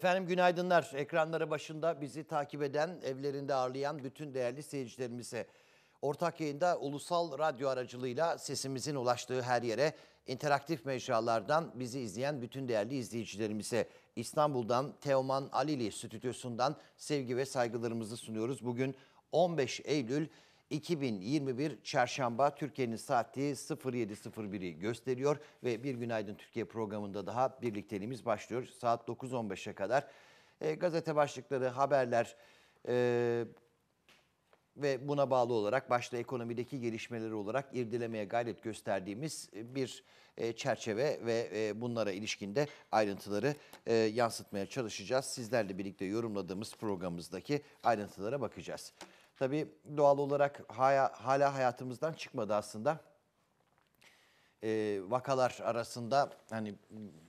Efendim günaydınlar. Ekranları başında bizi takip eden, evlerinde ağırlayan bütün değerli seyircilerimize. Ortak yayında ulusal radyo aracılığıyla sesimizin ulaştığı her yere, interaktif mecralardan bizi izleyen bütün değerli izleyicilerimize İstanbul'dan Teoman Alili stüdyosundan sevgi ve saygılarımızı sunuyoruz. Bugün 15 Eylül 2021 Çarşamba Türkiye'nin saati 07.01'i gösteriyor ve Bir Günaydın Türkiye programında daha birlikteliğimiz başlıyor. Saat 9.15'e kadar e, gazete başlıkları, haberler e, ve buna bağlı olarak başta ekonomideki gelişmeleri olarak irdelemeye gayret gösterdiğimiz bir e, çerçeve ve e, bunlara ilişkinde ayrıntıları e, yansıtmaya çalışacağız. Sizlerle birlikte yorumladığımız programımızdaki ayrıntılara bakacağız. Tabii doğal olarak hala, hayatımızdan çıkmadı aslında. E, vakalar arasında hani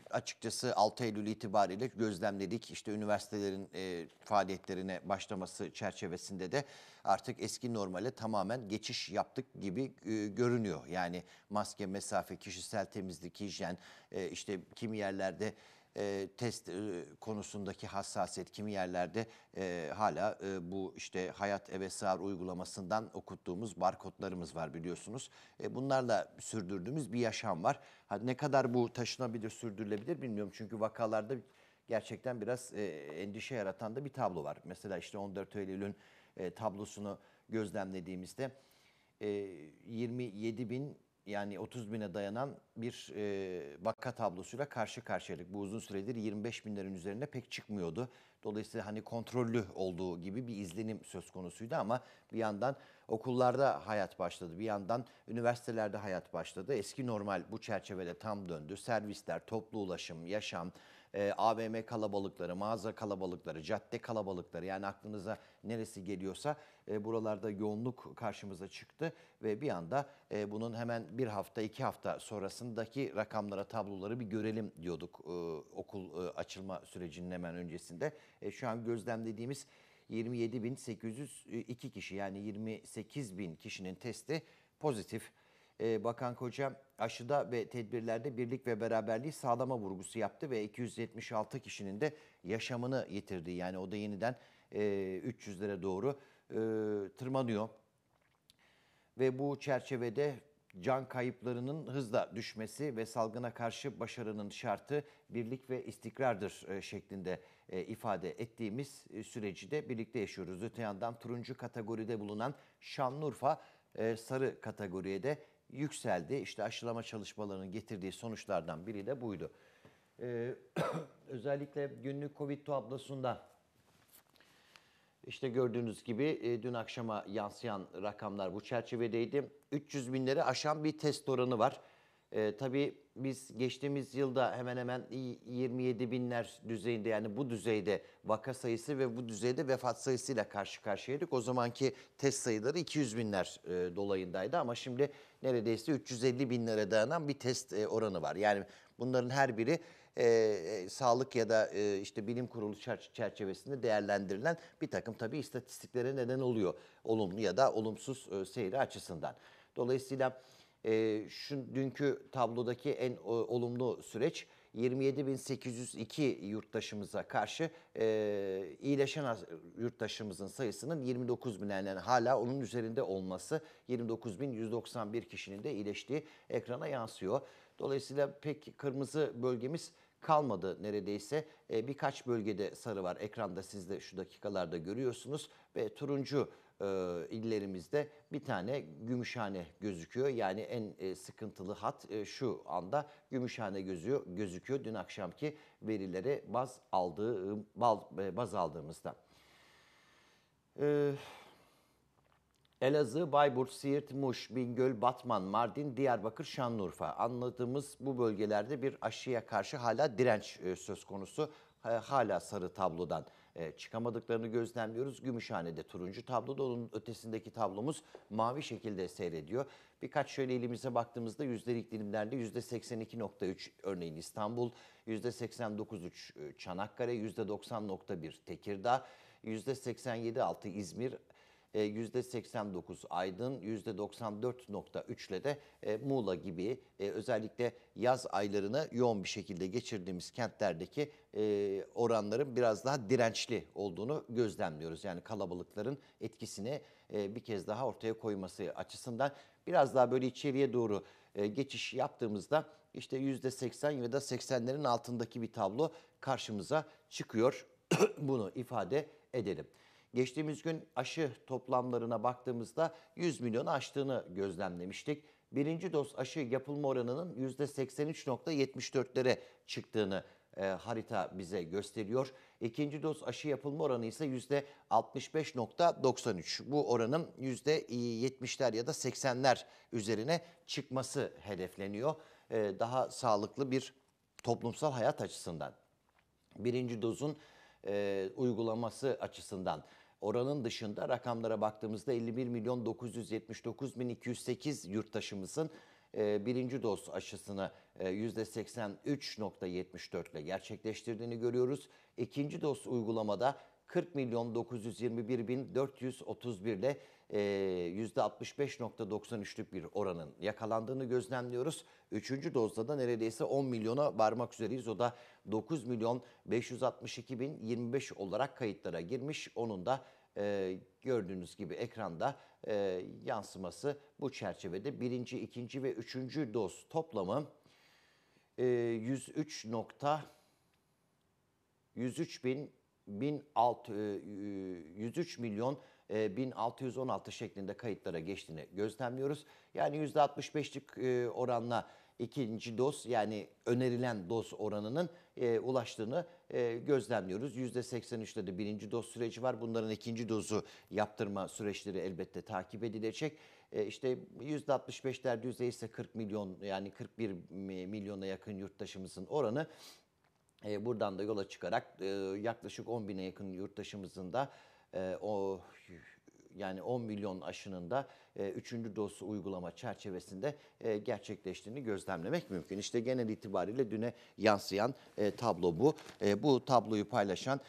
açıkçası 6 Eylül itibariyle gözlemledik. İşte üniversitelerin e, faaliyetlerine başlaması çerçevesinde de artık eski normale tamamen geçiş yaptık gibi e, görünüyor. Yani maske, mesafe, kişisel temizlik, hijyen, e, işte kimi yerlerde e, test e, konusundaki hassasiyet kimi yerlerde e, hala e, bu işte Hayat Evesar uygulamasından okuttuğumuz barkodlarımız var biliyorsunuz. E, bunlarla sürdürdüğümüz bir yaşam var. Ha, ne kadar bu taşınabilir, sürdürülebilir bilmiyorum. Çünkü vakalarda gerçekten biraz e, endişe yaratan da bir tablo var. Mesela işte 14 Eylül'ün e, tablosunu gözlemlediğimizde e, 27 bin yani 30 bine dayanan bir e, vaka tablosuyla karşı karşıyaydık. Bu uzun süredir 25 binlerin üzerine pek çıkmıyordu. Dolayısıyla hani kontrollü olduğu gibi bir izlenim söz konusuydu ama bir yandan okullarda hayat başladı. Bir yandan üniversitelerde hayat başladı. Eski normal bu çerçevede tam döndü. Servisler, toplu ulaşım, yaşam, e, ee, AVM kalabalıkları, mağaza kalabalıkları, cadde kalabalıkları yani aklınıza neresi geliyorsa e, buralarda yoğunluk karşımıza çıktı ve bir anda e, bunun hemen bir hafta iki hafta sonrasındaki rakamlara tabloları bir görelim diyorduk e, okul e, açılma sürecinin hemen öncesinde. E, şu an gözlemlediğimiz 27.802 kişi yani 28.000 kişinin testi pozitif. Ee, Bakan Koca aşıda ve tedbirlerde birlik ve beraberliği sağlama vurgusu yaptı ve 276 kişinin de yaşamını yitirdi. Yani o da yeniden e, 300'lere doğru e, tırmanıyor. Ve bu çerçevede can kayıplarının hızla düşmesi ve salgına karşı başarının şartı birlik ve istikrardır e, şeklinde e, ifade ettiğimiz süreci de birlikte yaşıyoruz. Öte yandan turuncu kategoride bulunan Şanlıurfa sarı kategoriye de yükseldi. İşte aşılama çalışmalarının getirdiği sonuçlardan biri de buydu. Ee, özellikle günlük Covid tablosunda işte gördüğünüz gibi e, dün akşama yansıyan rakamlar bu çerçevedeydi. 300 binleri aşan bir test oranı var. E, tabii biz geçtiğimiz yılda hemen hemen 27 binler düzeyinde yani bu düzeyde vaka sayısı ve bu düzeyde vefat sayısıyla karşı karşıyaydık. O zamanki test sayıları 200 binler e, dolayındaydı ama şimdi neredeyse 350 binlere dayanan bir test e, oranı var. Yani bunların her biri e, e, sağlık ya da e, işte bilim kurulu çerçevesinde değerlendirilen bir takım tabii istatistiklere neden oluyor olumlu ya da olumsuz e, seyri açısından. Dolayısıyla e, şu dünkü tablodaki en o, e, olumlu süreç 27.802 yurttaşımıza karşı e, iyileşen yurttaşımızın sayısının 29.000 yani hala onun üzerinde olması 29.191 kişinin de iyileştiği ekrana yansıyor. Dolayısıyla pek kırmızı bölgemiz kalmadı neredeyse. E, birkaç bölgede sarı var. Ekranda siz de şu dakikalarda görüyorsunuz ve turuncu e, illerimizde bir tane Gümüşhane gözüküyor. Yani en e, sıkıntılı hat e, şu anda Gümüşhane gözüyor, gözüküyor dün akşamki verilere baz, aldığı, e, baz aldığımızda. Ee, Elazığ, Bayburt, Siirt, Muş, Bingöl, Batman, Mardin, Diyarbakır, Şanlıurfa. Anladığımız bu bölgelerde bir aşıya karşı hala direnç e, söz konusu. E, hala sarı tablodan e, çıkamadıklarını gözlemliyoruz. Gümüşhane'de turuncu tabloda onun ötesindeki tablomuz mavi şekilde seyrediyor. Birkaç şöyle elimize baktığımızda yüzde yüzdelik yüzde %82.3 örneğin İstanbul, yüzde %89.3 e, Çanakkale, yüzde %90.1 Tekirdağ, %87.6 İzmir, %89 e, Aydın, %94.3 ile de e, Muğla gibi e, özellikle yaz aylarını yoğun bir şekilde geçirdiğimiz kentlerdeki oranların biraz daha dirençli olduğunu gözlemliyoruz. Yani kalabalıkların etkisini bir kez daha ortaya koyması açısından biraz daha böyle içeriye doğru geçiş yaptığımızda işte %80 ya da 80'lerin altındaki bir tablo karşımıza çıkıyor. Bunu ifade edelim. Geçtiğimiz gün aşı toplamlarına baktığımızda 100 milyonu aştığını gözlemlemiştik. Birinci doz aşı yapılma oranının %83.74'lere çıktığını e, harita bize gösteriyor. İkinci doz aşı yapılma oranı ise %65.93. Bu oranın %70'ler ya da 80'ler üzerine çıkması hedefleniyor. E, daha sağlıklı bir toplumsal hayat açısından. Birinci dozun e, uygulaması açısından. Oranın dışında rakamlara baktığımızda 51 milyon 979 bin 208 yurttaşımızın e, birinci doz aşısını %83.74 e, ile gerçekleştirdiğini görüyoruz. İkinci doz uygulamada 40 milyon 921 bin 431 ile %65.93'lük e, bir oranın yakalandığını gözlemliyoruz. Üçüncü dozda da neredeyse 10 milyona varmak üzereyiz. O da 9 milyon 562 bin 25 olarak kayıtlara girmiş. Onun da e, gördüğünüz gibi ekranda e, yansıması bu çerçevede birinci, ikinci ve üçüncü doz toplamı e, 103 nokta 103 bin 103 e, milyon 1616 e, şeklinde kayıtlara geçtiğini gözlemliyoruz. Yani %65'lik e, oranla ikinci doz yani önerilen doz oranının e, ulaştığını e, gözlemliyoruz. %83'te de birinci doz süreci var. Bunların ikinci dozu yaptırma süreçleri elbette takip edilecek. E, işte %65'lerde yüzde ise 40 milyon yani 41 milyona yakın yurttaşımızın oranı e, buradan da yola çıkarak e, yaklaşık 10 bine yakın yurttaşımızın da e, o yani 10 milyon aşının da e, üçüncü doz uygulama çerçevesinde e, gerçekleştiğini gözlemlemek mümkün. İşte genel itibariyle düne yansıyan e, tablo bu. Bu tabloyu paylaşan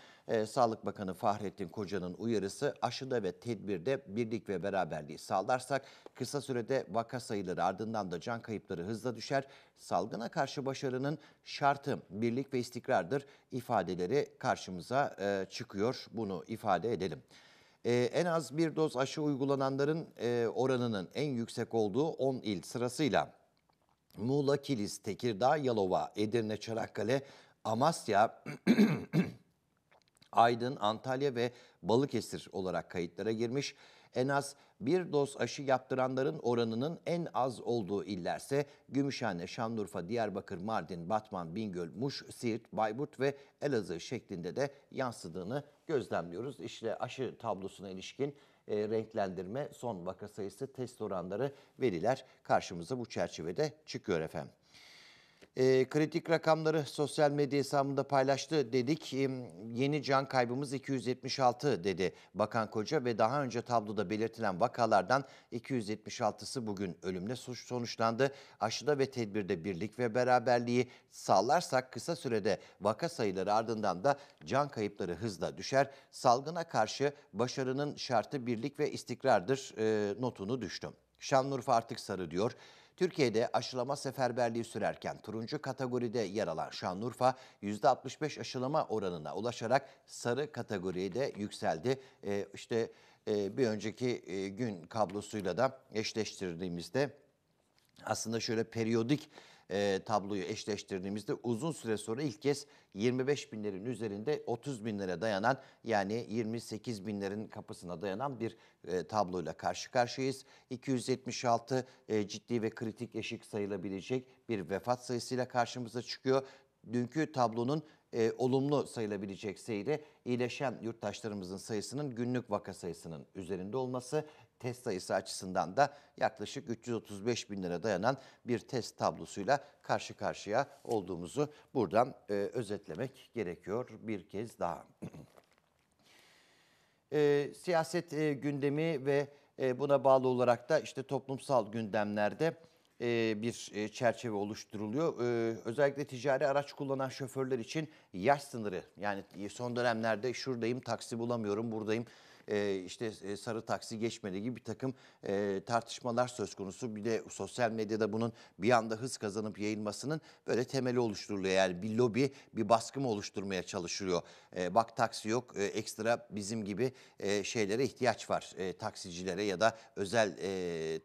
Sağlık Bakanı Fahrettin Koca'nın uyarısı aşıda ve tedbirde birlik ve beraberliği sağlarsak kısa sürede vaka sayıları ardından da can kayıpları hızla düşer. Salgına karşı başarının şartı birlik ve istikrardır ifadeleri karşımıza çıkıyor. Bunu ifade edelim e, en az bir doz aşı uygulananların e, oranının en yüksek olduğu 10 il sırasıyla Muğla, Kilis, Tekirdağ, Yalova, Edirne, Çanakkale, Amasya, Aydın, Antalya ve Balıkesir olarak kayıtlara girmiş en az bir doz aşı yaptıranların oranının en az olduğu illerse Gümüşhane, Şanlıurfa, Diyarbakır, Mardin, Batman, Bingöl, Muş, Siirt, Bayburt ve Elazığ şeklinde de yansıdığını gözlemliyoruz. İşte aşı tablosuna ilişkin e, renklendirme, son vaka sayısı, test oranları, veriler karşımıza bu çerçevede çıkıyor efendim. E, kritik rakamları sosyal medya hesabında paylaştı dedik. E, yeni can kaybımız 276 dedi Bakan Koca ve daha önce tabloda belirtilen vakalardan 276'sı bugün ölümle suç sonuçlandı. Aşıda ve tedbirde birlik ve beraberliği sağlarsak kısa sürede vaka sayıları ardından da can kayıpları hızla düşer. Salgına karşı başarının şartı birlik ve istikrardır e, notunu düştüm. Şanlıurfa artık sarı diyor. Türkiye'de aşılama seferberliği sürerken turuncu kategoride yer alan Şanlıurfa %65 aşılama oranına ulaşarak sarı kategoriye de yükseldi. Ee, işte e, bir önceki e, gün kablosuyla da eşleştirdiğimizde aslında şöyle periyodik e, tabloyu eşleştirdiğimizde uzun süre sonra ilk kez 25 binlerin üzerinde 30 binlere dayanan yani 28 binlerin kapısına dayanan bir e, tabloyla karşı karşıyayız. 276 e, ciddi ve kritik eşik sayılabilecek bir vefat sayısıyla karşımıza çıkıyor. Dünkü tablonun e, olumlu sayılabilecek seyri iyileşen yurttaşlarımızın sayısının günlük vaka sayısının üzerinde olması test sayısı açısından da yaklaşık 335 bin lira dayanan bir test tablosuyla karşı karşıya olduğumuzu buradan e, özetlemek gerekiyor bir kez daha. e, siyaset e, gündemi ve e, buna bağlı olarak da işte toplumsal gündemlerde e, bir e, çerçeve oluşturuluyor. E, özellikle ticari araç kullanan şoförler için yaş sınırı yani son dönemlerde şuradayım taksi bulamıyorum buradayım e, işte e, sarı taksi geçmedi gibi bir takım e, tartışmalar söz konusu. Bir de sosyal medyada bunun bir anda hız kazanıp yayılmasının böyle temeli oluşturuluyor. Yani bir lobi, bir baskı mı oluşturmaya çalışılıyor? bak taksi yok, ekstra bizim gibi şeylere ihtiyaç var. taksicilere ya da özel e,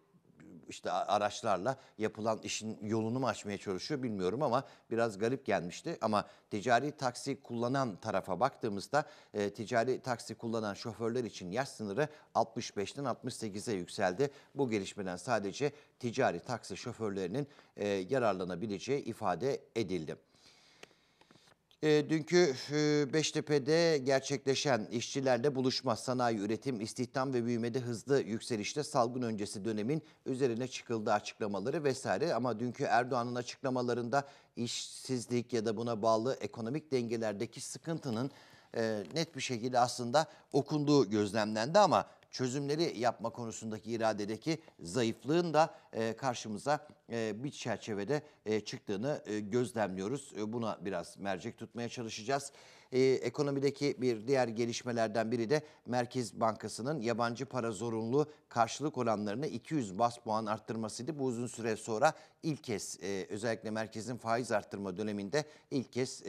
işte araçlarla yapılan işin yolunu mu açmaya çalışıyor bilmiyorum ama biraz garip gelmişti. Ama ticari taksi kullanan tarafa baktığımızda e, ticari taksi kullanan şoförler için yaş sınırı 65'ten 68'e yükseldi. Bu gelişmeden sadece ticari taksi şoförlerinin e, yararlanabileceği ifade edildi. E, dünkü e, Beştepe'de gerçekleşen işçilerle buluşma sanayi üretim, istihdam ve büyümede hızlı yükselişte salgın öncesi dönemin üzerine çıkıldığı açıklamaları vesaire. Ama dünkü Erdoğan'ın açıklamalarında işsizlik ya da buna bağlı ekonomik dengelerdeki sıkıntının e, net bir şekilde aslında okunduğu gözlemlendi ama çözümleri yapma konusundaki iradedeki zayıflığın da e, karşımıza e, bir çerçevede e, çıktığını gözlemliyoruz. buna biraz mercek tutmaya çalışacağız. ekonomideki bir diğer gelişmelerden biri de Merkez Bankası'nın yabancı para zorunlu karşılık oranlarını 200 bas puan arttırmasıydı. Bu uzun süre sonra ilk kez özellikle merkezin faiz arttırma döneminde ilk kez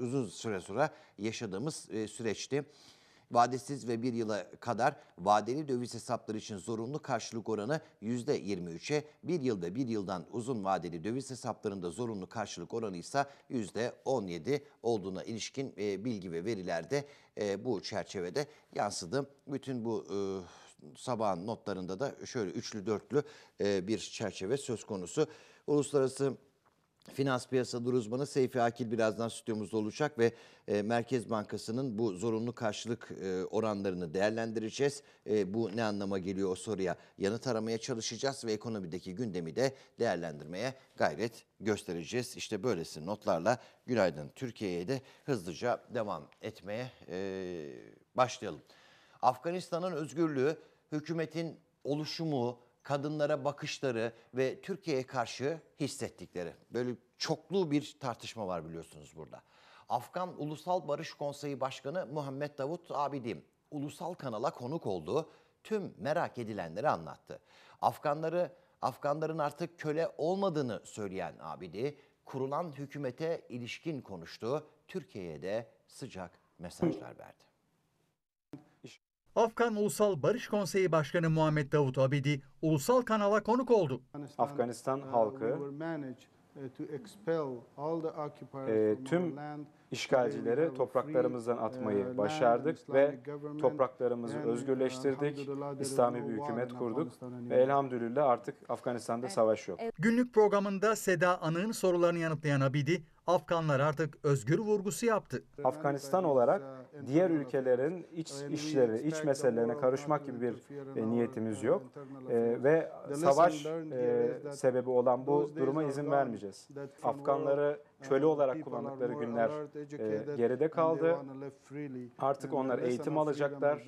uzun süre sonra yaşadığımız süreçti. Vadesiz ve bir yıla kadar vadeli döviz hesapları için zorunlu karşılık oranı %23'e, bir yılda bir yıldan uzun vadeli döviz hesaplarında zorunlu karşılık oranı ise %17 olduğuna ilişkin e, bilgi ve verilerde e, bu çerçevede yansıdı. Bütün bu e, sabahın notlarında da şöyle üçlü dörtlü bir çerçeve söz konusu. Uluslararası Finans piyasaları uzmanı Seyfi Akil birazdan stüdyomuzda olacak ve e, Merkez Bankası'nın bu zorunlu karşılık e, oranlarını değerlendireceğiz. E, bu ne anlama geliyor o soruya yanıt aramaya çalışacağız ve ekonomideki gündemi de değerlendirmeye gayret göstereceğiz. İşte böylesi notlarla günaydın Türkiye'ye de hızlıca devam etmeye e, başlayalım. Afganistan'ın özgürlüğü, hükümetin oluşumu, kadınlara bakışları ve Türkiye'ye karşı hissettikleri. Böyle çoklu bir tartışma var biliyorsunuz burada. Afgan Ulusal Barış Konseyi Başkanı Muhammed Davut Abidim ulusal kanala konuk oldu. Tüm merak edilenleri anlattı. Afganları Afganların artık köle olmadığını söyleyen Abidi kurulan hükümete ilişkin konuştu. Türkiye'ye de sıcak mesajlar verdi. Afgan Ulusal Barış Konseyi Başkanı Muhammed Davut Abidi ulusal kanala konuk oldu. Afganistan uh, halkı uh, e, tüm işgalcileri topraklarımızdan atmayı uh, başardık ve topraklarımızı özgürleştirdik. İslami bir hükümet kurduk ve elhamdülillah artık Afganistan'da savaş yok. Günlük programında Seda Anık'ın sorularını yanıtlayan Abidi, Afganlar artık özgür vurgusu yaptı. Afganistan olarak diğer ülkelerin iç işleri, iç meselelerine karışmak gibi bir e, niyetimiz yok. E, ve savaş e, sebebi olan bu duruma izin vermeyeceğiz. Afganları köle olarak kullandıkları günler geride kaldı. Artık onlar eğitim alacaklar.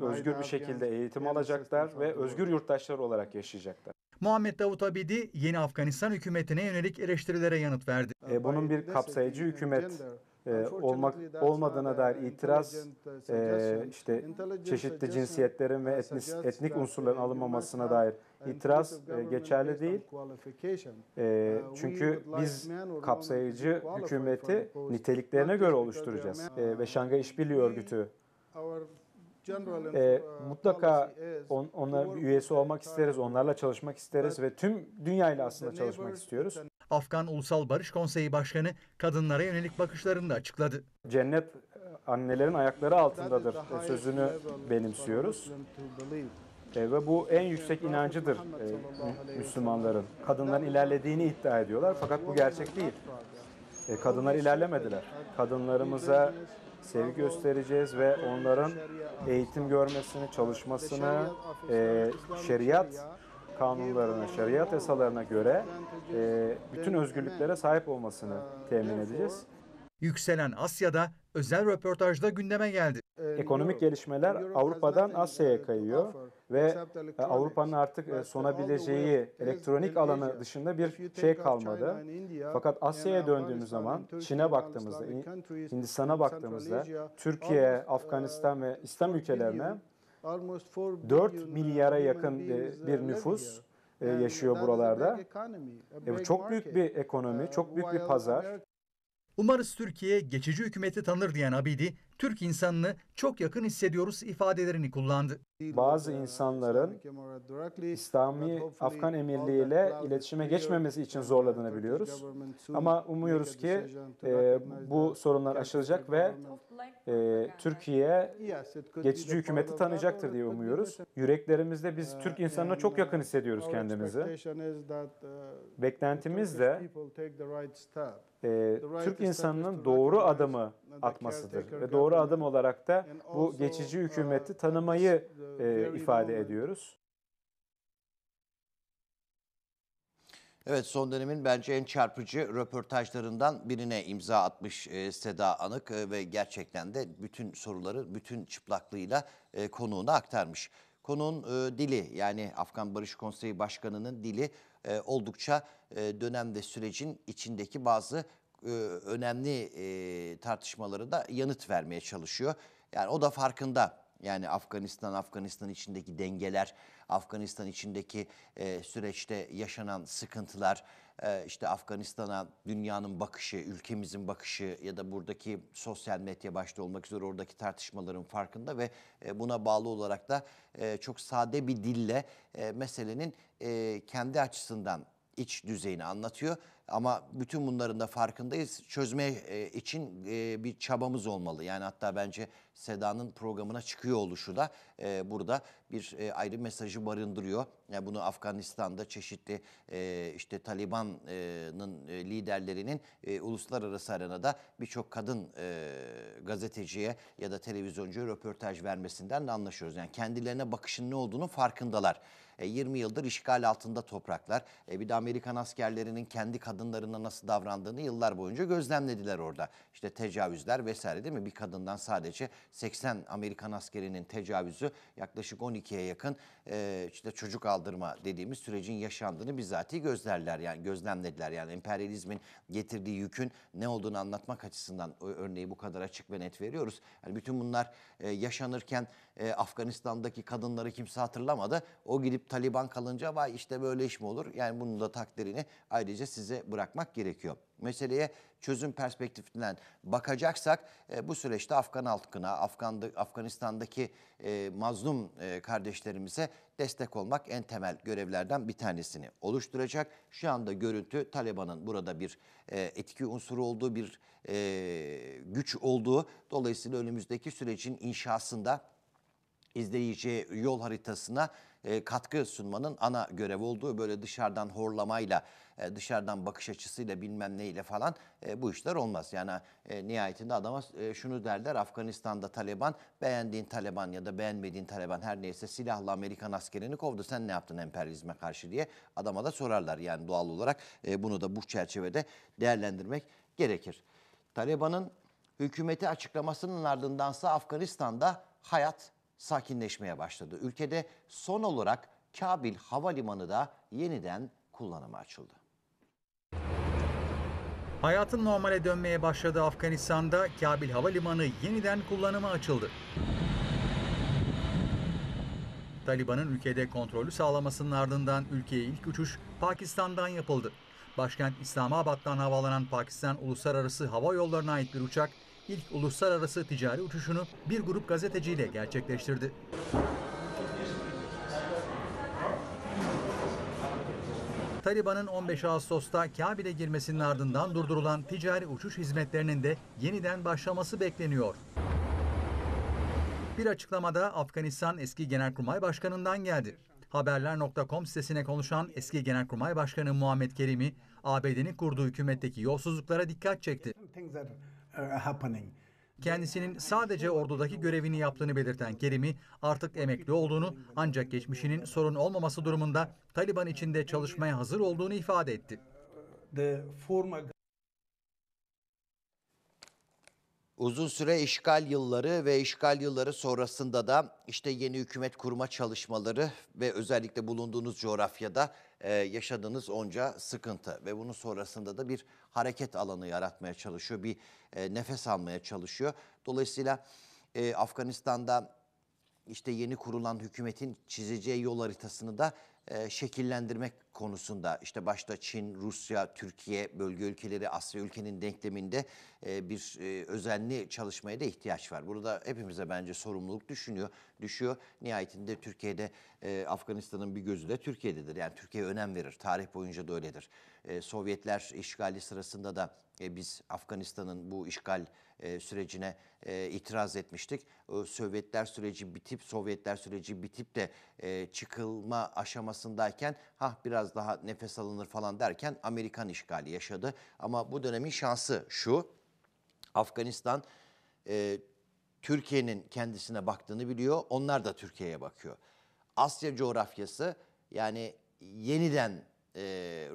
özgür bir şekilde eğitim alacaklar ve özgür yurttaşlar olarak yaşayacaklar. Muhammed Davut Abidi yeni Afganistan hükümetine yönelik eleştirilere yanıt verdi. E, bunun bir kapsayıcı hükümet e, olmak olmadığına dair itiraz e, işte çeşitli cinsiyetlerin ve etnis, etnik unsurların alınmamasına dair itiraz e, geçerli değil. E, çünkü biz kapsayıcı hükümeti niteliklerine göre oluşturacağız. E, ve Şangay İşbirliği Örgütü ee, e, mutlaka on, onlar üyesi olmak isteriz, onlarla çalışmak isteriz ve tüm dünyayla aslında çalışmak istiyoruz. Afgan Ulusal Barış Konseyi Başkanı kadınlara yönelik bakışlarını da açıkladı. Cennet e, annelerin ayakları altındadır e, sözünü benimsiyoruz. E, ve bu en yüksek inancıdır e, Müslümanların. Kadınların ilerlediğini iddia ediyorlar fakat bu gerçek değil. E, kadınlar ilerlemediler. Kadınlarımıza sevgi göstereceğiz ve onların eğitim görmesini, çalışmasını, e, şeriat kanunlarına, şeriat yasalarına göre e, bütün özgürlüklere sahip olmasını temin edeceğiz. Yükselen Asya'da özel röportajda gündeme geldi. Ekonomik gelişmeler Avrupa'dan Asya'ya kayıyor ve e, Avrupa'nın artık e, e, sonabileceği elektronik alanı dışında bir şey kalmadı. Fakat Asya'ya döndüğümüz zaman, Çin'e baktığımızda, Hindistan'a baktığımızda, Türkiye, Afganistan ve İslam ülkelerine 4 uh, milyara yakın uh, bir nüfus yaşıyor buralarda. E, bu uh, çok büyük bir ekonomi, çok büyük bir pazar. Umarız Türkiye geçici hükümeti tanır diyen Abidi, Türk insanını çok yakın hissediyoruz ifadelerini kullandı. Bazı insanların İslami Afgan Emirliği ile iletişime geçmemesi için zorladığını biliyoruz. Ama umuyoruz ki e, bu sorunlar aşılacak ve e, Türkiye geçici hükümeti tanıyacaktır diye umuyoruz. Yüreklerimizde biz Türk insanına çok yakın hissediyoruz kendimizi. Beklentimiz de e, Türk insanının doğru adamı atmasıdır. Ve doğru adım olarak da bu geçici uh, hükümeti tanımayı uh, e, ifade ediyoruz. Evet son dönemin bence en çarpıcı röportajlarından birine imza atmış e, Seda Anık e, ve gerçekten de bütün soruları bütün çıplaklığıyla e, konuğuna aktarmış. Konuğun e, dili yani Afgan Barış Konseyi Başkanı'nın dili e, oldukça e, dönem ve sürecin içindeki bazı e, önemli e, tartışmalara da yanıt vermeye çalışıyor. Yani o da farkında. Yani Afganistan, Afganistan içindeki dengeler, Afganistan içindeki e, süreçte yaşanan sıkıntılar, e, işte Afganistan'a dünyanın bakışı, ülkemizin bakışı ya da buradaki sosyal medya başta olmak üzere oradaki tartışmaların farkında ve e, buna bağlı olarak da e, çok sade bir dille e, meselenin e, kendi açısından iç düzeyini anlatıyor. Ama bütün bunların da farkındayız. Çözme e, için e, bir çabamız olmalı. Yani hatta bence Seda'nın programına çıkıyor oluşu da e, burada bir e, ayrı mesajı barındırıyor. Yani bunu Afganistan'da çeşitli e, işte Taliban'ın e, liderlerinin e, uluslararası arenada birçok kadın e, gazeteciye ya da televizyoncuya röportaj vermesinden de anlaşıyoruz. Yani kendilerine bakışın ne olduğunu farkındalar. 20 e, yıldır işgal altında topraklar. E, bir de Amerikan askerlerinin kendi kadınlarına nasıl davrandığını yıllar boyunca gözlemlediler orada. İşte tecavüzler vesaire değil mi? Bir kadından sadece 80 Amerikan askerinin tecavüzü yaklaşık 12'ye yakın e, işte çocuk aldırma dediğimiz sürecin yaşandığını bizatihi gözlerler yani gözlemlediler. Yani emperyalizmin getirdiği yükün ne olduğunu anlatmak açısından örneği bu kadar açık ve net veriyoruz. Yani bütün bunlar e, yaşanırken e, Afganistan'daki kadınları kimse hatırlamadı. O gidip Taliban kalınca vay işte böyle iş mi olur? Yani bunun da takdirini ayrıca size bırakmak gerekiyor. Meseleye çözüm perspektifinden bakacaksak e, bu süreçte Afgan halkına, Afgan'da, Afganistan'daki e, mazlum e, kardeşlerimize destek olmak en temel görevlerden bir tanesini oluşturacak. Şu anda görüntü Taliban'ın burada bir e, etki unsuru olduğu, bir e, güç olduğu. Dolayısıyla önümüzdeki sürecin inşasında izleyici yol haritasına e, katkı sunmanın ana görevi olduğu böyle dışarıdan horlamayla e, dışarıdan bakış açısıyla bilmem neyle falan e, bu işler olmaz. Yani nihayetinde adama şunu derler Afganistan'da Taliban beğendiğin Taliban ya da beğenmediğin Taliban her neyse silahla Amerikan askerini kovdu sen ne yaptın emperyalizme karşı diye adama da sorarlar. Yani doğal olarak bunu da bu çerçevede değerlendirmek gerekir. Taliban'ın hükümeti açıklamasının ardındansa Afganistan'da hayat sakinleşmeye başladı. Ülkede son olarak Kabil Havalimanı da yeniden kullanıma açıldı. Hayatın normale dönmeye başladığı Afganistan'da Kabil Havalimanı yeniden kullanıma açıldı. Taliban'ın ülkede kontrolü sağlamasının ardından ülkeye ilk uçuş Pakistan'dan yapıldı. Başkent İslamabad'dan havalanan Pakistan Uluslararası Hava Yolları'na ait bir uçak ilk uluslararası ticari uçuşunu bir grup gazeteciyle gerçekleştirdi. Taliban'ın 15 Ağustos'ta Kabil'e girmesinin ardından durdurulan ticari uçuş hizmetlerinin de yeniden başlaması bekleniyor. Bir açıklamada Afganistan eski Genelkurmay Başkanı'ndan geldi. Haberler.com sitesine konuşan eski Genelkurmay Başkanı Muhammed Kerim'i ABD'nin kurduğu hükümetteki yolsuzluklara dikkat çekti. Er, Kendisinin sadece ordudaki görevini yaptığını belirten Kerimi, artık emekli olduğunu ancak geçmişinin sorun olmaması durumunda Taliban içinde çalışmaya hazır olduğunu ifade etti. Uzun süre işgal yılları ve işgal yılları sonrasında da işte yeni hükümet kurma çalışmaları ve özellikle bulunduğunuz coğrafyada e, yaşadığınız onca sıkıntı ve bunun sonrasında da bir hareket alanı yaratmaya çalışıyor, bir e, nefes almaya çalışıyor. Dolayısıyla e, Afganistan'da işte yeni kurulan hükümetin çizeceği yol haritasını da e, şekillendirmek konusunda işte başta Çin, Rusya, Türkiye bölge ülkeleri Asya ülkenin denkleminde e, bir e, özenli çalışmaya da ihtiyaç var. Burada hepimize bence sorumluluk düşünüyor, düşüyor. Nihayetinde Türkiye'de e, Afganistan'ın bir gözü de Türkiye'dedir. Yani Türkiye önem verir. Tarih boyunca da öyledir. Ee, Sovyetler işgali sırasında da e, biz Afganistan'ın bu işgal e, sürecine e, itiraz etmiştik. Sovyetler süreci bitip Sovyetler süreci bitip de çıkılma aşamasındayken ha biraz daha nefes alınır falan derken Amerikan işgali yaşadı. Ama bu dönemin şansı şu. Afganistan Türkiye'nin kendisine baktığını biliyor. Onlar da Türkiye'ye bakıyor. Asya coğrafyası yani yeniden e,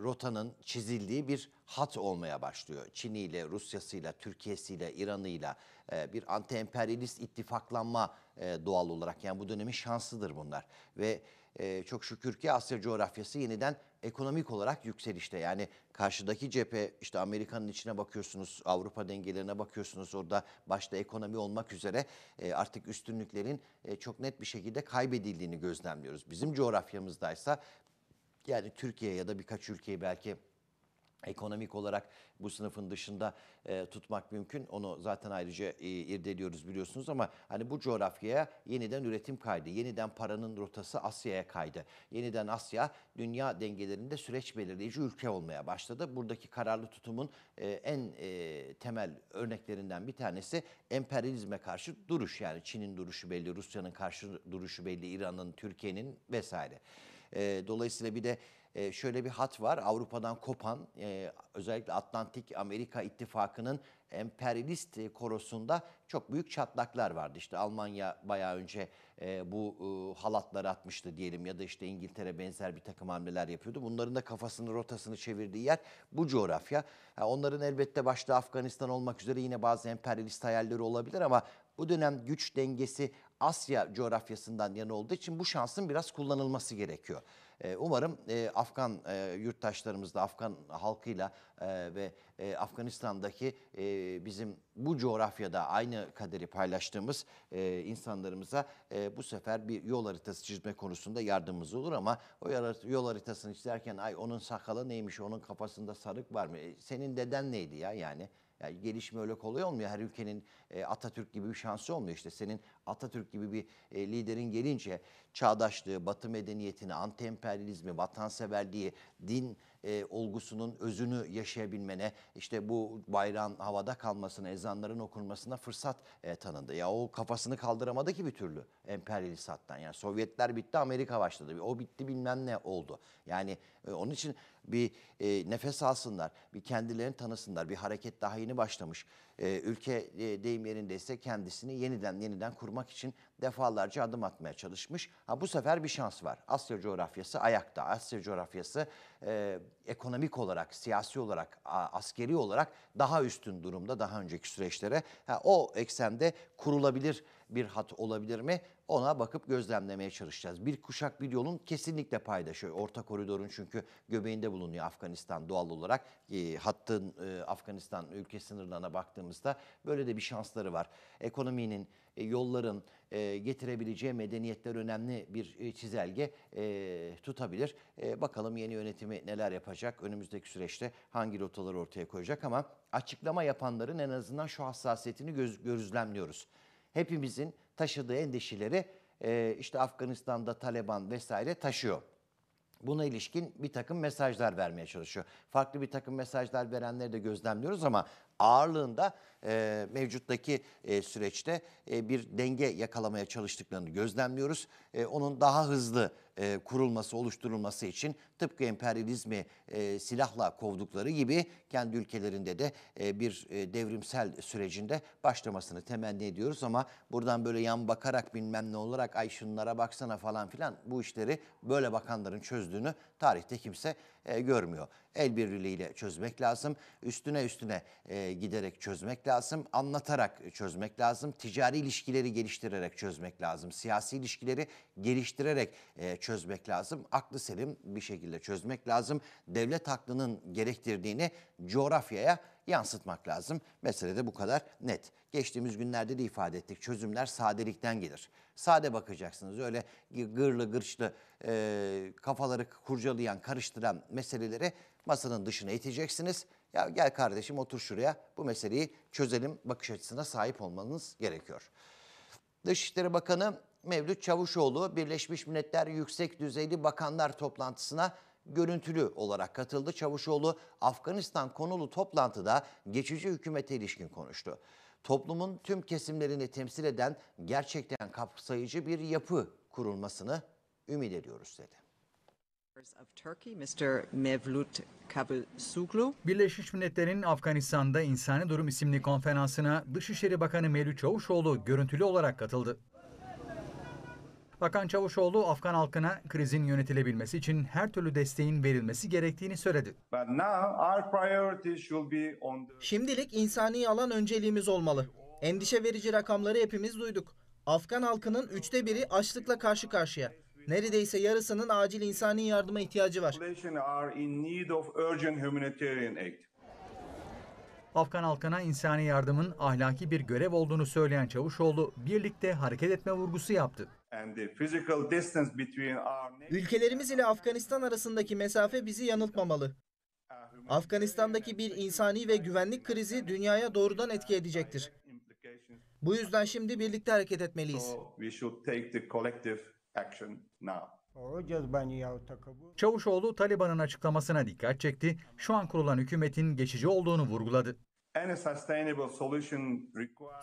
rotanın çizildiği bir hat olmaya başlıyor. Çin'iyle, Rusya'sıyla, Türkiye'siyle, İran'ıyla e, bir anti-emperyalist ittifaklanma e, doğal olarak. Yani bu dönemin şansıdır bunlar. Ve e, çok şükür ki Asya coğrafyası yeniden ekonomik olarak yükselişte. Yani karşıdaki cephe işte Amerika'nın içine bakıyorsunuz, Avrupa dengelerine bakıyorsunuz. Orada başta ekonomi olmak üzere e, artık üstünlüklerin e, çok net bir şekilde kaybedildiğini gözlemliyoruz. Bizim coğrafyamızdaysa yani Türkiye ya da birkaç ülkeyi belki ekonomik olarak bu sınıfın dışında e, tutmak mümkün. Onu zaten ayrıca e, irdeliyoruz biliyorsunuz ama hani bu coğrafyaya yeniden üretim kaydı, yeniden paranın rotası Asya'ya kaydı. Yeniden Asya dünya dengelerinde süreç belirleyici ülke olmaya başladı. Buradaki kararlı tutumun e, en e, temel örneklerinden bir tanesi emperyalizme karşı duruş. Yani Çin'in duruşu belli, Rusya'nın karşı duruşu belli, İran'ın, Türkiye'nin vesaire. E, dolayısıyla bir de e, şöyle bir hat var. Avrupa'dan kopan e, özellikle Atlantik Amerika ittifakının emperyalist e, korosunda çok büyük çatlaklar vardı. İşte Almanya bayağı önce e, bu e, halatları atmıştı diyelim ya da işte İngiltere benzer bir takım hamleler yapıyordu. Bunların da kafasını rotasını çevirdiği yer bu coğrafya. Ha, onların elbette başta Afganistan olmak üzere yine bazı emperyalist hayalleri olabilir ama bu dönem güç dengesi Asya coğrafyasından yana olduğu için bu şansın biraz kullanılması gerekiyor. Ee, umarım e, Afgan e, yurttaşlarımızla, Afgan halkıyla e, ve Afganistan'daki bizim bu coğrafyada aynı kaderi paylaştığımız insanlarımıza bu sefer bir yol haritası çizme konusunda yardımımız olur ama o yol haritasını çizerken ay onun sakalı neymiş, onun kafasında sarık var mı, senin deden neydi ya yani yani gelişme öyle kolay olmuyor. Her ülkenin e, Atatürk gibi bir şansı olmuyor. İşte senin Atatürk gibi bir e, liderin gelince çağdaşlığı, batı medeniyetini, anti vatanseverliği, din e, olgusunun özünü yaşayabilmene, işte bu bayrağın havada kalmasına, ezanların okunmasına fırsat e, tanındı. Ya o kafasını kaldıramadı ki bir türlü emperyalist hattan. Yani Sovyetler bitti, Amerika başladı. O bitti bilmem ne oldu. Yani e, onun için bir e, nefes alsınlar, bir kendilerini tanısınlar. Bir hareket daha yeni başlamış. E, ülke e, deyim yerindeyse kendisini yeniden yeniden kurmak için defalarca adım atmaya çalışmış. Ha bu sefer bir şans var. Asya coğrafyası ayakta. Asya coğrafyası e, ekonomik olarak, siyasi olarak, a, askeri olarak daha üstün durumda daha önceki süreçlere. Ha, o eksende kurulabilir bir hat olabilir mi? Ona bakıp gözlemlemeye çalışacağız. Bir kuşak bir yolun kesinlikle paydaşı. Orta koridorun çünkü göbeğinde bulunuyor Afganistan doğal olarak. E, hattın e, Afganistan ülke sınırlarına baktığımızda böyle de bir şansları var. Ekonominin, e, yolların e, getirebileceği medeniyetler önemli bir e, çizelge e, tutabilir. E, bakalım yeni yönetimi neler yapacak, önümüzdeki süreçte hangi rotaları ortaya koyacak ama açıklama yapanların en azından şu hassasiyetini göz, gözlemliyoruz hepimizin taşıdığı endişeleri e, işte Afganistan'da Taliban vesaire taşıyor. Buna ilişkin bir takım mesajlar vermeye çalışıyor. Farklı bir takım mesajlar verenleri de gözlemliyoruz ama ağırlığında e, mevcuttaki e, süreçte e, bir denge yakalamaya çalıştıklarını gözlemliyoruz. E, onun daha hızlı e, kurulması, oluşturulması için tıpkı emperyalizmi e, silahla kovdukları gibi kendi ülkelerinde de e, bir e, devrimsel sürecinde başlamasını temenni ediyoruz ama buradan böyle yan bakarak bilmem ne olarak ay şunlara baksana falan filan bu işleri böyle bakanların çözdüğünü tarihte kimse e, görmüyor. El birliğiyle çözmek lazım. Üstüne üstüne e, giderek çözmek lazım. Anlatarak çözmek lazım. Ticari ilişkileri geliştirerek çözmek lazım. Siyasi ilişkileri geliştirerek e, çözmek lazım. Aklı selim bir şekilde çözmek lazım. Devlet aklının gerektirdiğini coğrafyaya yansıtmak lazım. Mesele de bu kadar net. Geçtiğimiz günlerde de ifade ettik. Çözümler sadelikten gelir. Sade bakacaksınız. Öyle gırlı gırçlı e, kafaları kurcalayan, karıştıran meseleleri masanın dışına iteceksiniz. Ya gel kardeşim otur şuraya bu meseleyi çözelim bakış açısına sahip olmanız gerekiyor. Dışişleri Bakanı Mevlüt Çavuşoğlu Birleşmiş Milletler Yüksek Düzeyli Bakanlar Toplantısına görüntülü olarak katıldı. Çavuşoğlu Afganistan konulu toplantıda geçici hükümete ilişkin konuştu. Toplumun tüm kesimlerini temsil eden gerçekten kapsayıcı bir yapı kurulmasını ümit ediyoruz dedi. Birleşmiş Milletler'in Afganistan'da İnsani Durum isimli konferansına Dışişleri Bakanı Mevlüt Çavuşoğlu görüntülü olarak katıldı. Bakan Çavuşoğlu Afgan halkına krizin yönetilebilmesi için her türlü desteğin verilmesi gerektiğini söyledi. Şimdilik insani alan önceliğimiz olmalı. Endişe verici rakamları hepimiz duyduk. Afgan halkının üçte biri açlıkla karşı karşıya. Neredeyse yarısının acil insani yardıma ihtiyacı var. Afgan halkına insani yardımın ahlaki bir görev olduğunu söyleyen Çavuşoğlu birlikte hareket etme vurgusu yaptı. Ülkelerimiz ile Afganistan arasındaki mesafe bizi yanıltmamalı. Afganistan'daki bir insani ve güvenlik krizi dünyaya doğrudan etki edecektir. Bu yüzden şimdi birlikte hareket etmeliyiz. Çavuşoğlu Taliban'ın açıklamasına dikkat çekti. Şu an kurulan hükümetin geçici olduğunu vurguladı.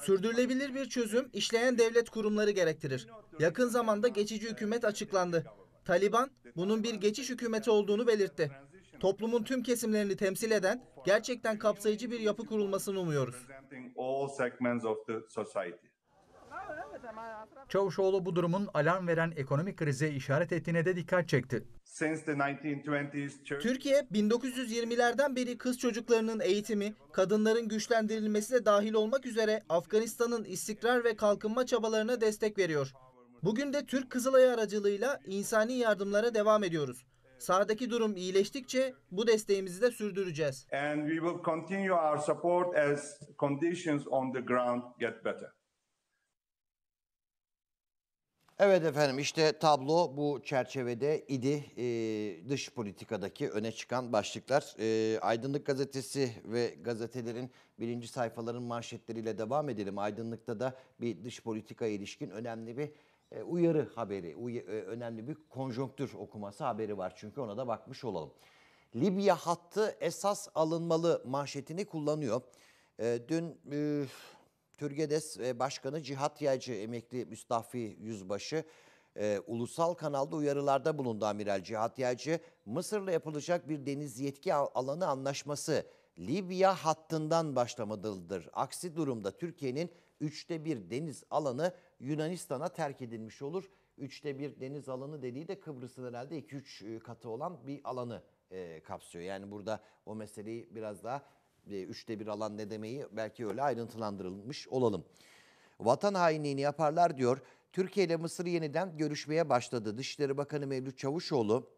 Sürdürülebilir bir çözüm işleyen devlet kurumları gerektirir. Yakın zamanda geçici hükümet açıklandı. Taliban bunun bir geçiş hükümeti olduğunu belirtti. Toplumun tüm kesimlerini temsil eden gerçekten kapsayıcı bir yapı kurulmasını umuyoruz. Çavuşoğlu bu durumun alarm veren ekonomik krize işaret ettiğine de dikkat çekti. Türkiye 1920'lerden beri kız çocuklarının eğitimi, kadınların güçlendirilmesi de dahil olmak üzere Afganistan'ın istikrar ve kalkınma çabalarına destek veriyor. Bugün de Türk Kızılay aracılığıyla insani yardımlara devam ediyoruz. Sahadaki durum iyileştikçe bu desteğimizi de sürdüreceğiz. And we will continue our support as conditions on the ground get better. Evet efendim işte tablo bu çerçevede idi e, dış politikadaki öne çıkan başlıklar. E, Aydınlık gazetesi ve gazetelerin birinci sayfaların manşetleriyle devam edelim. Aydınlık'ta da bir dış politika ilişkin önemli bir e, uyarı haberi, uy- e, önemli bir konjonktür okuması haberi var. Çünkü ona da bakmış olalım. Libya hattı esas alınmalı manşetini kullanıyor. E, dün... E, TÜRGEDES e, Başkanı Cihat Yaycı, emekli Müstafi Yüzbaşı, e, ulusal kanalda uyarılarda bulundu Amiral Cihat Yaycı. Mısır'la yapılacak bir deniz yetki alanı anlaşması Libya hattından başlamalıdır. Aksi durumda Türkiye'nin üçte bir deniz alanı Yunanistan'a terk edilmiş olur. Üçte bir deniz alanı dediği de Kıbrıs'ın herhalde 2-3 e, katı olan bir alanı e, kapsıyor. Yani burada o meseleyi biraz daha e, üçte bir alan ne demeyi belki öyle ayrıntılandırılmış olalım. Vatan hainliğini yaparlar diyor. Türkiye ile Mısır yeniden görüşmeye başladı. Dışişleri Bakanı Mevlüt Çavuşoğlu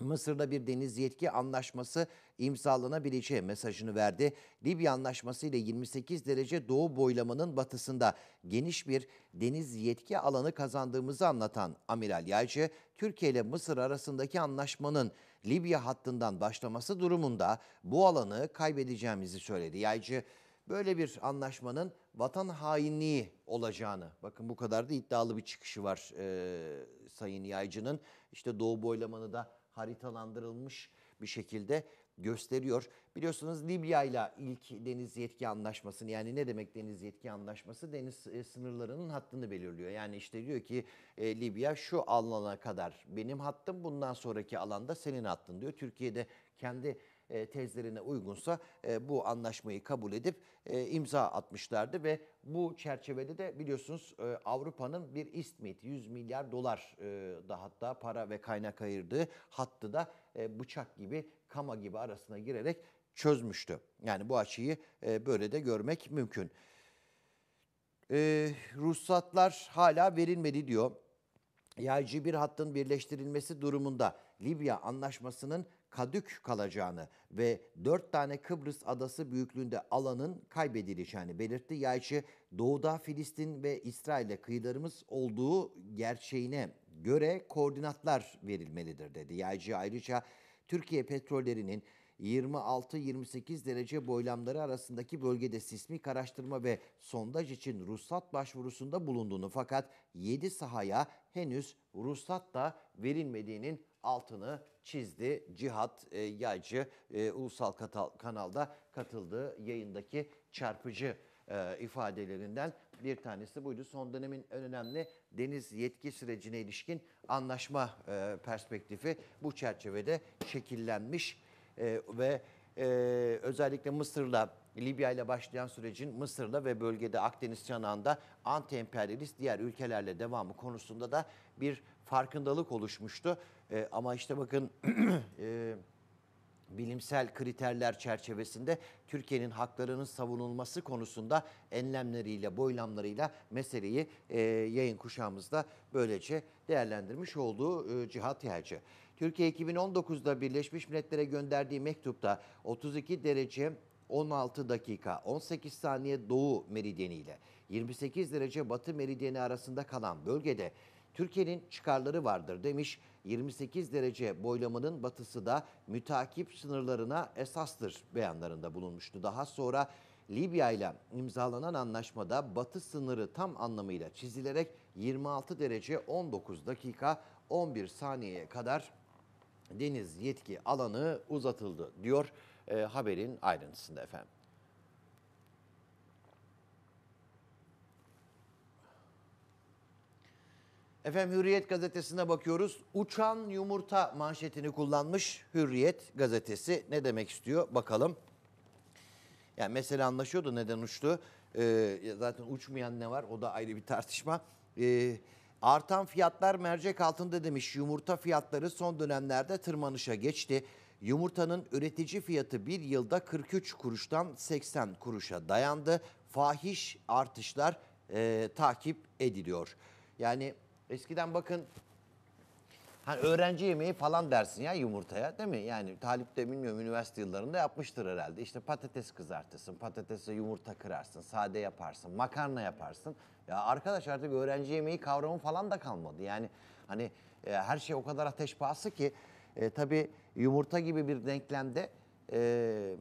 Mısır'da bir deniz yetki anlaşması imzalanabileceği mesajını verdi. Libya anlaşması ile 28 derece doğu boylamanın batısında geniş bir deniz yetki alanı kazandığımızı anlatan Amiral Yaycı, Türkiye ile Mısır arasındaki anlaşmanın Libya hattından başlaması durumunda bu alanı kaybedeceğimizi söyledi. Yaycı böyle bir anlaşmanın vatan hainliği olacağını, bakın bu kadar da iddialı bir çıkışı var e, Sayın Yaycı'nın. İşte Doğu boylamanı da haritalandırılmış bir şekilde gösteriyor. Biliyorsunuz Libya ile ilk deniz yetki anlaşmasını yani ne demek deniz yetki anlaşması? Deniz e, sınırlarının hattını belirliyor. Yani işte diyor ki e, Libya şu alana kadar benim hattım bundan sonraki alanda senin hattın diyor. Türkiye'de kendi e, tezlerine uygunsa e, bu anlaşmayı kabul edip e, imza atmışlardı ve bu çerçevede de biliyorsunuz e, Avrupa'nın bir istmit 100 milyar dolar e, da hatta para ve kaynak ayırdığı hattı da e, bıçak gibi Kama gibi arasına girerek çözmüştü. Yani bu açıyı e, böyle de görmek mümkün. E, ruhsatlar hala verilmedi diyor. Yaycı bir hattın birleştirilmesi durumunda Libya anlaşmasının kadük kalacağını ve dört tane Kıbrıs adası büyüklüğünde alanın kaybedileceğini belirtti. Yaycı doğuda Filistin ve İsrail'le kıyılarımız olduğu gerçeğine göre koordinatlar verilmelidir dedi. Yaycı ayrıca Türkiye Petrolleri'nin 26-28 derece boylamları arasındaki bölgede sismik araştırma ve sondaj için ruhsat başvurusunda bulunduğunu fakat 7 sahaya henüz ruhsat da verilmediğinin altını çizdi Cihat e, Yaycı e, Ulusal Katal Kanal'da katıldığı yayındaki çarpıcı e, ifadelerinden bir tanesi buydu. Son dönemin en önemli deniz yetki sürecine ilişkin anlaşma e, perspektifi bu çerçevede şekillenmiş e, ve e, özellikle Mısır'la Libya ile başlayan sürecin Mısır'la ve bölgede Akdeniz çanağında anti-emperyalist diğer ülkelerle devamı konusunda da bir farkındalık oluşmuştu. E, ama işte bakın e, bilimsel kriterler çerçevesinde Türkiye'nin haklarının savunulması konusunda enlemleriyle, boylamlarıyla meseleyi e, yayın kuşağımızda böylece değerlendirmiş olduğu e, Cihat Yelci. Türkiye 2019'da Birleşmiş Milletler'e gönderdiği mektupta 32 derece 16 dakika 18 saniye doğu meridyeni ile 28 derece batı meridyeni arasında kalan bölgede Türkiye'nin çıkarları vardır demiş. 28 derece boylamanın batısı da mütakip sınırlarına esastır beyanlarında bulunmuştu. Daha sonra Libya ile imzalanan anlaşmada batı sınırı tam anlamıyla çizilerek 26 derece 19 dakika 11 saniyeye kadar deniz yetki alanı uzatıldı diyor e, haberin ayrıntısında efendim. Efendim Hürriyet gazetesine bakıyoruz. Uçan yumurta manşetini kullanmış Hürriyet gazetesi. Ne demek istiyor bakalım. Yani mesele anlaşıyordu neden uçtu. Ee, zaten uçmayan ne var o da ayrı bir tartışma. Ee, artan fiyatlar mercek altında demiş. Yumurta fiyatları son dönemlerde tırmanışa geçti. Yumurtanın üretici fiyatı bir yılda 43 kuruştan 80 kuruşa dayandı. Fahiş artışlar e, takip ediliyor. Yani Eskiden bakın hani öğrenci yemeği falan dersin ya yumurtaya değil mi? Yani Talip de bilmiyorum üniversite yıllarında yapmıştır herhalde. İşte patates kızartırsın, patatese yumurta kırarsın, sade yaparsın, makarna yaparsın. Ya arkadaş artık öğrenci yemeği kavramı falan da kalmadı. Yani hani e, her şey o kadar ateş pahası ki e, tabii yumurta gibi bir denklemde e,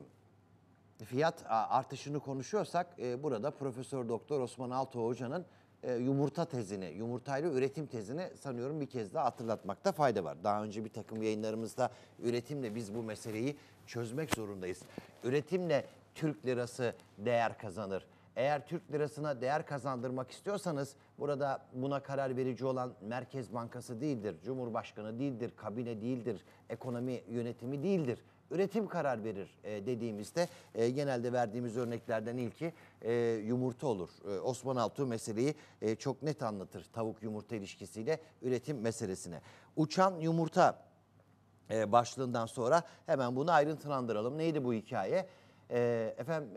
fiyat artışını konuşuyorsak e, burada Profesör Doktor Osman Altuğ Hoca'nın e, yumurta tezini, yumurtayla üretim tezini sanıyorum bir kez daha hatırlatmakta fayda var. Daha önce bir takım yayınlarımızda üretimle biz bu meseleyi çözmek zorundayız. Üretimle Türk lirası değer kazanır. Eğer Türk lirasına değer kazandırmak istiyorsanız burada buna karar verici olan Merkez Bankası değildir, Cumhurbaşkanı değildir, kabine değildir, ekonomi yönetimi değildir üretim karar verir e, dediğimizde e, genelde verdiğimiz örneklerden ilki e, yumurta olur. Osman Altuğ meseleyi çok net anlatır tavuk yumurta ilişkisiyle üretim meselesine. Uçan yumurta başlığından sonra hemen bunu ayrıntılandıralım. Neydi bu hikaye? E, efendim...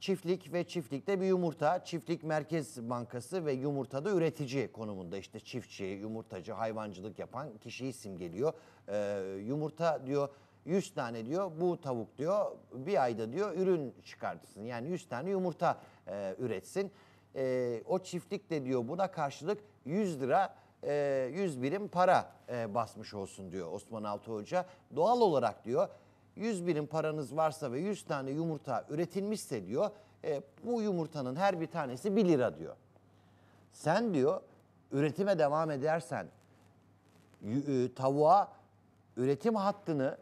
çiftlik ve çiftlikte bir yumurta. Çiftlik Merkez Bankası ve yumurtada üretici konumunda işte çiftçi, yumurtacı, hayvancılık yapan kişiyi simgeliyor. Ee, yumurta diyor 100 tane diyor bu tavuk diyor bir ayda diyor ürün çıkartsın. Yani 100 tane yumurta e, üretsin. E, o çiftlik de diyor buna karşılık 100 lira e, 100 birim para e, basmış olsun diyor Osman Altı Hoca. Doğal olarak diyor 100 birim paranız varsa ve 100 tane yumurta üretilmişse diyor e, bu yumurtanın her bir tanesi 1 lira diyor. Sen diyor üretime devam edersen e, tavuğa üretim hattını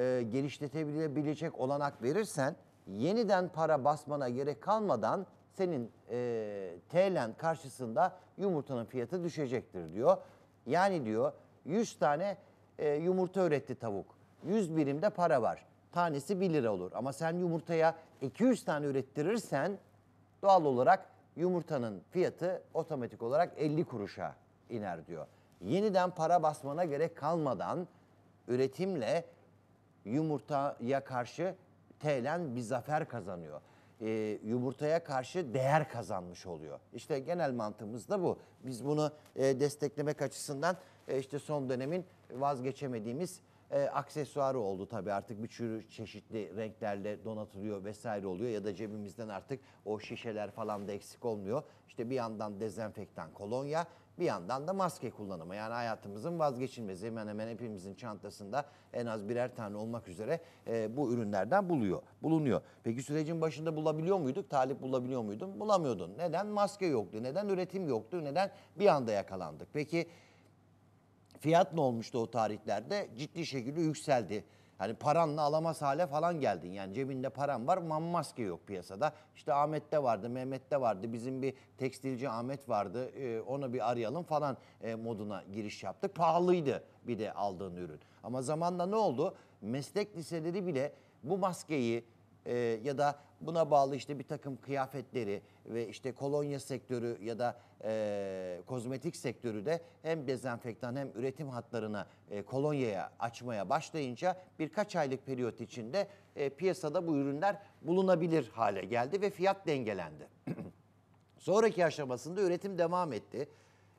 e, genişletebilecek olanak verirsen yeniden para basmana gerek kalmadan senin e, TL'n karşısında yumurtanın fiyatı düşecektir diyor. Yani diyor 100 tane e, yumurta üretti tavuk. 100 birimde para var. Tanesi 1 lira olur. Ama sen yumurtaya 200 tane ürettirirsen doğal olarak yumurtanın fiyatı otomatik olarak 50 kuruşa iner diyor. Yeniden para basmana gerek kalmadan üretimle yumurtaya karşı Telen bir zafer kazanıyor. E, yumurtaya karşı değer kazanmış oluyor. İşte genel mantığımız da bu. Biz bunu e, desteklemek açısından e, işte son dönemin vazgeçemediğimiz e, aksesuarı oldu tabii artık bir sürü çeşitli renklerle donatılıyor vesaire oluyor ya da cebimizden artık o şişeler falan da eksik olmuyor. İşte bir yandan dezenfektan kolonya bir yandan da maske kullanımı. Yani hayatımızın vazgeçilmezi hemen hemen hepimizin çantasında en az birer tane olmak üzere e, bu ürünlerden buluyor, bulunuyor. Peki sürecin başında bulabiliyor muyduk? Talip bulabiliyor muydun? Bulamıyordun. Neden? Maske yoktu. Neden üretim yoktu? Neden bir anda yakalandık? Peki fiyat ne olmuştu o tarihlerde? Ciddi şekilde yükseldi Hani paranla alamaz hale falan geldin. Yani cebinde paran var, ama maske yok piyasada. İşte de vardı, Mehmet de vardı. Bizim bir tekstilci Ahmet vardı. E, onu bir arayalım falan e, moduna giriş yaptık. Pahalıydı bir de aldığın ürün. Ama zamanla ne oldu? Meslek liseleri bile bu maskeyi e, ya da Buna bağlı işte bir takım kıyafetleri ve işte kolonya sektörü ya da e, kozmetik sektörü de hem dezenfektan hem üretim hatlarına e, kolonyaya açmaya başlayınca birkaç aylık periyot içinde e, piyasada bu ürünler bulunabilir hale geldi ve fiyat dengelendi. Sonraki aşamasında üretim devam etti.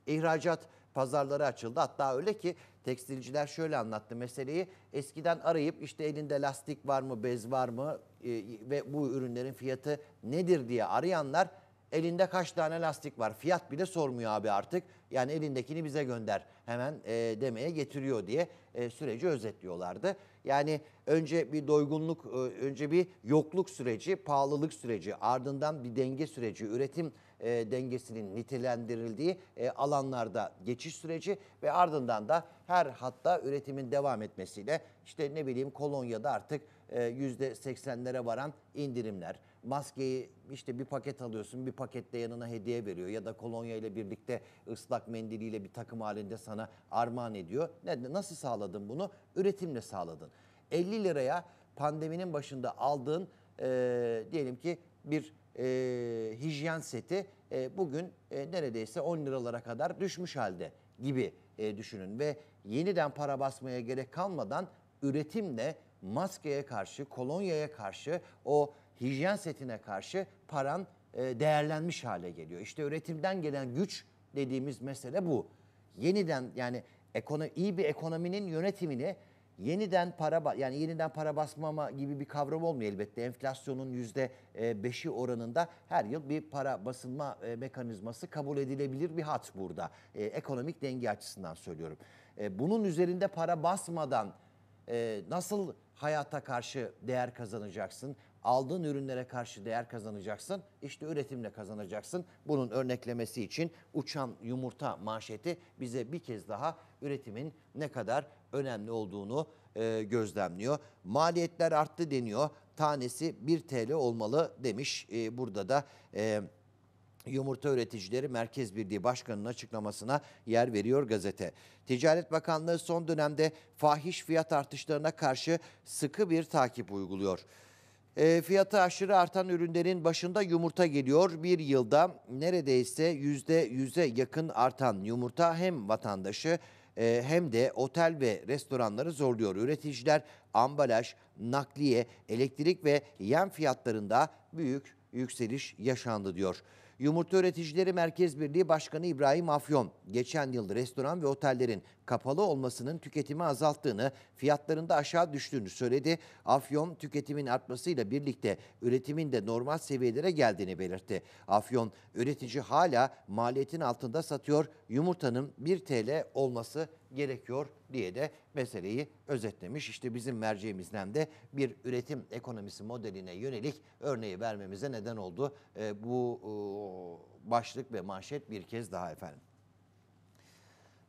İhracat pazarları açıldı. Hatta öyle ki tekstilciler şöyle anlattı meseleyi. Eskiden arayıp işte elinde lastik var mı, bez var mı e, ve bu ürünlerin fiyatı nedir diye arayanlar elinde kaç tane lastik var fiyat bile sormuyor abi artık. Yani elindekini bize gönder hemen e, demeye getiriyor diye e, süreci özetliyorlardı. Yani önce bir doygunluk, e, önce bir yokluk süreci, pahalılık süreci, ardından bir denge süreci, üretim süreci e, dengesinin nitelendirildiği e, alanlarda geçiş süreci ve ardından da her hatta üretimin devam etmesiyle işte ne bileyim kolonyada artık e, %80'lere varan indirimler. Maskeyi işte bir paket alıyorsun bir pakette yanına hediye veriyor ya da kolonya ile birlikte ıslak mendiliyle bir takım halinde sana armağan ediyor. Ne, nasıl sağladın bunu? Üretimle sağladın. 50 liraya pandeminin başında aldığın e, diyelim ki bir e, hijyen seti e, bugün e, neredeyse 10 liralara kadar düşmüş halde gibi e, düşünün. Ve yeniden para basmaya gerek kalmadan üretimle maskeye karşı, kolonyaya karşı, o hijyen setine karşı paran e, değerlenmiş hale geliyor. İşte üretimden gelen güç dediğimiz mesele bu. Yeniden yani ekono, iyi bir ekonominin yönetimini yeniden para yani yeniden para basmama gibi bir kavram olmuyor elbette. Enflasyonun yüzde e, beşi oranında her yıl bir para basılma e, mekanizması kabul edilebilir bir hat burada. E, ekonomik denge açısından söylüyorum. bunun üzerinde para basmadan nasıl hayata karşı değer kazanacaksın? Aldığın ürünlere karşı değer kazanacaksın. İşte üretimle kazanacaksın. Bunun örneklemesi için uçan yumurta manşeti bize bir kez daha üretimin ne kadar önemli olduğunu e, gözlemliyor. Maliyetler arttı deniyor. Tanesi 1 TL olmalı demiş. E, burada da e, Yumurta Üreticileri Merkez Birliği Başkanı'nın açıklamasına yer veriyor gazete. Ticaret Bakanlığı son dönemde fahiş fiyat artışlarına karşı sıkı bir takip uyguluyor. E, fiyatı aşırı artan ürünlerin başında yumurta geliyor. Bir yılda neredeyse %100'e yakın artan yumurta hem vatandaşı ee, hem de otel ve restoranları zorluyor. Üreticiler ambalaj, nakliye, elektrik ve yem fiyatlarında büyük yükseliş yaşandı diyor. Yumurta Üreticileri Merkez Birliği Başkanı İbrahim Afyon, geçen yıl restoran ve otellerin kapalı olmasının tüketimi azalttığını, fiyatlarında aşağı düştüğünü söyledi. Afyon, tüketimin artmasıyla birlikte üretimin de normal seviyelere geldiğini belirtti. Afyon, üretici hala maliyetin altında satıyor, yumurtanın 1 TL olması gerekiyor diye de meseleyi özetlemiş. İşte bizim merceğimizden de bir üretim ekonomisi modeline yönelik örneği vermemize neden oldu. E, bu e, başlık ve manşet bir kez daha efendim.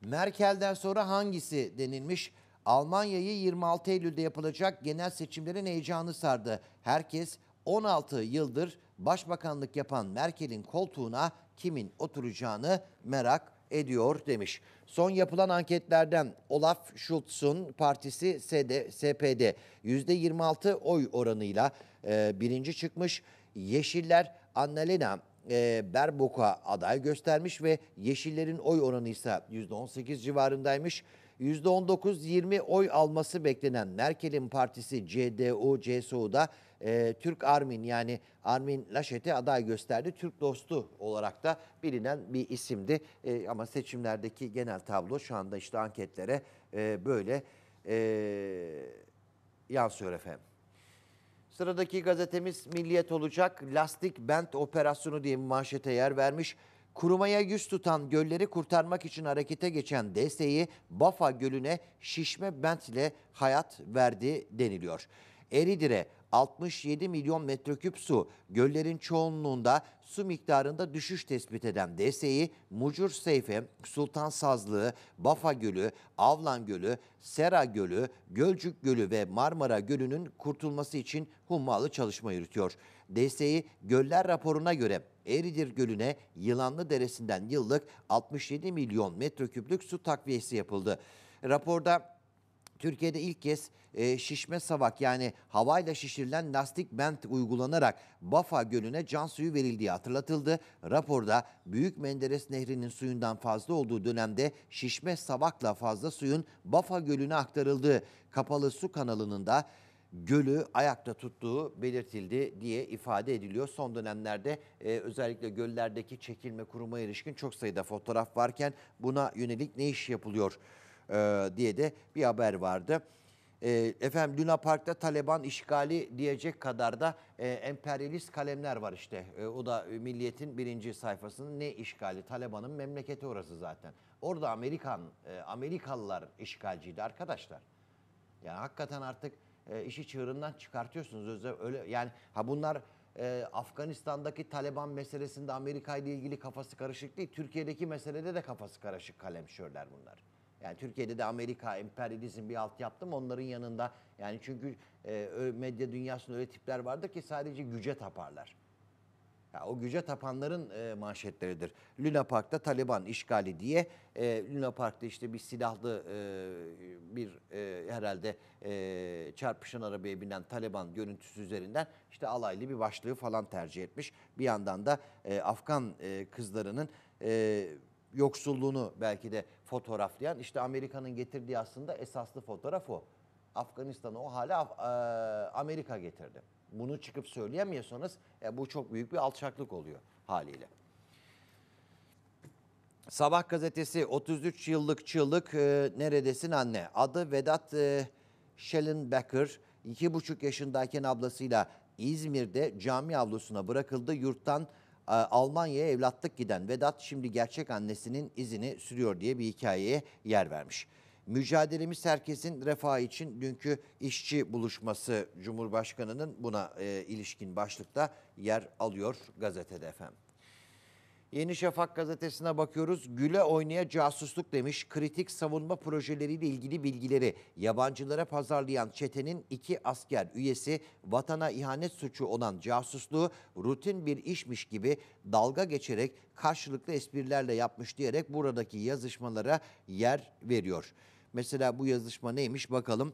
Merkel'den sonra hangisi denilmiş? Almanya'yı 26 Eylül'de yapılacak genel seçimlerin heyecanı sardı. Herkes 16 yıldır başbakanlık yapan Merkel'in koltuğuna kimin oturacağını merak ediyor demiş. Son yapılan anketlerden Olaf Schultz'un partisi SD, SP'de %26 oy oranıyla e, birinci çıkmış. Yeşiller Annalena e, Berbok'a aday göstermiş ve Yeşillerin oy oranı ise %18 civarındaymış. %19-20 oy alması beklenen Merkel'in partisi CDU-CSU'da e, Türk Armin yani Armin Laşete aday gösterdi. Türk dostu olarak da bilinen bir isimdi. E, ama seçimlerdeki genel tablo şu anda işte anketlere e, böyle e, yansıyor efendim. Sıradaki gazetemiz Milliyet olacak. Lastik bent operasyonu diye bir manşete yer vermiş. Kurumaya yüz tutan gölleri kurtarmak için harekete geçen desteği Bafa Gölü'ne şişme bent ile hayat verdi deniliyor. Eridire 67 milyon metreküp su, göllerin çoğunluğunda su miktarında düşüş tespit eden DSİ, Mucur Seyfe, Sultan Sazlığı, Bafa Gölü, Avlan Gölü, Sera Gölü, Gölcük Gölü ve Marmara Gölü'nün kurtulması için hummalı çalışma yürütüyor. DSİ göller raporuna göre Eridir Gölü'ne Yılanlı Deresi'nden yıllık 67 milyon metreküplük su takviyesi yapıldı. Raporda Türkiye'de ilk kez e, şişme savak yani havayla şişirilen lastik bent uygulanarak Bafa Gölü'ne can suyu verildiği hatırlatıldı. Raporda Büyük Menderes Nehri'nin suyundan fazla olduğu dönemde şişme savakla fazla suyun Bafa Gölü'ne aktarıldığı kapalı su kanalının da gölü ayakta tuttuğu belirtildi diye ifade ediliyor. Son dönemlerde e, özellikle göllerdeki çekilme kuruma ilişkin çok sayıda fotoğraf varken buna yönelik ne iş yapılıyor? e, diye de bir haber vardı. E, efendim Luna Park'ta Taliban işgali diyecek kadar da e, emperyalist kalemler var işte. E, o da Milliyet'in birinci sayfasının ne işgali? Taliban'ın memleketi orası zaten. Orada Amerikan, e, Amerikalılar işgalciydi arkadaşlar. Yani hakikaten artık e, işi çığırından çıkartıyorsunuz. Öyle, yani ha bunlar e, Afganistan'daki Taliban meselesinde Amerika ile ilgili kafası karışık değil. Türkiye'deki meselede de kafası karışık kalemşörler bunlar. Yani Türkiye'de de Amerika emperyalizm bir alt yaptım onların yanında. Yani çünkü e, medya dünyasında öyle tipler vardır ki sadece güce taparlar. Ya o güce tapanların e, manşetleridir. Luna Park'ta Taliban işgali diye e, Luna Park'ta işte bir silahlı e, bir e, herhalde e, çarpışan arabaya binen Taliban görüntüsü üzerinden işte alaylı bir başlığı falan tercih etmiş. Bir yandan da e, Afgan e, kızlarının e, yoksulluğunu belki de fotoğraflayan işte Amerika'nın getirdiği aslında esaslı fotoğraf o. Afganistan'a o hala e, Amerika getirdi. Bunu çıkıp söyleyemiyorsanız e, bu çok büyük bir alçaklık oluyor haliyle. Sabah gazetesi 33 yıllık çığlık e, neredesin anne? Adı Vedat e, Schellenbecker 2,5 yaşındayken ablasıyla İzmir'de cami avlusuna bırakıldı. Yurttan Almanya'ya evlatlık giden Vedat şimdi gerçek annesinin izini sürüyor diye bir hikayeye yer vermiş. Mücadelemiz herkesin refahı için dünkü işçi buluşması Cumhurbaşkanı'nın buna e, ilişkin başlıkta yer alıyor gazetede efendim. Yeni Şafak gazetesine bakıyoruz. Güle oynaya casusluk demiş. Kritik savunma projeleriyle ilgili bilgileri yabancılara pazarlayan çetenin iki asker üyesi vatana ihanet suçu olan casusluğu rutin bir işmiş gibi dalga geçerek karşılıklı esprilerle yapmış diyerek buradaki yazışmalara yer veriyor. Mesela bu yazışma neymiş bakalım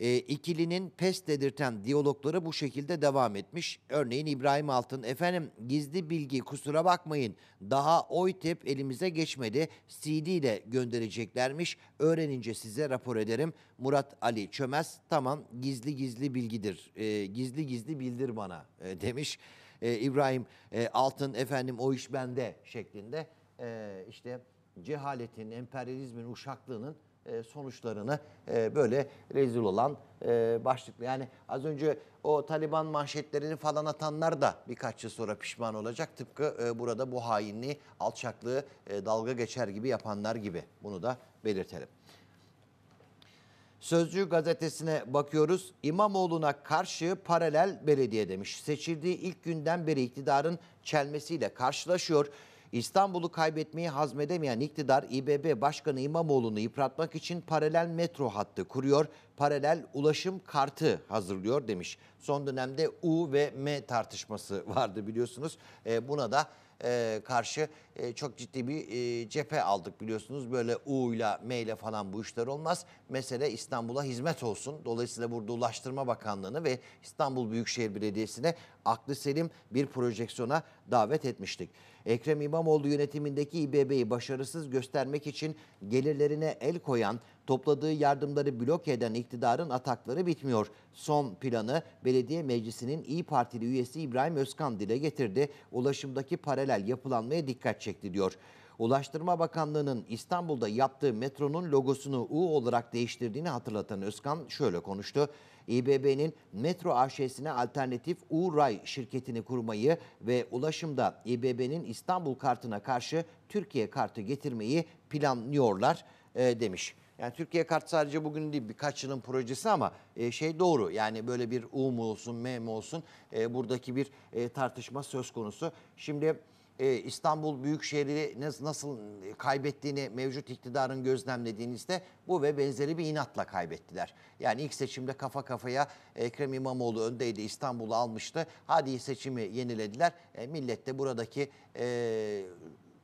e, ikilinin pes dedirten diyalogları bu şekilde devam etmiş. Örneğin İbrahim Altın, efendim gizli bilgi kusura bakmayın daha oy tep elimize geçmedi CD ile göndereceklermiş öğrenince size rapor ederim. Murat Ali Çömez tamam gizli gizli bilgidir e, gizli gizli bildir bana e, demiş. E, İbrahim e, Altın efendim o iş bende şeklinde e, işte cehaletin, emperyalizmin, uşaklığının e, sonuçlarını e, böyle rezil olan e, başlıklı. Yani az önce o Taliban manşetlerini falan atanlar da birkaç yıl sonra pişman olacak. Tıpkı burada bu hainliği, alçaklığı dalga geçer gibi yapanlar gibi. Bunu da belirtelim. Sözcü gazetesine bakıyoruz. İmamoğlu'na karşı paralel belediye demiş. Seçildiği ilk günden beri iktidarın çelmesiyle karşılaşıyor. İstanbul'u kaybetmeyi hazmedemeyen iktidar İBB Başkanı İmamoğlu'nu yıpratmak için paralel metro hattı kuruyor, paralel ulaşım kartı hazırlıyor demiş. Son dönemde U ve M tartışması vardı biliyorsunuz. E, buna da e, karşı e, çok ciddi bir e, cephe aldık biliyorsunuz. Böyle U ile M ile falan bu işler olmaz. Mesele İstanbul'a hizmet olsun. Dolayısıyla burada Ulaştırma Bakanlığı'nı ve İstanbul Büyükşehir Belediyesi'ne aklı selim bir projeksiyona davet etmiştik. Ekrem İmamoğlu yönetimindeki İBB'yi başarısız göstermek için gelirlerine el koyan, topladığı yardımları blok eden iktidarın atakları bitmiyor. Son planı belediye meclisinin İyi Partili üyesi İbrahim Özkan dile getirdi. Ulaşımdaki paralel yapılanmaya dikkat çekti diyor. Ulaştırma Bakanlığı'nın İstanbul'da yaptığı metronun logosunu U olarak değiştirdiğini hatırlatan Özkan şöyle konuştu. İBB'nin metro AŞ'sine alternatif Uray şirketini kurmayı ve ulaşımda İBB'nin İstanbul kartına karşı Türkiye kartı getirmeyi planlıyorlar e, demiş. Yani Türkiye Kart sadece bugün değil birkaç yılın projesi ama e, şey doğru. Yani böyle bir U mu olsun M mi olsun e, buradaki bir e, tartışma söz konusu. Şimdi e, İstanbul Büyükşehir'i nasıl, nasıl kaybettiğini mevcut iktidarın gözlemlediğinizde bu ve benzeri bir inatla kaybettiler. Yani ilk seçimde kafa kafaya Ekrem İmamoğlu öndeydi İstanbul'u almıştı. Hadi seçimi yenilediler. E, millet de buradaki e,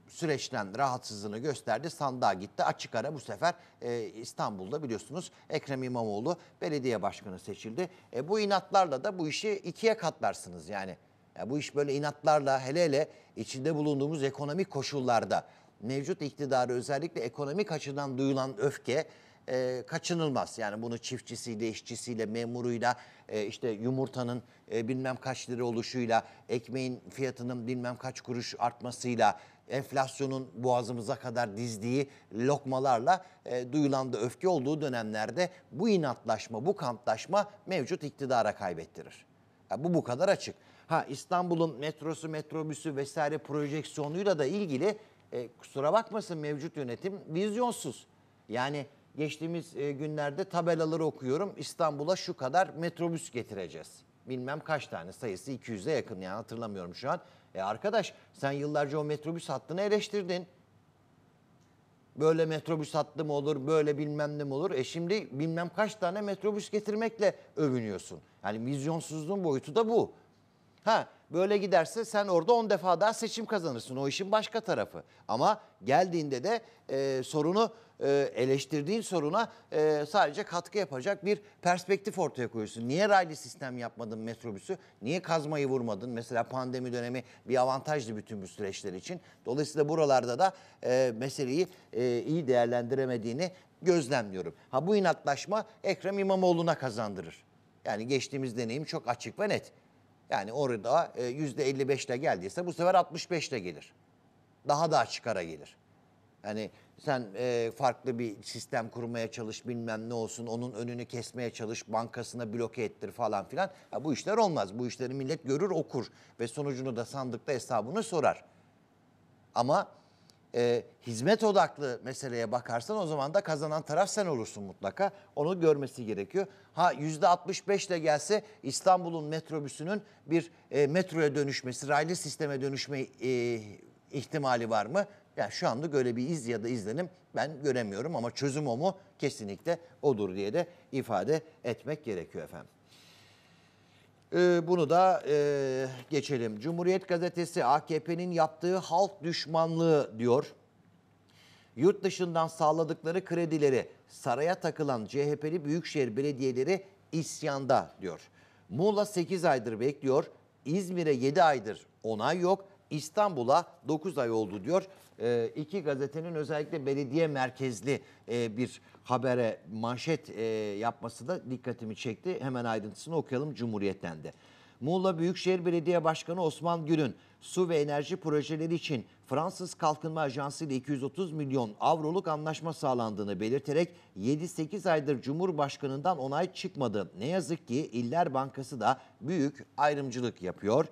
süreçten rahatsızlığını gösterdi. Sandığa gitti. Açık ara bu sefer e, İstanbul'da biliyorsunuz Ekrem İmamoğlu belediye başkanı seçildi. E, bu inatlarla da bu işi ikiye katlarsınız yani. Ya bu iş böyle inatlarla hele hele içinde bulunduğumuz ekonomik koşullarda mevcut iktidarı özellikle ekonomik açıdan duyulan öfke e, kaçınılmaz. Yani bunu çiftçisiyle, işçisiyle, memuruyla, e, işte yumurtanın e, bilmem kaç lira oluşuyla, ekmeğin fiyatının bilmem kaç kuruş artmasıyla, enflasyonun boğazımıza kadar dizdiği lokmalarla e, duyulan da öfke olduğu dönemlerde bu inatlaşma, bu kamplaşma mevcut iktidara kaybettirir. Ya bu bu kadar açık. Ha İstanbul'un metrosu, metrobüsü vesaire projeksiyonuyla da ilgili e, kusura bakmasın mevcut yönetim vizyonsuz. Yani geçtiğimiz e, günlerde tabelaları okuyorum. İstanbul'a şu kadar metrobüs getireceğiz. Bilmem kaç tane sayısı 200'e yakın yani hatırlamıyorum şu an. E arkadaş sen yıllarca o metrobüs hattını eleştirdin böyle metrobüs hattı olur, böyle bilmem ne olur. E şimdi bilmem kaç tane metrobüs getirmekle övünüyorsun. Yani vizyonsuzluğun boyutu da bu. Ha böyle giderse sen orada 10 defa daha seçim kazanırsın. O işin başka tarafı. Ama geldiğinde de e, sorunu e, eleştirdiğin soruna e, sadece katkı yapacak bir perspektif ortaya koyuyorsun. Niye raylı sistem yapmadın metrobüsü? Niye kazmayı vurmadın? Mesela pandemi dönemi bir avantajdı bütün bu süreçler için. Dolayısıyla buralarda da e, meseleyi e, iyi değerlendiremediğini gözlemliyorum. Ha bu inatlaşma Ekrem İmamoğlu'na kazandırır. Yani geçtiğimiz deneyim çok açık ve net. Yani orada %55 ile geldiyse bu sefer 65 ile gelir. Daha da açık ara gelir. Yani sen e, farklı bir sistem kurmaya çalış bilmem ne olsun onun önünü kesmeye çalış bankasına bloke ettir falan filan. Ha, bu işler olmaz. Bu işleri millet görür okur ve sonucunu da sandıkta hesabını sorar. Ama e, hizmet odaklı meseleye bakarsan o zaman da kazanan taraf sen olursun mutlaka. Onu görmesi gerekiyor. Ha yüzde %65 de gelse İstanbul'un metrobüsünün bir e, metroya dönüşmesi, raylı sisteme dönüşme e, ihtimali var mı? Yani şu anda böyle bir iz ya da izlenim ben göremiyorum ama çözüm o mu? Kesinlikle odur diye de ifade etmek gerekiyor efendim. Ee, bunu da e, geçelim. Cumhuriyet Gazetesi AKP'nin yaptığı halk düşmanlığı diyor. Yurt dışından sağladıkları kredileri saraya takılan CHP'li büyükşehir belediyeleri isyanda diyor. Muğla 8 aydır bekliyor. İzmir'e 7 aydır onay yok. İstanbul'a 9 ay oldu diyor e, iki gazetenin özellikle belediye merkezli e, bir habere manşet e, yapması da dikkatimi çekti. Hemen ayrıntısını okuyalım Cumhuriyet'ten de. Muğla Büyükşehir Belediye Başkanı Osman Gülün su ve enerji projeleri için Fransız Kalkınma Ajansı ile 230 milyon avroluk anlaşma sağlandığını belirterek 7-8 aydır Cumhurbaşkanı'ndan onay çıkmadı. Ne yazık ki İller Bankası da büyük ayrımcılık yapıyor.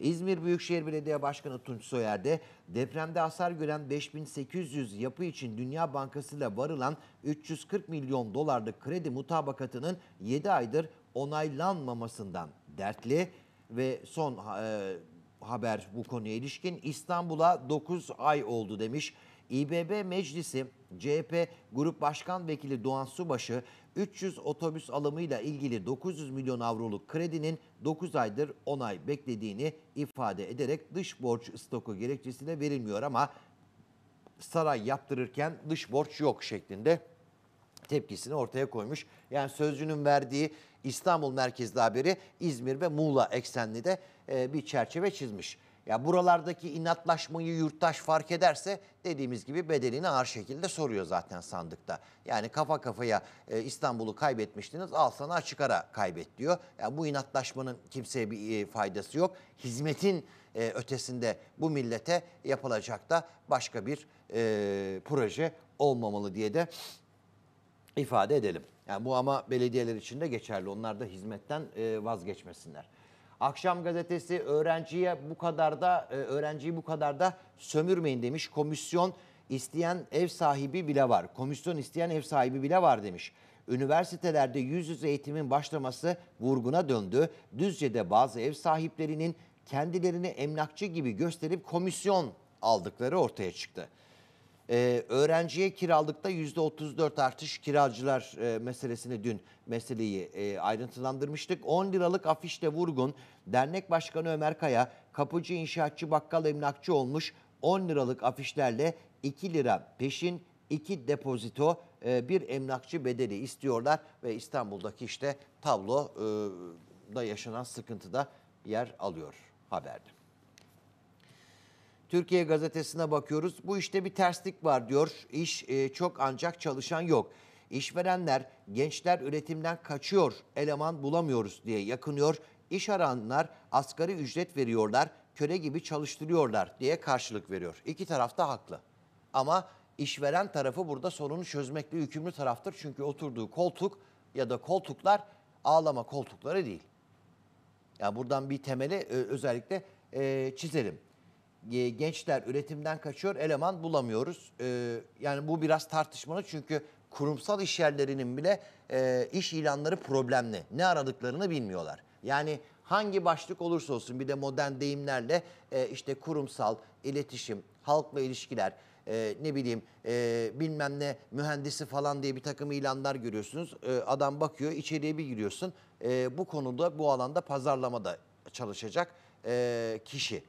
İzmir Büyükşehir Belediye Başkanı Tunç Soyer de depremde hasar gören 5800 yapı için Dünya Bankası ile varılan 340 milyon dolarlık kredi mutabakatının 7 aydır onaylanmamasından dertli ve son e, haber bu konuya ilişkin İstanbul'a 9 ay oldu demiş. İBB Meclisi CHP Grup Başkan Vekili Doğan Subaşı 300 otobüs alımıyla ilgili 900 milyon avroluk kredinin 9 aydır 10 ay beklediğini ifade ederek dış borç stoku gerekçesiyle verilmiyor ama saray yaptırırken dış borç yok şeklinde tepkisini ortaya koymuş. Yani sözcünün verdiği İstanbul merkezli haberi İzmir ve Muğla eksenli de e, bir çerçeve çizmiş. Ya buralardaki inatlaşmayı yurttaş fark ederse dediğimiz gibi bedelini ağır şekilde soruyor zaten sandıkta. Yani kafa kafaya e, İstanbul'u kaybetmiştiniz al sana açık ara kaybet diyor. Yani bu inatlaşmanın kimseye bir e, faydası yok. Hizmetin e, ötesinde bu millete yapılacak da başka bir e, proje olmamalı diye de ifade edelim. Yani bu ama belediyeler için de geçerli. Onlar da hizmetten e, vazgeçmesinler. Akşam gazetesi öğrenciye bu kadar da e, öğrenciyi bu kadar da sömürmeyin demiş. Komisyon isteyen ev sahibi bile var. Komisyon isteyen ev sahibi bile var demiş. Üniversitelerde yüz yüze eğitimin başlaması vurguna döndü. Düzce'de bazı ev sahiplerinin kendilerini emlakçı gibi gösterip komisyon aldıkları ortaya çıktı. Ee, öğrenciye kiralıkta %34 artış kiracılar e, meselesini dün meseleyi e, ayrıntılandırmıştık. 10 liralık afişte vurgun dernek başkanı Ömer Kaya kapıcı inşaatçı bakkal emlakçı olmuş 10 liralık afişlerle 2 lira peşin 2 depozito e, bir emlakçı bedeli istiyorlar ve İstanbul'daki işte tablo e, da yaşanan sıkıntıda yer alıyor haberde. Türkiye gazetesine bakıyoruz. Bu işte bir terslik var diyor. İş e, çok ancak çalışan yok. İşverenler gençler üretimden kaçıyor, eleman bulamıyoruz diye yakınıyor. İş aranlar asgari ücret veriyorlar, köle gibi çalıştırıyorlar diye karşılık veriyor. İki taraf da haklı. Ama işveren tarafı burada sorunu çözmekle yükümlü taraftır. Çünkü oturduğu koltuk ya da koltuklar ağlama koltukları değil. Yani buradan bir temeli e, özellikle e, çizelim. E, gençler üretimden kaçıyor, eleman bulamıyoruz. E, yani bu biraz tartışmalı çünkü kurumsal iş yerlerinin bile e, iş ilanları problemli. Ne aradıklarını bilmiyorlar. Yani hangi başlık olursa olsun bir de modern deyimlerle işte kurumsal, iletişim, halkla ilişkiler, e, ne bileyim e, bilmem ne mühendisi falan diye bir takım ilanlar görüyorsunuz. E, adam bakıyor içeriye bir giriyorsun. E, bu konuda bu alanda pazarlamada çalışacak e, kişi.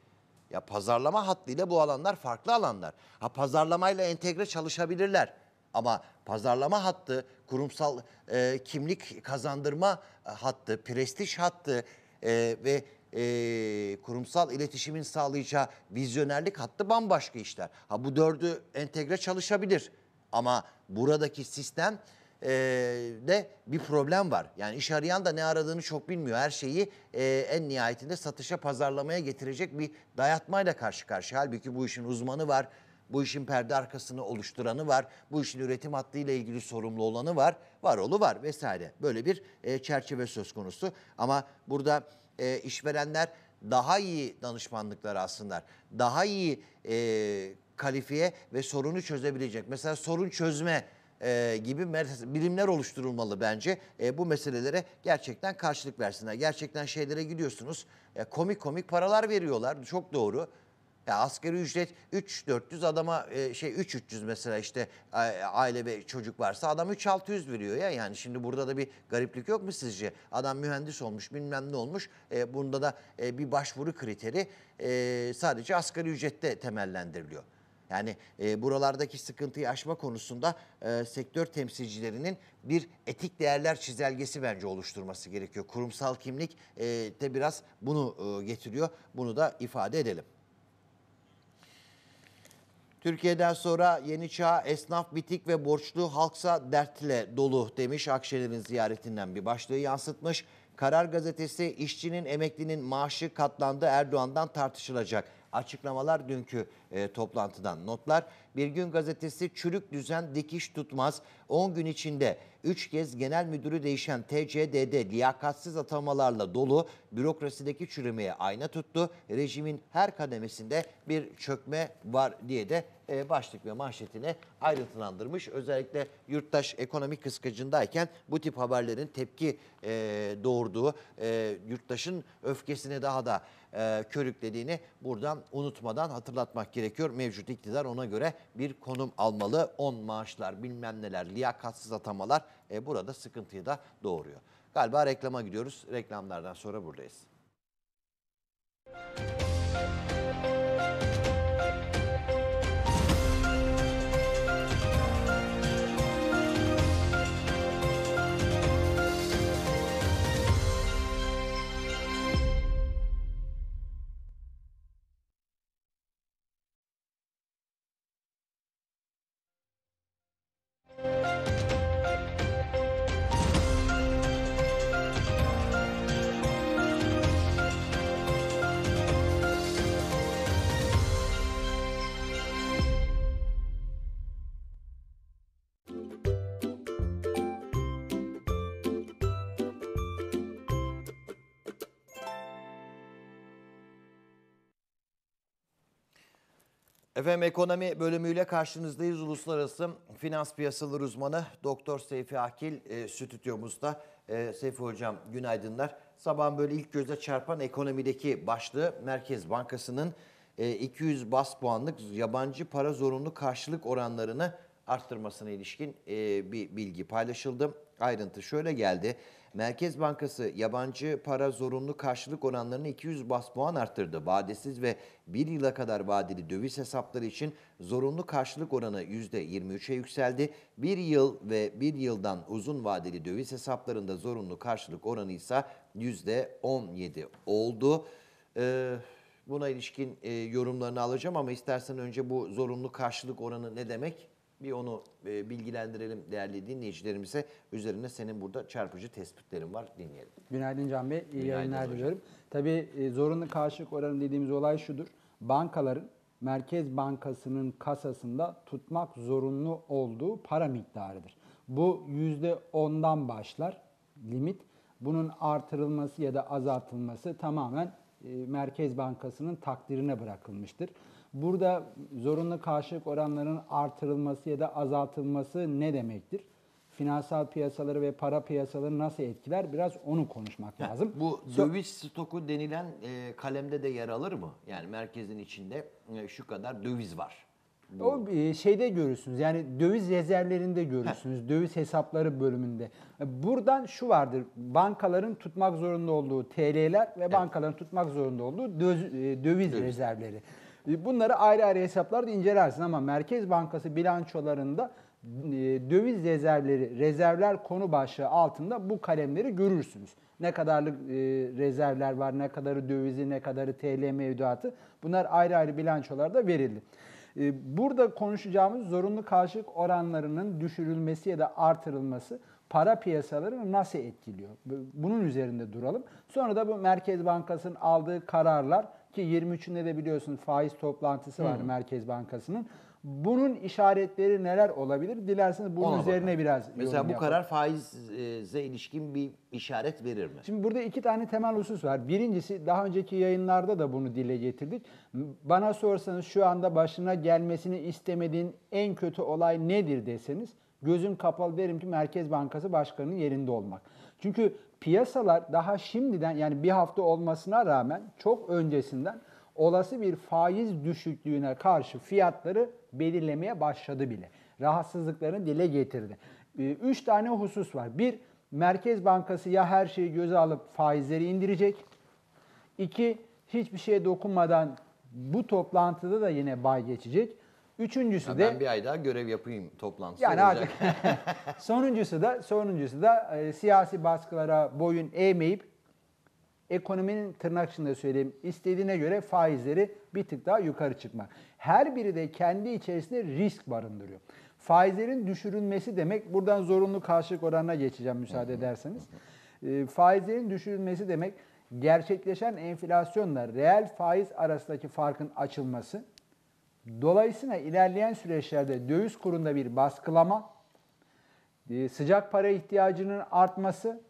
Ya pazarlama hattıyla bu alanlar farklı alanlar. Ha pazarlamayla entegre çalışabilirler. Ama pazarlama hattı, kurumsal e, kimlik kazandırma e, hattı, prestij hattı e, ve e, kurumsal iletişimin sağlayacağı vizyonerlik hattı bambaşka işler. Ha bu dördü entegre çalışabilir. Ama buradaki sistem e, de bir problem var. Yani iş arayan da ne aradığını çok bilmiyor. Her şeyi e, en nihayetinde satışa pazarlamaya getirecek bir dayatmayla karşı karşıya. Halbuki bu işin uzmanı var. Bu işin perde arkasını oluşturanı var. Bu işin üretim hattıyla ilgili sorumlu olanı var. Varolu var vesaire. Böyle bir e, çerçeve söz konusu. Ama burada e, işverenler daha iyi danışmanlıklar alsınlar. Daha iyi e, kalifiye ve sorunu çözebilecek. Mesela sorun çözme e, gibi birimler oluşturulmalı bence. E, bu meselelere gerçekten karşılık versinler. Gerçekten şeylere gidiyorsunuz. E, komik komik paralar veriyorlar. Çok doğru. Ya askeri ücret 3-400 adama e, şey 3-300 mesela işte aile ve çocuk varsa adam 3-600 veriyor ya. Yani şimdi burada da bir gariplik yok mu sizce? Adam mühendis olmuş bilmem ne olmuş. E, bunda da e, bir başvuru kriteri e, sadece asgari ücrette temellendiriliyor. Yani e, buralardaki sıkıntıyı aşma konusunda e, sektör temsilcilerinin bir etik değerler çizelgesi bence oluşturması gerekiyor. Kurumsal kimlik e, de biraz bunu e, getiriyor. Bunu da ifade edelim. Türkiye'den sonra yeni çağ esnaf bitik ve borçlu halksa dertle dolu demiş Akşener'in ziyaretinden bir başlığı yansıtmış. Karar gazetesi işçinin emeklinin maaşı katlandı Erdoğan'dan tartışılacak. Açıklamalar dünkü e, toplantıdan notlar. Bir gün gazetesi çürük düzen dikiş tutmaz. 10 gün içinde 3 kez genel müdürü değişen TCDD liyakatsiz atamalarla dolu bürokrasideki çürümeye ayna tuttu. Rejimin her kademesinde bir çökme var diye de e, başlık ve manşetini ayrıntılandırmış. Özellikle yurttaş ekonomik kıskacındayken bu tip haberlerin tepki e, doğurduğu, e, yurttaşın öfkesine daha da e, körüklediğini buradan unutmadan hatırlatmak gerekiyor. Mevcut iktidar ona göre bir konum almalı. 10 maaşlar bilmem neler liyakatsız atamalar e, burada sıkıntıyı da doğuruyor. Galiba reklama gidiyoruz. Reklamlardan sonra buradayız. Müzik Efendim ekonomi bölümüyle karşınızdayız. Uluslararası finans piyasaları uzmanı Doktor Seyfi Akil e, stüdyomuzda. E, Seyfi Hocam günaydınlar. Sabah böyle ilk göze çarpan ekonomideki başlığı Merkez Bankası'nın e, 200 bas puanlık yabancı para zorunlu karşılık oranlarını arttırmasına ilişkin e, bir bilgi paylaşıldı. Ayrıntı şöyle geldi. Merkez Bankası yabancı para zorunlu karşılık oranlarını 200 bas puan arttırdı. Vadesiz ve 1 yıla kadar vadeli döviz hesapları için zorunlu karşılık oranı %23'e yükseldi. 1 yıl ve 1 yıldan uzun vadeli döviz hesaplarında zorunlu karşılık oranı ise %17 oldu. Ee, buna ilişkin e, yorumlarını alacağım ama istersen önce bu zorunlu karşılık oranı ne demek? Bir onu e, bilgilendirelim değerli dinleyicilerimize. Üzerine senin burada çarpıcı tespitlerin var. Dinleyelim. Günaydın Can Bey. İyi Günaydın yayınlar diliyorum. Tabii e, zorunlu karşılık oranı dediğimiz olay şudur. Bankaların Merkez Bankası'nın kasasında tutmak zorunlu olduğu para miktarıdır. Bu %10'dan başlar limit. Bunun artırılması ya da azaltılması tamamen e, Merkez Bankası'nın takdirine bırakılmıştır. Burada zorunlu karşılık oranlarının artırılması ya da azaltılması ne demektir? Finansal piyasaları ve para piyasaları nasıl etkiler? Biraz onu konuşmak yani lazım. Bu döviz stoku denilen e, kalemde de yer alır mı? Yani merkezin içinde e, şu kadar döviz var. Bu. O e, şeyde görürsünüz yani döviz rezervlerinde görürsünüz. Heh. Döviz hesapları bölümünde. E, buradan şu vardır. Bankaların tutmak zorunda olduğu TL'ler ve evet. bankaların tutmak zorunda olduğu döviz, e, döviz, döviz. rezervleri. Bunları ayrı ayrı hesaplarda incelersin ama Merkez Bankası bilançolarında e, döviz rezervleri, rezervler konu başlığı altında bu kalemleri görürsünüz. Ne kadarlık e, rezervler var, ne kadarı dövizi, ne kadarı TL mevduatı. Bunlar ayrı ayrı bilançolarda verildi. E, burada konuşacağımız zorunlu karşılık oranlarının düşürülmesi ya da artırılması para piyasalarını nasıl etkiliyor? Bunun üzerinde duralım. Sonra da bu Merkez Bankası'nın aldığı kararlar ki 23'ünde de biliyorsun faiz toplantısı var hmm. Merkez Bankası'nın. Bunun işaretleri neler olabilir? Dilerseniz bunun Ona üzerine bakalım. biraz Mesela bu yapalım. karar faize ilişkin bir işaret verir mi? Şimdi burada iki tane temel husus var. Birincisi daha önceki yayınlarda da bunu dile getirdik. Bana sorsanız şu anda başına gelmesini istemediğin en kötü olay nedir deseniz gözüm kapalı derim ki Merkez Bankası Başkanı'nın yerinde olmak. Çünkü piyasalar daha şimdiden yani bir hafta olmasına rağmen çok öncesinden olası bir faiz düşüklüğüne karşı fiyatları belirlemeye başladı bile. Rahatsızlıklarını dile getirdi. Ee, üç tane husus var. Bir, Merkez Bankası ya her şeyi göze alıp faizleri indirecek. İki, hiçbir şeye dokunmadan bu toplantıda da yine bay geçecek. Üçüncüsü ya de ben bir ay daha görev yapayım toplantısı yani olacak. Artık, sonuncusu da sonuncusu da e, siyasi baskılara boyun eğmeyip ekonominin tırnak içinde söyleyeyim istediğine göre faizleri bir tık daha yukarı çıkmak. Her biri de kendi içerisinde risk barındırıyor. Faizlerin düşürülmesi demek buradan zorunlu karşılık oranına geçeceğim müsaade ederseniz. E, faizlerin düşürülmesi demek gerçekleşen enflasyonla reel faiz arasındaki farkın açılması Dolayısıyla ilerleyen süreçlerde döviz kurunda bir baskılama, e, sıcak para ihtiyacının artması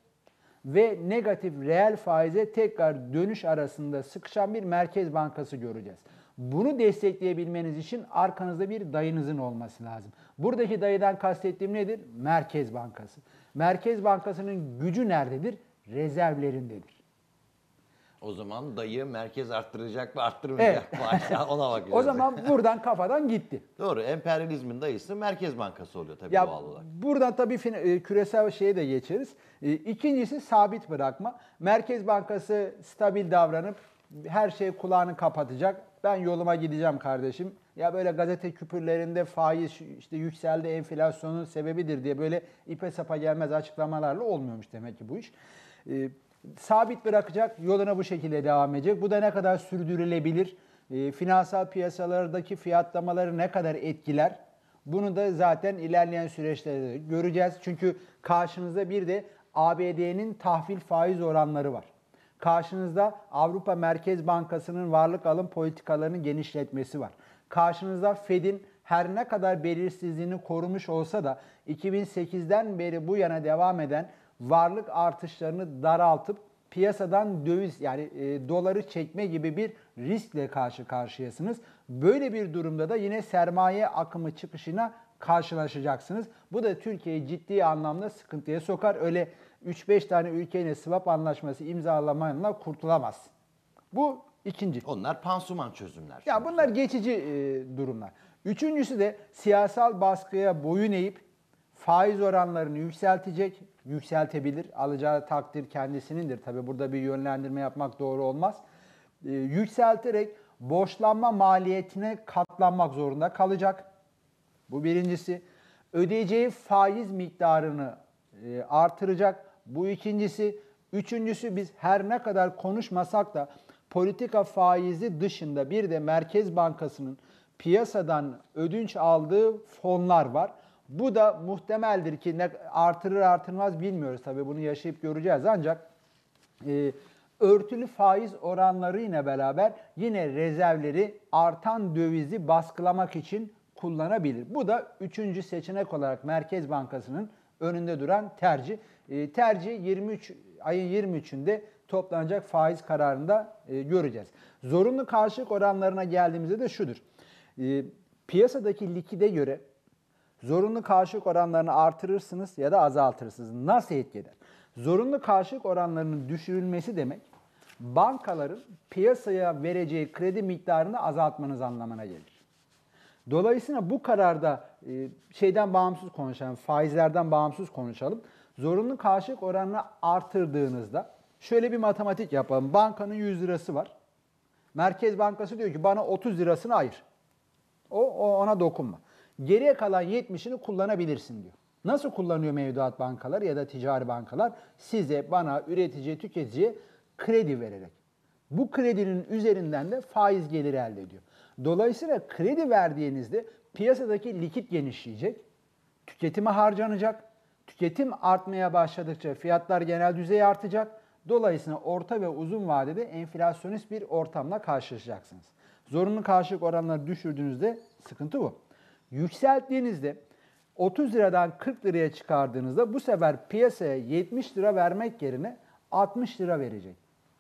ve negatif reel faize tekrar dönüş arasında sıkışan bir merkez bankası göreceğiz. Bunu destekleyebilmeniz için arkanızda bir dayınızın olması lazım. Buradaki dayıdan kastettiğim nedir? Merkez Bankası. Merkez Bankası'nın gücü nerededir? Rezervlerindedir. O zaman dayı merkez arttıracak mı arttırmayacak mı aşağı ona bakacağız. o zaman buradan kafadan gitti. Doğru emperyalizmin dayısı Merkez Bankası oluyor tabii ya, doğal olarak. Buradan tabii e, küresel şeye de geçeriz. E, ikincisi sabit bırakma. Merkez Bankası stabil davranıp her şey kulağını kapatacak. Ben yoluma gideceğim kardeşim. Ya böyle gazete küpürlerinde faiz işte yükseldi enflasyonun sebebidir diye böyle ipe sapa gelmez açıklamalarla olmuyormuş demek ki bu iş. E, sabit bırakacak, yoluna bu şekilde devam edecek. Bu da ne kadar sürdürülebilir, e, finansal piyasalardaki fiyatlamaları ne kadar etkiler? Bunu da zaten ilerleyen süreçlerde göreceğiz. Çünkü karşınızda bir de ABD'nin tahvil faiz oranları var. Karşınızda Avrupa Merkez Bankası'nın varlık alım politikalarını genişletmesi var. Karşınızda Fed'in her ne kadar belirsizliğini korumuş olsa da 2008'den beri bu yana devam eden varlık artışlarını daraltıp piyasadan döviz yani e, doları çekme gibi bir riskle karşı karşıyasınız. Böyle bir durumda da yine sermaye akımı çıkışına karşılaşacaksınız. Bu da Türkiye'yi ciddi anlamda sıkıntıya sokar. Öyle 3-5 tane ülkeyle swap anlaşması imzalamayla kurtulamaz. Bu ikinci. Onlar pansuman çözümler. Ya bunlar geçici e, durumlar. Üçüncüsü de siyasal baskıya boyun eğip faiz oranlarını yükseltecek, yükseltebilir. Alacağı takdir kendisinindir. Tabi burada bir yönlendirme yapmak doğru olmaz. E, yükselterek borçlanma maliyetine katlanmak zorunda kalacak. Bu birincisi. Ödeyeceği faiz miktarını e, artıracak. Bu ikincisi. Üçüncüsü biz her ne kadar konuşmasak da politika faizi dışında bir de Merkez Bankası'nın piyasadan ödünç aldığı fonlar var. Bu da muhtemeldir ki ne artırır artırmaz bilmiyoruz tabii bunu yaşayıp göreceğiz ancak e, örtülü faiz oranları ile beraber yine rezervleri artan dövizi baskılamak için kullanabilir. Bu da üçüncü seçenek olarak Merkez Bankası'nın önünde duran tercih. E, tercih 23 ayın 23'ünde toplanacak faiz kararında e, göreceğiz. Zorunlu karşılık oranlarına geldiğimizde de şudur. E, piyasadaki likide göre Zorunlu karşılık oranlarını artırırsınız ya da azaltırsınız. Nasıl etkiler? Zorunlu karşılık oranlarının düşürülmesi demek bankaların piyasaya vereceği kredi miktarını azaltmanız anlamına gelir. Dolayısıyla bu kararda e, şeyden bağımsız konuşalım, faizlerden bağımsız konuşalım. Zorunlu karşılık oranını artırdığınızda şöyle bir matematik yapalım. Bankanın 100 lirası var. Merkez Bankası diyor ki bana 30 lirasını ayır. O, o ona dokunma. Geriye kalan 70'ini kullanabilirsin diyor. Nasıl kullanıyor mevduat bankalar ya da ticari bankalar? Size, bana, üretici tüketiciye kredi vererek. Bu kredinin üzerinden de faiz geliri elde ediyor. Dolayısıyla kredi verdiğinizde piyasadaki likit genişleyecek, tüketime harcanacak, tüketim artmaya başladıkça fiyatlar genel düzey artacak. Dolayısıyla orta ve uzun vadede enflasyonist bir ortamla karşılaşacaksınız. Zorunlu karşılık oranları düşürdüğünüzde sıkıntı bu yükselttiğinizde 30 liradan 40 liraya çıkardığınızda bu sefer piyasaya 70 lira vermek yerine 60 lira verecek.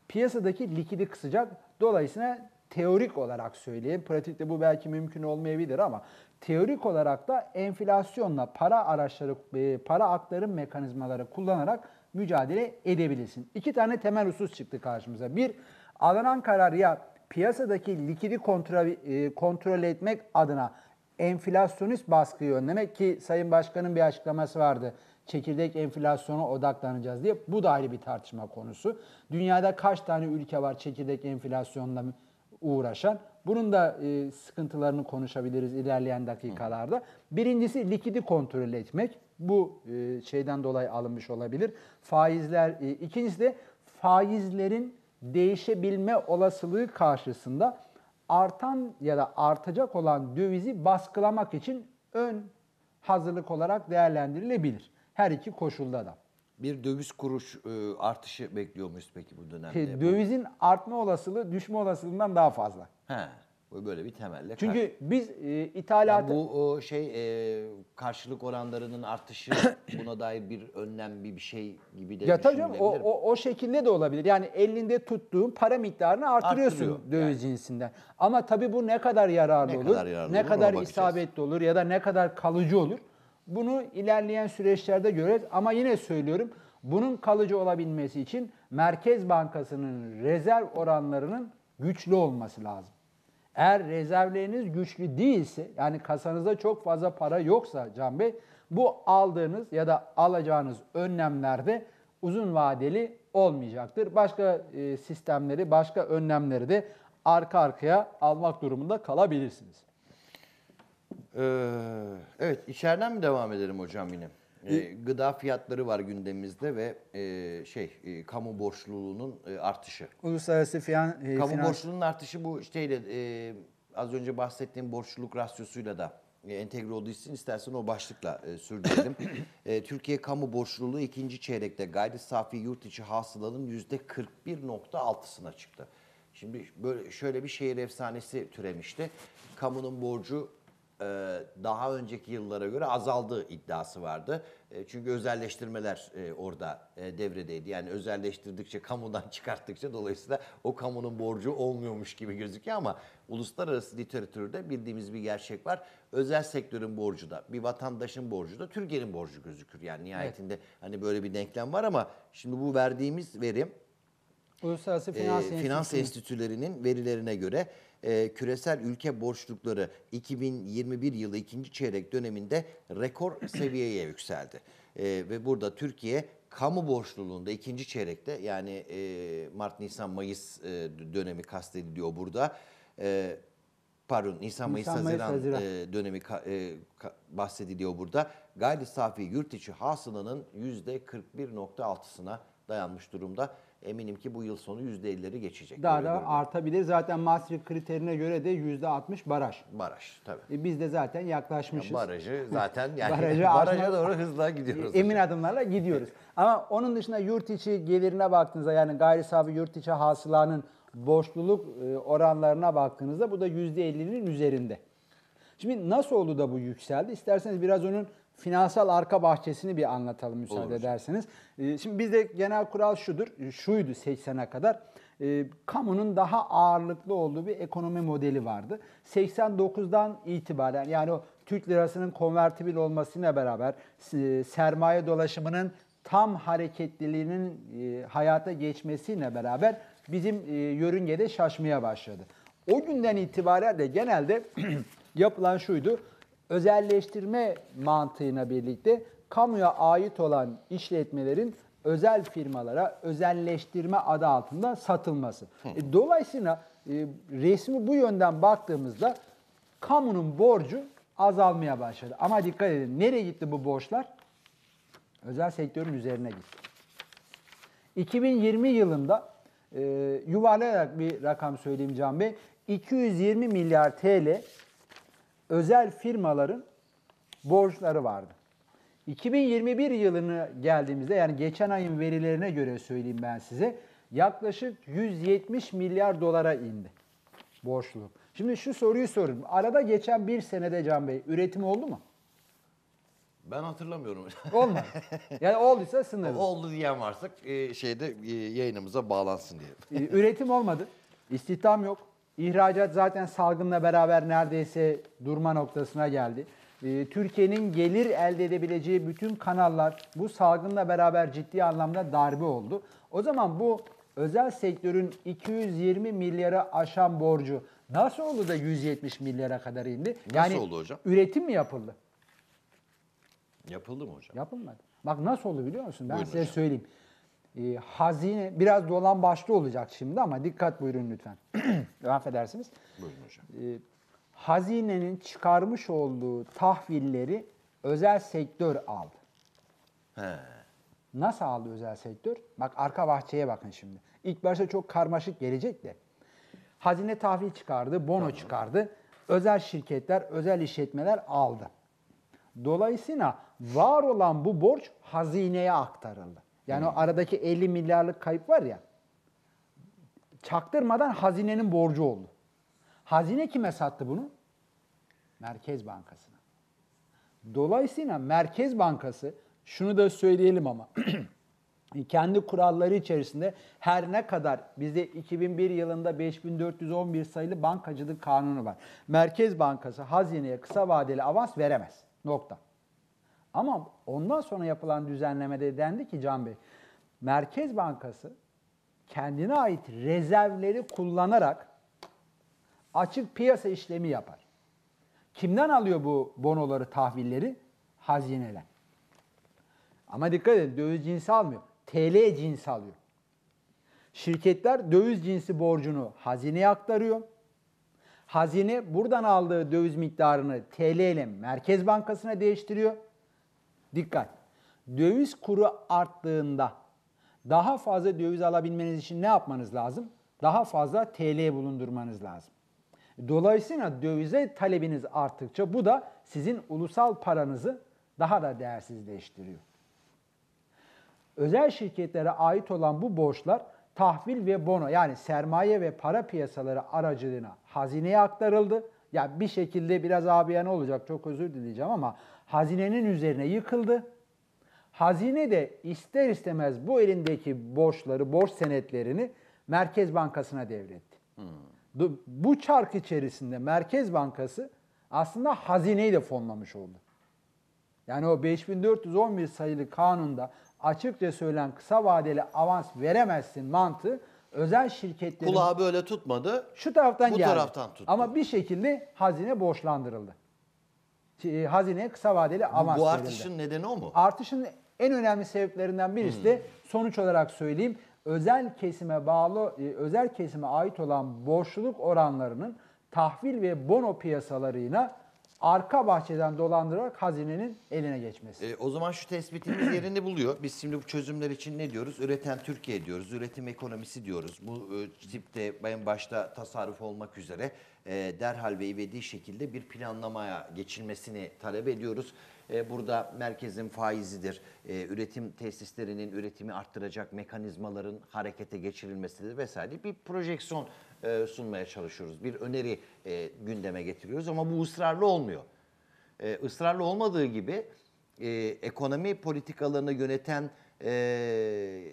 Piyasadaki likidi kısacak. Dolayısıyla teorik olarak söyleyeyim. Pratikte bu belki mümkün olmayabilir ama teorik olarak da enflasyonla para araçları, e, para aktarım mekanizmaları kullanarak mücadele edebilirsin. İki tane temel husus çıktı karşımıza. Bir, alınan karar ya piyasadaki likidi kontrol, e, kontrol etmek adına enflasyonist baskıyı önlemek ki Sayın Başkan'ın bir açıklaması vardı. Çekirdek enflasyona odaklanacağız diye. Bu da ayrı bir tartışma konusu. Dünyada kaç tane ülke var çekirdek enflasyonla uğraşan? Bunun da e, sıkıntılarını konuşabiliriz ilerleyen dakikalarda. Birincisi likidi kontrol etmek. Bu e, şeyden dolayı alınmış olabilir. Faizler e, ikincisi de faizlerin değişebilme olasılığı karşısında artan ya da artacak olan dövizi baskılamak için ön hazırlık olarak değerlendirilebilir. Her iki koşulda da. Bir döviz kuruş e, artışı bekliyor muyuz peki bu dönemde? E, dövizin artma olasılığı düşme olasılığından daha fazla. He. Böyle bir temelle. Çünkü karşı... biz e, ithalatı... Yani bu o şey e, karşılık oranlarının artışı buna dair bir önlem bir, bir şey gibi de ya tabii canım, o, o, o şekilde de olabilir. Yani elinde tuttuğun para miktarını artırıyorsun Artırıyor, döviz yani. cinsinden. Ama tabii bu ne kadar yararlı ne olur, kadar yararlı ne olur, kadar isabetli bakacağız. olur ya da ne kadar kalıcı olur. Bunu ilerleyen süreçlerde göreceğiz. Ama yine söylüyorum bunun kalıcı olabilmesi için Merkez Bankası'nın rezerv oranlarının güçlü olması lazım. Eğer rezervleriniz güçlü değilse yani kasanızda çok fazla para yoksa Can Bey bu aldığınız ya da alacağınız önlemlerde uzun vadeli olmayacaktır. Başka e, sistemleri, başka önlemleri de arka arkaya almak durumunda kalabilirsiniz. Ee, evet içeriden mi devam edelim hocam yine? E, gıda fiyatları var gündemimizde ve e, şey e, kamu borçluluğunun e, artışı. Uluslararası fiyan, e, Kamu finans... borçluluğunun artışı bu şeyle e, az önce bahsettiğim borçluluk rasyosuyla da e, entegre olduğu için istersen o başlıkla e, sürdürelim. e, Türkiye kamu borçluluğu ikinci çeyrekte gayri safi yurt içi hasılanın yüzde %41.6'sına çıktı. Şimdi böyle şöyle bir şehir efsanesi türemişti. Kamunun borcu e, daha önceki yıllara göre azaldığı iddiası vardı. E, çünkü özelleştirmeler e, orada e, devredeydi. Yani özelleştirdikçe, kamudan çıkarttıkça dolayısıyla o kamunun borcu olmuyormuş gibi gözüküyor ama uluslararası literatürde bildiğimiz bir gerçek var. Özel sektörün borcu da, bir vatandaşın borcu da Türkiye'nin borcu gözükür. Yani nihayetinde evet. hani böyle bir denklem var ama şimdi bu verdiğimiz verim Uluslararası Finans, e, Finans Enstitülerinin verilerine göre e, küresel ülke borçlukları 2021 yılı ikinci çeyrek döneminde rekor seviyeye yükseldi. E, ve burada Türkiye kamu borçluluğunda ikinci çeyrekte yani e, Mart, Nisan, Mayıs e, dönemi kastediliyor burada. E, pardon Nisan, Mayıs, Nisan, Haziran, Mayıs, Haziran. E, dönemi ka, e, ka, bahsediliyor burada. Gayri safi yurt içi hasılanın %41.6'sına dayanmış durumda eminim ki bu yıl sonu %50'leri geçecek. Daha da görünüyor. artabilir. Zaten Maastricht kriterine göre de %60 baraj. Baraj tabii. E, biz de zaten yaklaşmışız. Yani barajı zaten yani barajı baraja aşma, doğru hızla gidiyoruz. E, emin hocam. adımlarla gidiyoruz. Ama onun dışında yurt içi gelirine baktığınızda yani gayri safi yurt içi hasılanın borçluluk e, oranlarına baktığınızda bu da %50'nin üzerinde. Şimdi nasıl oldu da bu yükseldi? İsterseniz biraz onun finansal arka bahçesini bir anlatalım müsaade Olur. ederseniz. Ee, şimdi bizde genel kural şudur, e, şuydu 80'e kadar. Ee, kamunun daha ağırlıklı olduğu bir ekonomi modeli vardı. 89'dan itibaren yani o Türk lirasının konvertibil olmasıyla beraber e, sermaye dolaşımının tam hareketliliğinin e, hayata geçmesiyle beraber bizim yörüngede şaşmaya başladı. O günden itibaren de genelde yapılan şuydu özelleştirme mantığına birlikte kamuya ait olan işletmelerin özel firmalara özelleştirme adı altında satılması. E, dolayısıyla e, resmi bu yönden baktığımızda kamunun borcu azalmaya başladı. Ama dikkat edin nereye gitti bu borçlar? Özel sektörün üzerine gitti. 2020 yılında e, yuvarlayarak bir rakam söyleyeyim Can Bey. 220 milyar TL özel firmaların borçları vardı. 2021 yılını geldiğimizde yani geçen ayın verilerine göre söyleyeyim ben size yaklaşık 170 milyar dolara indi borçluluk. Şimdi şu soruyu sorayım. Arada geçen bir senede Can Bey üretim oldu mu? Ben hatırlamıyorum. Olmadı. Yani olduysa sınırlı. Oldu diyen varsa e, şeyde e, yayınımıza bağlansın diye. E, üretim olmadı. İstihdam yok. İhracat zaten salgınla beraber neredeyse durma noktasına geldi. Ee, Türkiye'nin gelir elde edebileceği bütün kanallar bu salgınla beraber ciddi anlamda darbe oldu. O zaman bu özel sektörün 220 milyara aşan borcu nasıl oldu da 170 milyara kadar indi? Nasıl yani, oldu hocam? Üretim mi yapıldı? Yapıldı mı hocam? Yapılmadı. Bak nasıl oldu biliyor musun? Ben Buyurun size hocam. söyleyeyim e, hazine biraz dolan başlı olacak şimdi ama dikkat buyurun lütfen. Affedersiniz. Buyurun hocam. E, hazinenin çıkarmış olduğu tahvilleri özel sektör aldı. He. Nasıl aldı özel sektör? Bak arka bahçeye bakın şimdi. İlk başta çok karmaşık gelecek de. Hazine tahvil çıkardı, bono tamam. çıkardı. Özel şirketler, özel işletmeler aldı. Dolayısıyla var olan bu borç hazineye aktarıldı. Yani hmm. o aradaki 50 milyarlık kayıp var ya. Çaktırmadan hazinenin borcu oldu. Hazine kime sattı bunu? Merkez Bankası'na. Dolayısıyla Merkez Bankası şunu da söyleyelim ama kendi kuralları içerisinde her ne kadar bizde 2001 yılında 5411 sayılı bankacılık kanunu var. Merkez Bankası hazineye kısa vadeli avans veremez. Nokta. Ama ondan sonra yapılan düzenlemede dendi ki Can Bey, Merkez Bankası kendine ait rezervleri kullanarak açık piyasa işlemi yapar. Kimden alıyor bu bonoları, tahvilleri? Hazineler. Ama dikkat edin döviz cinsi almıyor. TL cinsi alıyor. Şirketler döviz cinsi borcunu hazineye aktarıyor. Hazine buradan aldığı döviz miktarını TL ile Merkez Bankası'na değiştiriyor. Dikkat! Döviz kuru arttığında daha fazla döviz alabilmeniz için ne yapmanız lazım? Daha fazla TL bulundurmanız lazım. Dolayısıyla dövize talebiniz arttıkça bu da sizin ulusal paranızı daha da değersizleştiriyor. Özel şirketlere ait olan bu borçlar tahvil ve bono yani sermaye ve para piyasaları aracılığına hazineye aktarıldı. Ya yani bir şekilde biraz abiye ne olacak çok özür dileyeceğim ama hazinenin üzerine yıkıldı. Hazine de ister istemez bu elindeki borçları, borç senetlerini Merkez Bankası'na devretti. Hmm. Bu çark içerisinde Merkez Bankası aslında hazineyi de fonlamış oldu. Yani o 5411 sayılı kanunda açıkça söylenen kısa vadeli avans veremezsin mantığı özel şirketlerin... Kulağı böyle tutmadı. Şu taraftan bu geldi. taraftan tuttu. Ama bir şekilde hazine borçlandırıldı. E, hazineye kısa vadeli avans Bu artışın verildi. nedeni o mu? Artışın en önemli sebeplerinden birisi hmm. de sonuç olarak söyleyeyim özel kesime bağlı e, özel kesime ait olan borçluluk oranlarının tahvil ve bono piyasalarına arka bahçeden dolandırarak hazinenin eline geçmesi. E, o zaman şu tespitimiz yerini buluyor. Biz şimdi bu çözümler için ne diyoruz? Üreten Türkiye diyoruz, üretim ekonomisi diyoruz. Bu e, tipte ben başta tasarruf olmak üzere e, derhal ve ivedi şekilde bir planlamaya geçilmesini talep ediyoruz. E, burada merkezin faizidir, e, üretim tesislerinin üretimi arttıracak mekanizmaların harekete geçirilmesidir vesaire bir projeksiyon e, sunmaya çalışıyoruz. Bir öneri e, gündeme getiriyoruz ama bu ısrarlı olmuyor. E, ısrarlı olmadığı gibi e, ekonomi politikalarını yöneten e,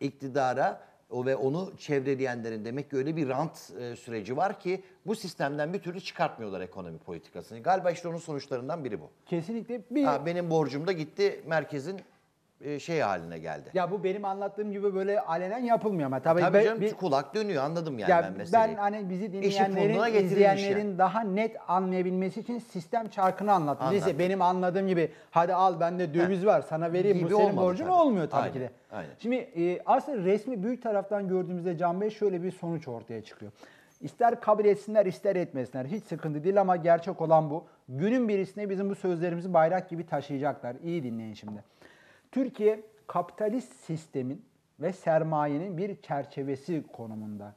iktidara o ve onu çevreleyenlerin demek ki öyle bir rant e, süreci var ki bu sistemden bir türlü çıkartmıyorlar ekonomi politikasını. Galiba işte onun sonuçlarından biri bu. Kesinlikle bir... Ha, benim borcum da gitti merkezin e, şey haline geldi. Ya bu benim anlattığım gibi böyle alenen yapılmıyor ama tabii, tabii be, canım, bir, kulak dönüyor anladım yani ya ben meseleyi. Ben hani bizi dinleyenlerin, izleyenlerin yani. daha net anlayabilmesi için sistem çarkını anlattım. Anlattım. Neyse benim anladığım gibi hadi al bende döviz Heh. var sana vereyim gibi bu senin borcun tabii. olmuyor tabii aynen, ki de. Aynen. Şimdi e, aslında resmi büyük taraftan gördüğümüzde Can Bey şöyle bir sonuç ortaya çıkıyor. İster kabul etsinler ister etmesinler hiç sıkıntı değil ama gerçek olan bu. Günün birisine bizim bu sözlerimizi bayrak gibi taşıyacaklar. İyi dinleyin şimdi. Türkiye kapitalist sistemin ve sermayenin bir çerçevesi konumunda.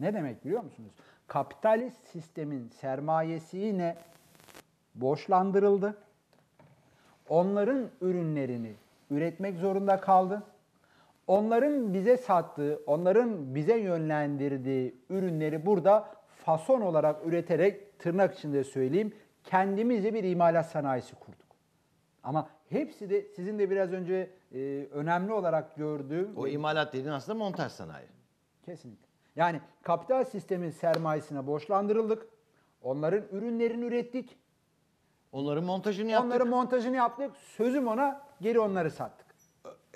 Ne demek biliyor musunuz? Kapitalist sistemin sermayesi yine borçlandırıldı. Onların ürünlerini üretmek zorunda kaldı. Onların bize sattığı, onların bize yönlendirdiği ürünleri burada fason olarak üreterek tırnak içinde söyleyeyim kendimize bir imalat sanayisi kurduk. Ama Hepsi de sizin de biraz önce e, önemli olarak gördüğüm... O imalat dediğin aslında montaj sanayi. Kesinlikle. Yani kapital sistemin sermayesine borçlandırıldık. Onların ürünlerini ürettik. Onların montajını yaptık. Onların montajını yaptık. Sözüm ona geri onları sattık.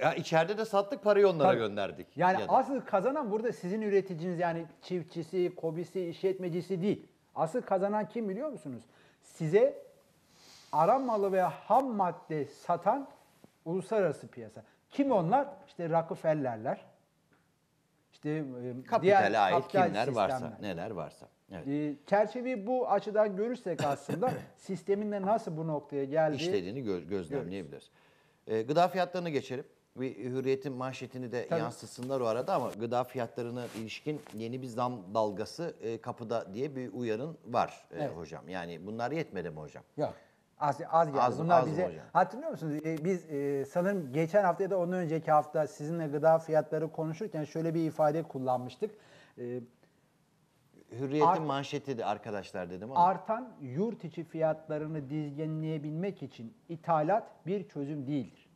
Ya içeride de sattık parayı onlara Tabii. gönderdik. Yani ya asıl kazanan burada sizin üreticiniz yani çiftçisi, kobisi, işletmecisi değil. Asıl kazanan kim biliyor musunuz? Size ara malı veya ham madde satan uluslararası piyasa. Kim onlar? İşte Rockefeller'ler. İşte e, kapitale diğer ait kapital kimler sistemler. varsa, neler varsa. Evet. E, çerçeveyi bu açıdan görürsek aslında sistemin de nasıl bu noktaya geldiği işlediğini gö gözlemleyebiliriz. E, gıda fiyatlarını geçelim. Bir e, hürriyetin manşetini de Tabii. yansıtsınlar o arada ama gıda fiyatlarına ilişkin yeni bir zam dalgası e, kapıda diye bir uyarın var e, evet. hocam. Yani bunlar yetmedi mi hocam? Yok. Az, az geldi. Az, Bunlar az bize hatırlıyor musunuz? E, biz e, sanırım geçen hafta ya da ondan önceki hafta sizinle gıda fiyatları konuşurken şöyle bir ifade kullanmıştık. Ee, Hürriyet'in Art, manşeti de arkadaşlar dedim ama. Artan yurt içi fiyatlarını dizginleyebilmek için ithalat bir çözüm değildir.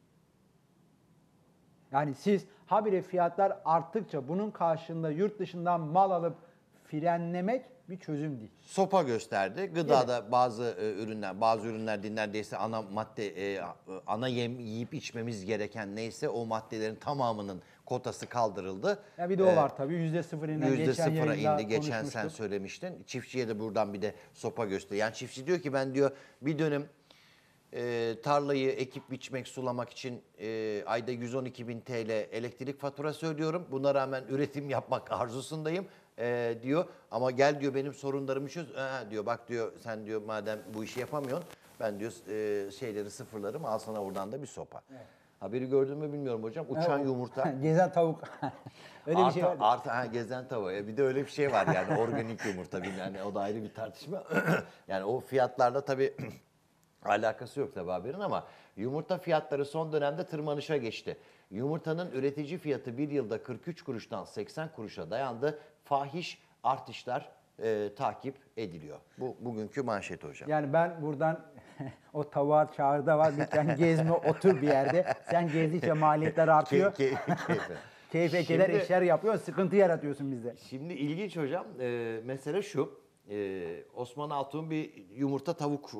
Yani siz habire fiyatlar arttıkça bunun karşılığında yurt dışından mal alıp frenlemek bir çözüm değil. Sopa gösterdi. Gıdada evet. bazı e, ürünler, bazı ürünler dinlerdeyse ana madde e, ana yem yiyip içmemiz gereken neyse o maddelerin tamamının kotası kaldırıldı. Ya bir de o ee, var tabii yüzde geçen inen yüzde geçen sıfıra indi. Geçen sen söylemiştin. Çiftçiye de buradan bir de sopa göster. Yani çiftçi diyor ki ben diyor bir dönem e, tarlayı ekip biçmek, sulamak için e, ayda 112 bin TL elektrik faturası ödüyorum. Buna rağmen üretim yapmak arzusundayım e, diyor. Ama gel diyor benim sorunlarımı çöz. Ee, diyor bak diyor sen diyor madem bu işi yapamıyorsun ben diyor e, şeyleri sıfırlarım al sana oradan da bir sopa. Evet. Haberi gördün mü bilmiyorum hocam. Uçan yumurta. gezen tavuk. öyle artı, bir şey var. Artı, ha, gezen tavuk. E, bir de öyle bir şey var yani organik yumurta yani o da ayrı bir tartışma. yani o fiyatlarda tabii alakası yok tabii haberin ama yumurta fiyatları son dönemde tırmanışa geçti. Yumurtanın üretici fiyatı bir yılda 43 kuruştan 80 kuruşa dayandı fahiş artışlar e, takip ediliyor. Bu bugünkü manşet hocam. Yani ben buradan o tavuğa çağrıda var. Lütfen gezme otur bir yerde. Sen gezdikçe maliyetler artıyor. Ke, ke, keyfe. Keyfekeler işler yapıyor. Sıkıntı yaratıyorsun bizde. Şimdi ilginç hocam. E, mesele şu. Ee, Osman Altun bir yumurta tavuk e,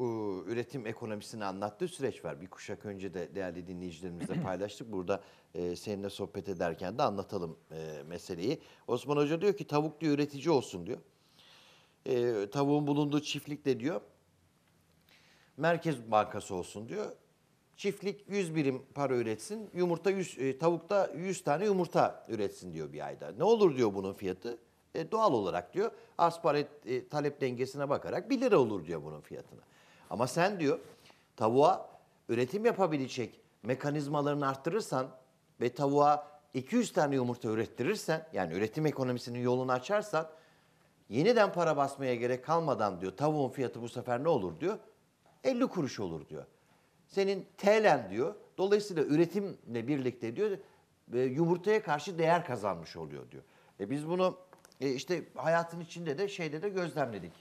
üretim ekonomisini anlattığı süreç var. Bir kuşak önce de değerli dinleyicilerimizle paylaştık. Burada e, seninle sohbet ederken de anlatalım e, meseleyi. Osman Hoca diyor ki tavuk diyor üretici olsun diyor. E, tavuğun bulunduğu çiftlik de diyor Merkez Bankası olsun diyor. Çiftlik 100 birim para üretsin, yumurta 100, e, tavukta 100 tane yumurta üretsin diyor bir ayda. Ne olur diyor bunun fiyatı? e, doğal olarak diyor arz e, talep dengesine bakarak 1 lira olur diyor bunun fiyatına. Ama sen diyor tavuğa üretim yapabilecek mekanizmalarını arttırırsan ve tavuğa 200 tane yumurta ürettirirsen yani üretim ekonomisinin yolunu açarsan yeniden para basmaya gerek kalmadan diyor tavuğun fiyatı bu sefer ne olur diyor 50 kuruş olur diyor. Senin TL'n diyor dolayısıyla üretimle birlikte diyor e, yumurtaya karşı değer kazanmış oluyor diyor. E biz bunu e işte hayatın içinde de şeyde de gözlemledik.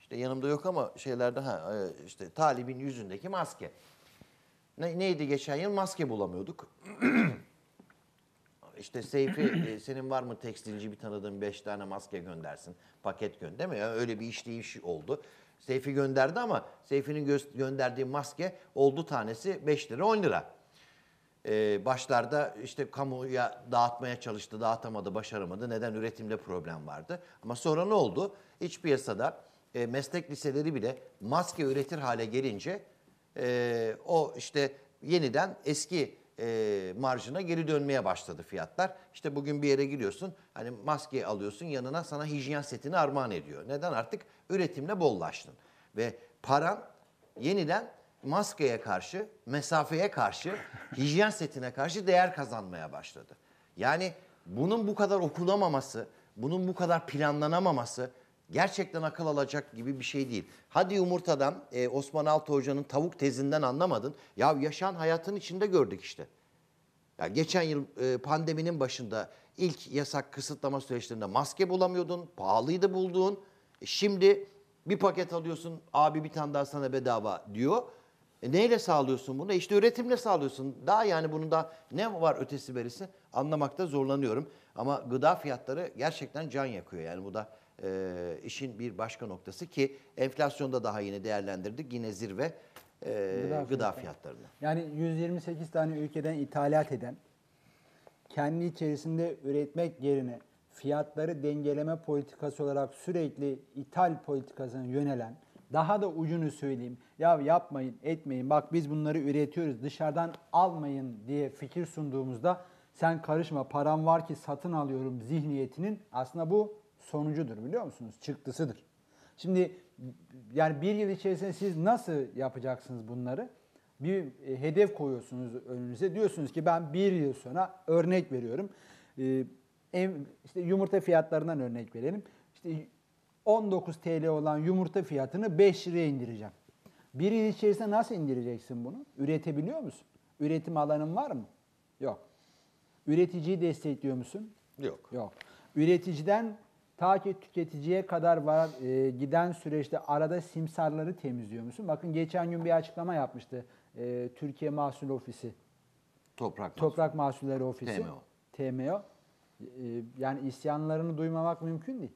İşte yanımda yok ama şeylerde ha e, işte talibin yüzündeki maske. Ne, neydi geçen yıl maske bulamıyorduk. İşte Seyfi e, senin var mı tekstilci bir tanıdığın beş tane maske göndersin. Paket gönder mi? Yani öyle bir işleyiş oldu. Seyfi gönderdi ama Seyfi'nin gö gönderdiği maske oldu tanesi 5 lira 10 lira. Ee, başlarda işte kamuya dağıtmaya çalıştı, dağıtamadı, başaramadı. Neden? Üretimde problem vardı. Ama sonra ne oldu? İç piyasada e, meslek liseleri bile maske üretir hale gelince e, o işte yeniden eski e, marjına geri dönmeye başladı fiyatlar. İşte bugün bir yere giriyorsun hani maske alıyorsun yanına sana hijyen setini armağan ediyor. Neden artık üretimle bollaştın ve paran yeniden maskeye karşı, mesafeye karşı, hijyen setine karşı değer kazanmaya başladı. Yani bunun bu kadar okunamaması, bunun bu kadar planlanamaması gerçekten akıl alacak gibi bir şey değil. Hadi yumurtadan e, Osman Altı Hoca'nın tavuk tezinden anlamadın. Ya yaşan hayatın içinde gördük işte. Ya geçen yıl e, pandeminin başında ilk yasak kısıtlama süreçlerinde maske bulamıyordun, pahalıydı bulduğun. E şimdi bir paket alıyorsun, abi bir tane daha sana bedava diyor. E neyle sağlıyorsun bunu? E, işte üretimle sağlıyorsun. Daha yani bunun da ne var ötesi berisi anlamakta zorlanıyorum. Ama gıda fiyatları gerçekten can yakıyor. Yani bu da e, işin bir başka noktası ki enflasyonda daha yeni değerlendirdik. Yine zirve e, gıda, gıda fiyatlarını. Yani 128 tane ülkeden ithalat eden, kendi içerisinde üretmek yerine fiyatları dengeleme politikası olarak sürekli ithal politikasına yönelen, daha da ucunu söyleyeyim. Ya yapmayın, etmeyin. Bak biz bunları üretiyoruz. Dışarıdan almayın diye fikir sunduğumuzda sen karışma, param var ki satın alıyorum zihniyetinin aslında bu sonucudur biliyor musunuz? Çıktısıdır. Şimdi yani bir yıl içerisinde siz nasıl yapacaksınız bunları? Bir e, hedef koyuyorsunuz önünüze. Diyorsunuz ki ben bir yıl sonra örnek veriyorum. Ee, işte yumurta fiyatlarından örnek verelim. İşte 19 TL olan yumurta fiyatını 5 liraya indireceğim. Bir yıl içerisinde nasıl indireceksin bunu? Üretebiliyor musun? Üretim alanın var mı? Yok. Üreticiyi destekliyor musun? Yok. Yok. Üreticiden ta ki tüketiciye kadar var, e, giden süreçte arada simsarları temizliyor musun? Bakın geçen gün bir açıklama yapmıştı e, Türkiye Mahsul Ofisi. Toprak, Toprak Mahsulleri Ofisi. TMO. TMO. E, yani isyanlarını duymamak mümkün değil.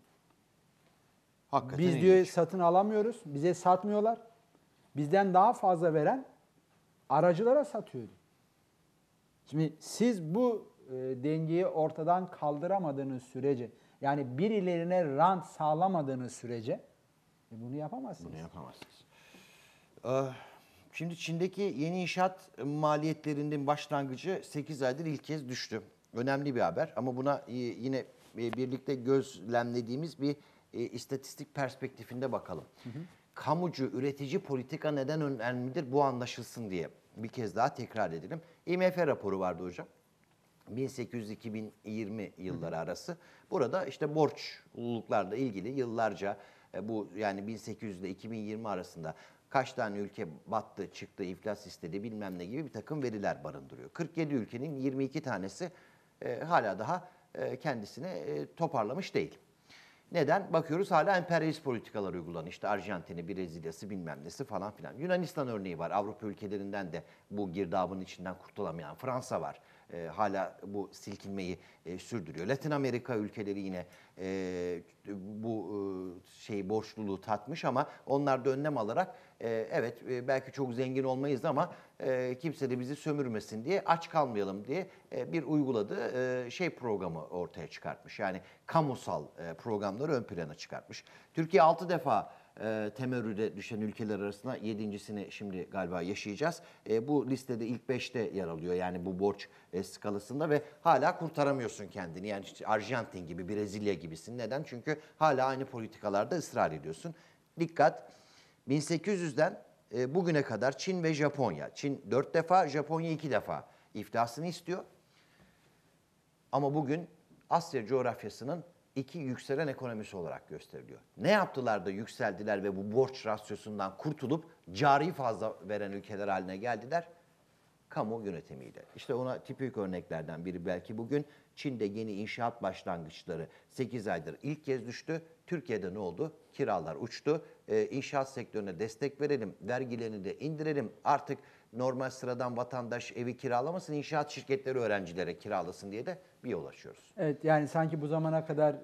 Hakikaten Biz ilginç. satın alamıyoruz. Bize satmıyorlar. Bizden daha fazla veren aracılara satıyor. Şimdi siz bu e, dengeyi ortadan kaldıramadığınız sürece yani birilerine rant sağlamadığınız sürece e, bunu yapamazsınız. Bunu yapamazsınız. Ah, şimdi Çin'deki yeni inşaat maliyetlerinin başlangıcı 8 aydır ilk kez düştü. Önemli bir haber ama buna e, yine e, birlikte gözlemlediğimiz bir e, istatistik perspektifinde bakalım. Hı hı. Kamucu üretici politika neden önemlidir bu anlaşılsın diye bir kez daha tekrar edelim. IMF raporu vardı hocam. 1800-2020 yılları arası. Burada işte borçluluklarla ilgili yıllarca e, bu yani 1800 ile 2020 arasında kaç tane ülke battı, çıktı, iflas istedi bilmem ne gibi bir takım veriler barındırıyor. 47 ülkenin 22 tanesi e, hala daha e, kendisini e, toparlamış değil. Neden? Bakıyoruz hala emperyalist politikalar uygulanıyor. İşte Arjantin'i, Brezilya'sı bilmem nesi falan filan. Yunanistan örneği var. Avrupa ülkelerinden de bu girdabın içinden kurtulamayan Fransa var. E, hala bu silkinmeyi e, sürdürüyor. Latin Amerika ülkeleri yine e, bu e, şey borçluluğu tatmış ama onlar da önlem alarak e, evet e, belki çok zengin olmayız ama e, kimse de bizi sömürmesin diye aç kalmayalım diye e, bir uyguladığı e, şey programı ortaya çıkartmış. Yani kamusal e, programları ön plana çıkartmış. Türkiye 6 defa e, temerrüde düşen ülkeler arasında yedincisini şimdi galiba yaşayacağız. E, bu listede ilk beşte yer alıyor yani bu borç skalasında ve hala kurtaramıyorsun kendini. Yani işte Arjantin gibi, Brezilya gibisin. Neden? Çünkü hala aynı politikalarda ısrar ediyorsun. Dikkat 1800'den e, bugüne kadar Çin ve Japonya. Çin dört defa, Japonya iki defa iflasını istiyor. Ama bugün Asya coğrafyasının iki yükselen ekonomisi olarak gösteriliyor. Ne yaptılar da yükseldiler ve bu borç rasyosundan kurtulup cari fazla veren ülkeler haline geldiler? Kamu yönetimiyle. İşte ona tipik örneklerden biri belki bugün Çin'de yeni inşaat başlangıçları 8 aydır ilk kez düştü. Türkiye'de ne oldu? Kiralar uçtu e, inşaat sektörüne destek verelim, vergilerini de indirelim. Artık normal sıradan vatandaş evi kiralamasın, inşaat şirketleri öğrencilere kiralasın diye de bir yol açıyoruz. Evet yani sanki bu zamana kadar e,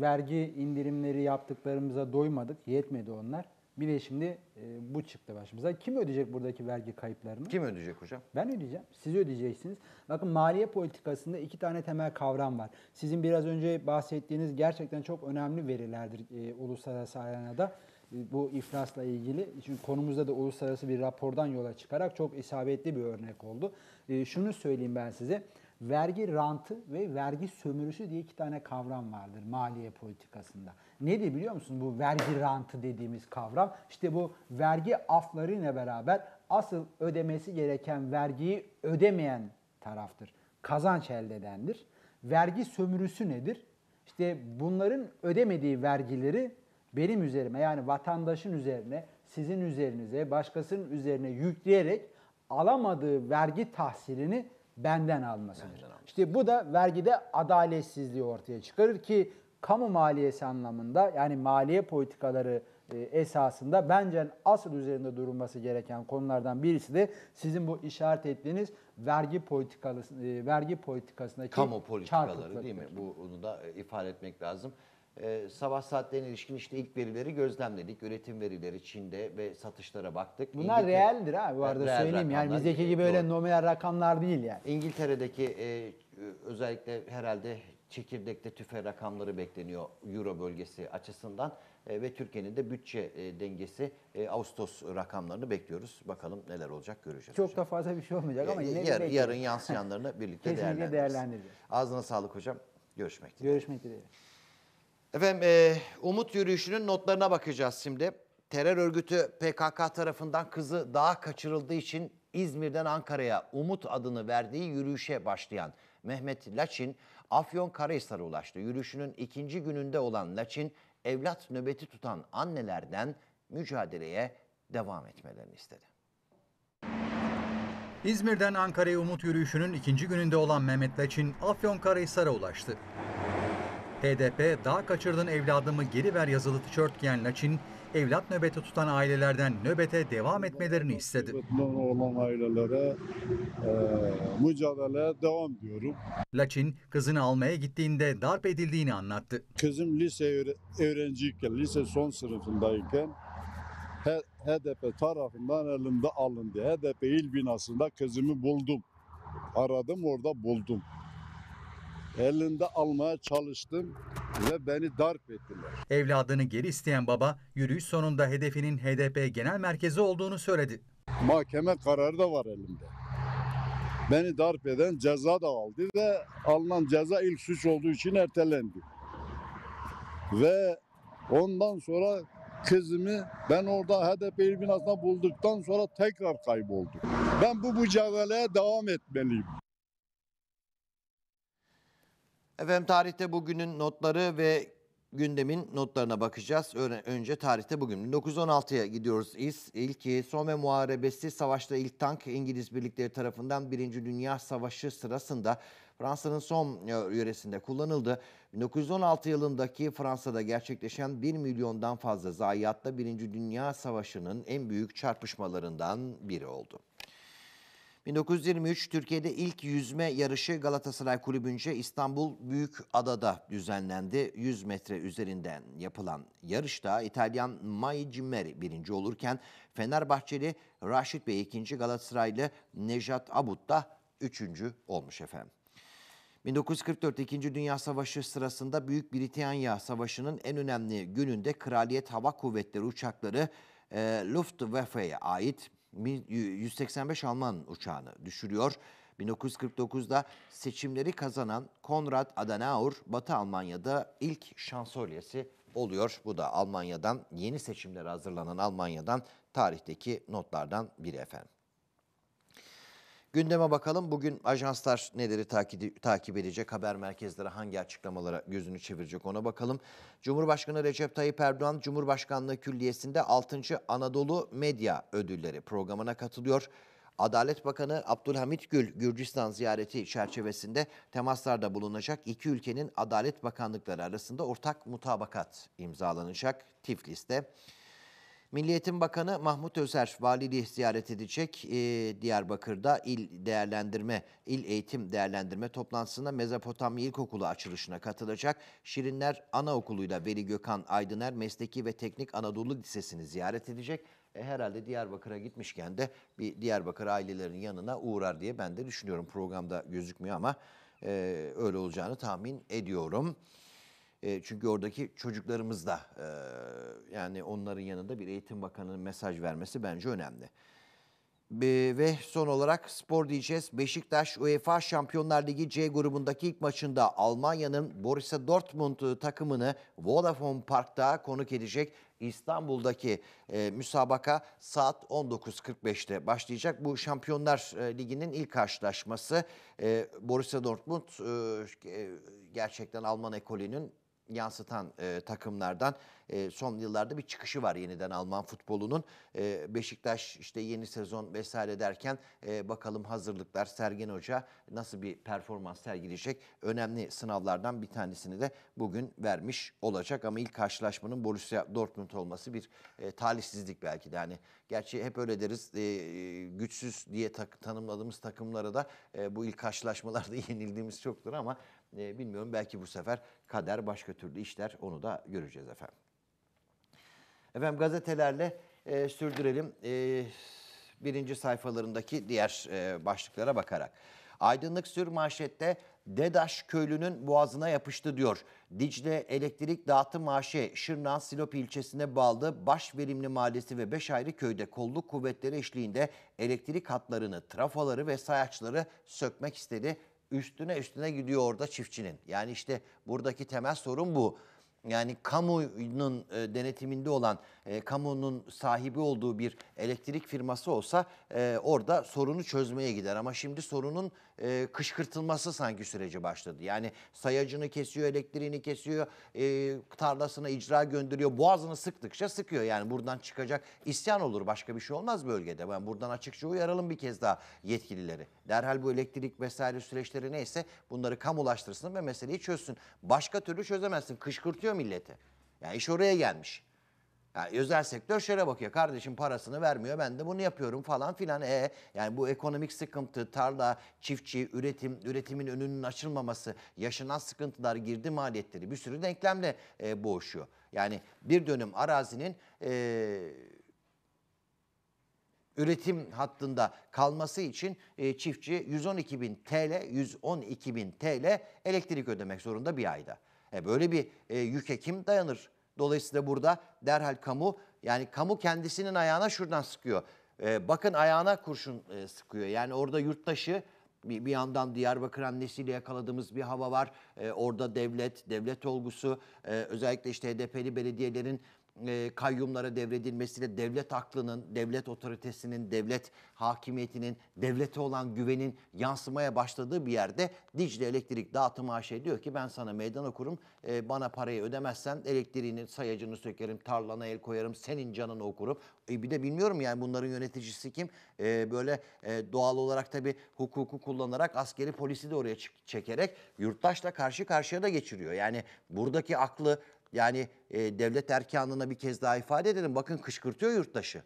vergi indirimleri yaptıklarımıza doymadık, yetmedi onlar. Bir de şimdi e, bu çıktı başımıza. Kim ödeyecek buradaki vergi kayıplarını? Kim ödeyecek hocam? Ben ödeyeceğim. Siz ödeyeceksiniz. Bakın maliye politikasında iki tane temel kavram var. Sizin biraz önce bahsettiğiniz gerçekten çok önemli verilerdir e, uluslararası arenada bu iflasla ilgili çünkü konumuzda da uluslararası bir rapordan yola çıkarak çok isabetli bir örnek oldu. Ee, şunu söyleyeyim ben size. Vergi rantı ve vergi sömürüsü diye iki tane kavram vardır maliye politikasında. Nedir biliyor musun bu vergi rantı dediğimiz kavram? İşte bu vergi afları aflarıyla beraber asıl ödemesi gereken vergiyi ödemeyen taraftır. Kazanç elde edendir. Vergi sömürüsü nedir? İşte bunların ödemediği vergileri benim üzerime yani vatandaşın üzerine, sizin üzerinize, başkasının üzerine yükleyerek alamadığı vergi tahsilini benden almasıdır. Benden almasın. işte bu da vergide adaletsizliği ortaya çıkarır ki kamu maliyesi anlamında yani maliye politikaları e, esasında bence asıl üzerinde durulması gereken konulardan birisi de sizin bu işaret ettiğiniz vergi politikası e, vergi politikasındaki kamu politikaları değil mi? Bu da e, ifade etmek lazım. Ee, sabah saatlerine ilişkin işte ilk verileri gözlemledik. Üretim verileri Çin'de ve satışlara baktık. Bunlar İngiltere- realdir ha bu arada Reel söyleyeyim. Yani bizdeki ee, gibi öyle nominal rakamlar değil yani. İngiltere'deki e, özellikle herhalde çekirdekte tüfe rakamları bekleniyor Euro bölgesi açısından E, ve Türkiye'nin de bütçe e, dengesi e, Ağustos rakamlarını bekliyoruz. Bakalım neler olacak göreceğiz. Çok hocam. da fazla bir şey olmayacak e, ama e, yine Yar- yarın yansıyanlarını birlikte değerlendireceğiz. değerlendireceğiz. Ağzına sağlık hocam. Görüşmek dileğiyle. Görüşmek dileğiyle. Efendim e, Umut Yürüyüşü'nün notlarına bakacağız şimdi. Terör örgütü PKK tarafından kızı daha kaçırıldığı için İzmir'den Ankara'ya Umut adını verdiği yürüyüşe başlayan Mehmet Laçin Afyon Karahisar'a ulaştı. Yürüyüşünün ikinci gününde olan Laçin evlat nöbeti tutan annelerden mücadeleye devam etmelerini istedi. İzmir'den Ankara'ya Umut yürüyüşünün ikinci gününde olan Mehmet Laçin Afyon Karahisar'a ulaştı. HDP, daha kaçırdın evladımı geri ver yazılı tişört giyen Laçin, evlat nöbeti tutan ailelerden nöbete devam etmelerini istedi. olan ailelere e, mücadele devam diyorum. Laçin, kızını almaya gittiğinde darp edildiğini anlattı. Kızım lise öğrenciyken, lise son sınıfındayken HDP tarafından elimde alındı. HDP il binasında kızımı buldum. Aradım orada buldum elinde almaya çalıştım ve beni darp ettiler. Evladını geri isteyen baba yürüyüş sonunda hedefinin HDP genel merkezi olduğunu söyledi. Mahkeme kararı da var elimde. Beni darp eden ceza da aldı ve alınan ceza ilk suç olduğu için ertelendi. Ve ondan sonra kızımı ben orada HDP il binasında bulduktan sonra tekrar kayboldu. Ben bu mücadeleye devam etmeliyim. Efendim tarihte bugünün notları ve gündemin notlarına bakacağız. Önce tarihte bugün 1916'ya gidiyoruz. İz ilki Somme Muharebesi savaşta ilk tank İngiliz birlikleri tarafından 1. Dünya Savaşı sırasında Fransa'nın son e, yöresinde kullanıldı. 1916 yılındaki Fransa'da gerçekleşen 1 milyondan fazla zayiatla 1. Dünya Savaşı'nın en büyük çarpışmalarından biri oldu. 1923 Türkiye'de ilk yüzme yarışı Galatasaray Kulübü'nce İstanbul Büyükada'da düzenlendi. 100 metre üzerinden yapılan yarışta İtalyan Mai Meri birinci olurken Fenerbahçeli Raşit Bey ikinci Galatasaraylı Nejat Abut da üçüncü olmuş efendim. 1944 2. Dünya Savaşı sırasında Büyük Britanya Savaşı'nın en önemli gününde Kraliyet Hava Kuvvetleri uçakları e, Luftwaffe'ye ait 185 Alman uçağını düşürüyor. 1949'da seçimleri kazanan Konrad Adenauer Batı Almanya'da ilk şansölyesi oluyor. Bu da Almanya'dan yeni seçimlere hazırlanan Almanya'dan tarihteki notlardan biri efendim. Gündeme bakalım. Bugün ajanslar neleri takip, edecek? Haber merkezleri hangi açıklamalara gözünü çevirecek ona bakalım. Cumhurbaşkanı Recep Tayyip Erdoğan Cumhurbaşkanlığı Külliyesi'nde 6. Anadolu Medya Ödülleri programına katılıyor. Adalet Bakanı Abdülhamit Gül Gürcistan ziyareti çerçevesinde temaslarda bulunacak. iki ülkenin Adalet Bakanlıkları arasında ortak mutabakat imzalanacak Tiflis'te. Milliyetin Bakanı Mahmut Özer valiliği ziyaret edecek. Ee, Diyarbakır'da il değerlendirme, il eğitim değerlendirme toplantısında Mezopotamya İlkokulu açılışına katılacak. Şirinler Anaokulu'yla Veli Gökhan Aydıner Mesleki ve Teknik Anadolu Lisesi'ni ziyaret edecek. E, herhalde Diyarbakır'a gitmişken de bir Diyarbakır ailelerinin yanına uğrar diye ben de düşünüyorum. Programda gözükmüyor ama e, öyle olacağını tahmin ediyorum çünkü oradaki çocuklarımız da yani onların yanında bir eğitim bakanının mesaj vermesi bence önemli. ve son olarak spor diyeceğiz. Beşiktaş UEFA Şampiyonlar Ligi C grubundaki ilk maçında Almanya'nın Borussia Dortmund takımını Vodafone Park'ta konuk edecek. İstanbul'daki e, müsabaka saat 19.45'te başlayacak. Bu Şampiyonlar Ligi'nin ilk karşılaşması. E, Borussia Dortmund e, gerçekten Alman ekolünün yansıtan e, takımlardan e, son yıllarda bir çıkışı var yeniden Alman futbolunun. E, Beşiktaş işte yeni sezon vesaire derken e, bakalım hazırlıklar Sergen Hoca nasıl bir performans sergileyecek? Önemli sınavlardan bir tanesini de bugün vermiş olacak ama ilk karşılaşmanın Borussia Dortmund olması bir e, talihsizlik belki de. Yani gerçi hep öyle deriz e, güçsüz diye tak, tanımladığımız takımlara da e, bu ilk karşılaşmalarda yenildiğimiz çoktur ama e, bilmiyorum belki bu sefer kader başka türlü işler onu da göreceğiz efendim. Efendim gazetelerle e, sürdürelim. E, birinci sayfalarındaki diğer e, başlıklara bakarak. Aydınlık Sür manşette DEDAŞ köylünün boğazına yapıştı diyor. Dicle elektrik dağıtım AŞ Şırnan Silopi ilçesine bağlı Baş Verimli Mahallesi ve ayrı köyde kolluk kuvvetleri eşliğinde elektrik hatlarını, trafoları ve sayaçları sökmek istedi üstüne üstüne gidiyor orada çiftçinin. Yani işte buradaki temel sorun bu. Yani kamunun e, denetiminde olan, e, kamunun sahibi olduğu bir elektrik firması olsa e, orada sorunu çözmeye gider. Ama şimdi sorunun e, kışkırtılması sanki süreci başladı. Yani sayacını kesiyor, elektriğini kesiyor, e, tarlasına icra gönderiyor. Boğazını sıktıkça sıkıyor. Yani buradan çıkacak isyan olur. Başka bir şey olmaz bölgede. Ben yani buradan açıkça uyaralım bir kez daha yetkilileri. Derhal bu elektrik vesaire süreçleri neyse bunları kamulaştırsın ve meseleyi çözsün. Başka türlü çözemezsin. Kışkırtıyor milleti. Yani iş oraya gelmiş. Yani özel sektör şöyle bakıyor. Kardeşim parasını vermiyor ben de bunu yapıyorum falan filan. E, yani bu ekonomik sıkıntı, tarla, çiftçi, üretim, üretimin önünün açılmaması, yaşanan sıkıntılar, girdi maliyetleri bir sürü denklemle e, boğuşuyor. Yani bir dönüm arazinin e, üretim hattında kalması için e, çiftçi 112 bin TL, 112 bin TL elektrik ödemek zorunda bir ayda. E, böyle bir e, yüke kim dayanır? Dolayısıyla burada derhal kamu yani kamu kendisinin ayağına şuradan sıkıyor. Ee, bakın ayağına kurşun e, sıkıyor. Yani orada yurttaşı bir, bir yandan Diyarbakır annesiyle yakaladığımız bir hava var. Ee, orada devlet, devlet olgusu, e, özellikle işte HDP'li belediyelerin e, kayyumlara devredilmesiyle devlet aklının, devlet otoritesinin, devlet hakimiyetinin, devlete olan güvenin yansımaya başladığı bir yerde Dicle Elektrik Dağıtım AŞ diyor ki ben sana meydan okurum, e, bana parayı ödemezsen elektriğini sayacını sökerim, tarlana el koyarım, senin canını okurum. E, bir de bilmiyorum yani bunların yöneticisi kim? E, böyle e, doğal olarak tabii hukuku kullanarak askeri polisi de oraya çekerek yurttaşla karşı karşıya da geçiriyor. Yani buradaki aklı yani e, devlet erkanına bir kez daha ifade edelim. Bakın kışkırtıyor yurttaşı.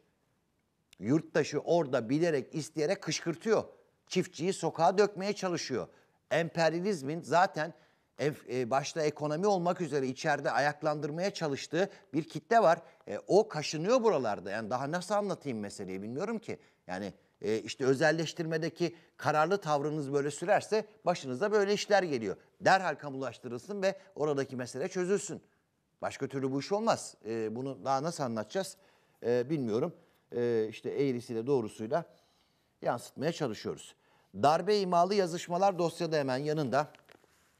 Yurttaşı orada bilerek, isteyerek kışkırtıyor. Çiftçiyi sokağa dökmeye çalışıyor. Emperyalizmin zaten e, e, başta ekonomi olmak üzere içeride ayaklandırmaya çalıştığı bir kitle var. E, o kaşınıyor buralarda. Yani daha nasıl anlatayım meseleyi bilmiyorum ki. Yani e, işte özelleştirmedeki kararlı tavrınız böyle sürerse başınıza böyle işler geliyor. Derhal kamulaştırılsın ve oradaki mesele çözülsün. Başka türlü bu iş olmaz. E, bunu daha nasıl anlatacağız e, bilmiyorum. E, işte eğrisiyle doğrusuyla yansıtmaya çalışıyoruz. Darbe imalı yazışmalar dosyada hemen yanında.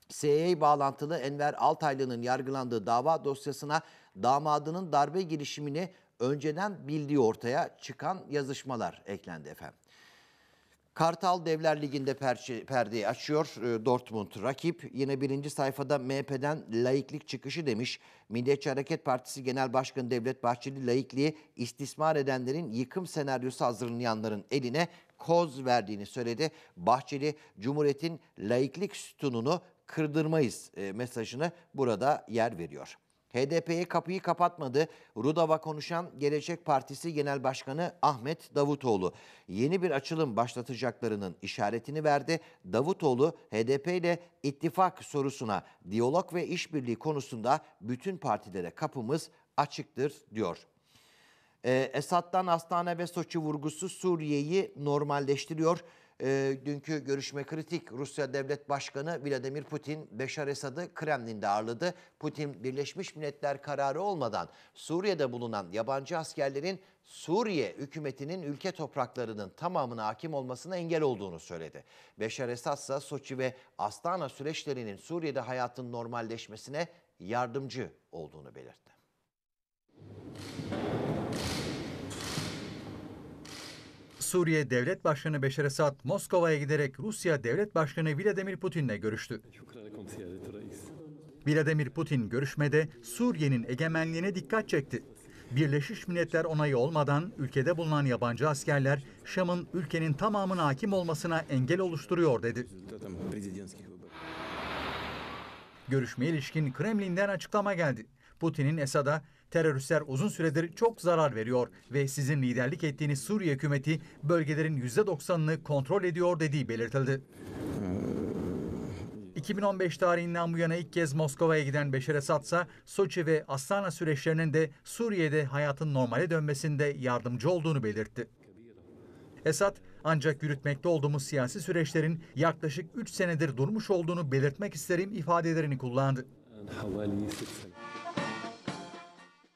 CIA e bağlantılı Enver Altaylı'nın yargılandığı dava dosyasına damadının darbe girişimini önceden bildiği ortaya çıkan yazışmalar eklendi efendim. Kartal Devler Ligi'nde perdeyi açıyor e, Dortmund rakip. Yine birinci sayfada MHP'den laiklik çıkışı demiş. Milliyetçi Hareket Partisi Genel Başkanı Devlet Bahçeli laikliği istismar edenlerin yıkım senaryosu hazırlayanların eline koz verdiğini söyledi. Bahçeli, Cumhuriyet'in laiklik sütununu kırdırmayız e, mesajını burada yer veriyor. HDP'ye kapıyı kapatmadı. Rudava konuşan Gelecek Partisi Genel Başkanı Ahmet Davutoğlu yeni bir açılım başlatacaklarının işaretini verdi. Davutoğlu HDP ile ittifak sorusuna diyalog ve işbirliği konusunda bütün partilere kapımız açıktır diyor. Ee, Esad'dan hastane ve Soçi vurgusu Suriye'yi normalleştiriyor. E, dünkü görüşme kritik. Rusya Devlet Başkanı Vladimir Putin, Beşar Esad'ı Kremlin'de ağırladı. Putin, Birleşmiş Milletler kararı olmadan Suriye'de bulunan yabancı askerlerin Suriye hükümetinin ülke topraklarının tamamına hakim olmasına engel olduğunu söyledi. Beşar Esad ise Soçi ve Astana süreçlerinin Suriye'de hayatın normalleşmesine yardımcı olduğunu belirtti. Suriye Devlet Başkanı Beşar Esad Moskova'ya giderek Rusya Devlet Başkanı Vladimir Putin'le görüştü. Vladimir Putin görüşmede Suriye'nin egemenliğine dikkat çekti. Birleşmiş Milletler onayı olmadan ülkede bulunan yabancı askerler Şam'ın ülkenin tamamına hakim olmasına engel oluşturuyor dedi. Görüşmeye ilişkin Kremlin'den açıklama geldi. Putin'in Esad'a Teröristler uzun süredir çok zarar veriyor ve sizin liderlik ettiğiniz Suriye hükümeti bölgelerin %90'ını kontrol ediyor dediği belirtildi. 2015 tarihinden bu yana ilk kez Moskova'ya giden Beşer Esad ise Soçi ve Astana süreçlerinin de Suriye'de hayatın normale dönmesinde yardımcı olduğunu belirtti. Esad ancak yürütmekte olduğumuz siyasi süreçlerin yaklaşık 3 senedir durmuş olduğunu belirtmek isterim ifadelerini kullandı.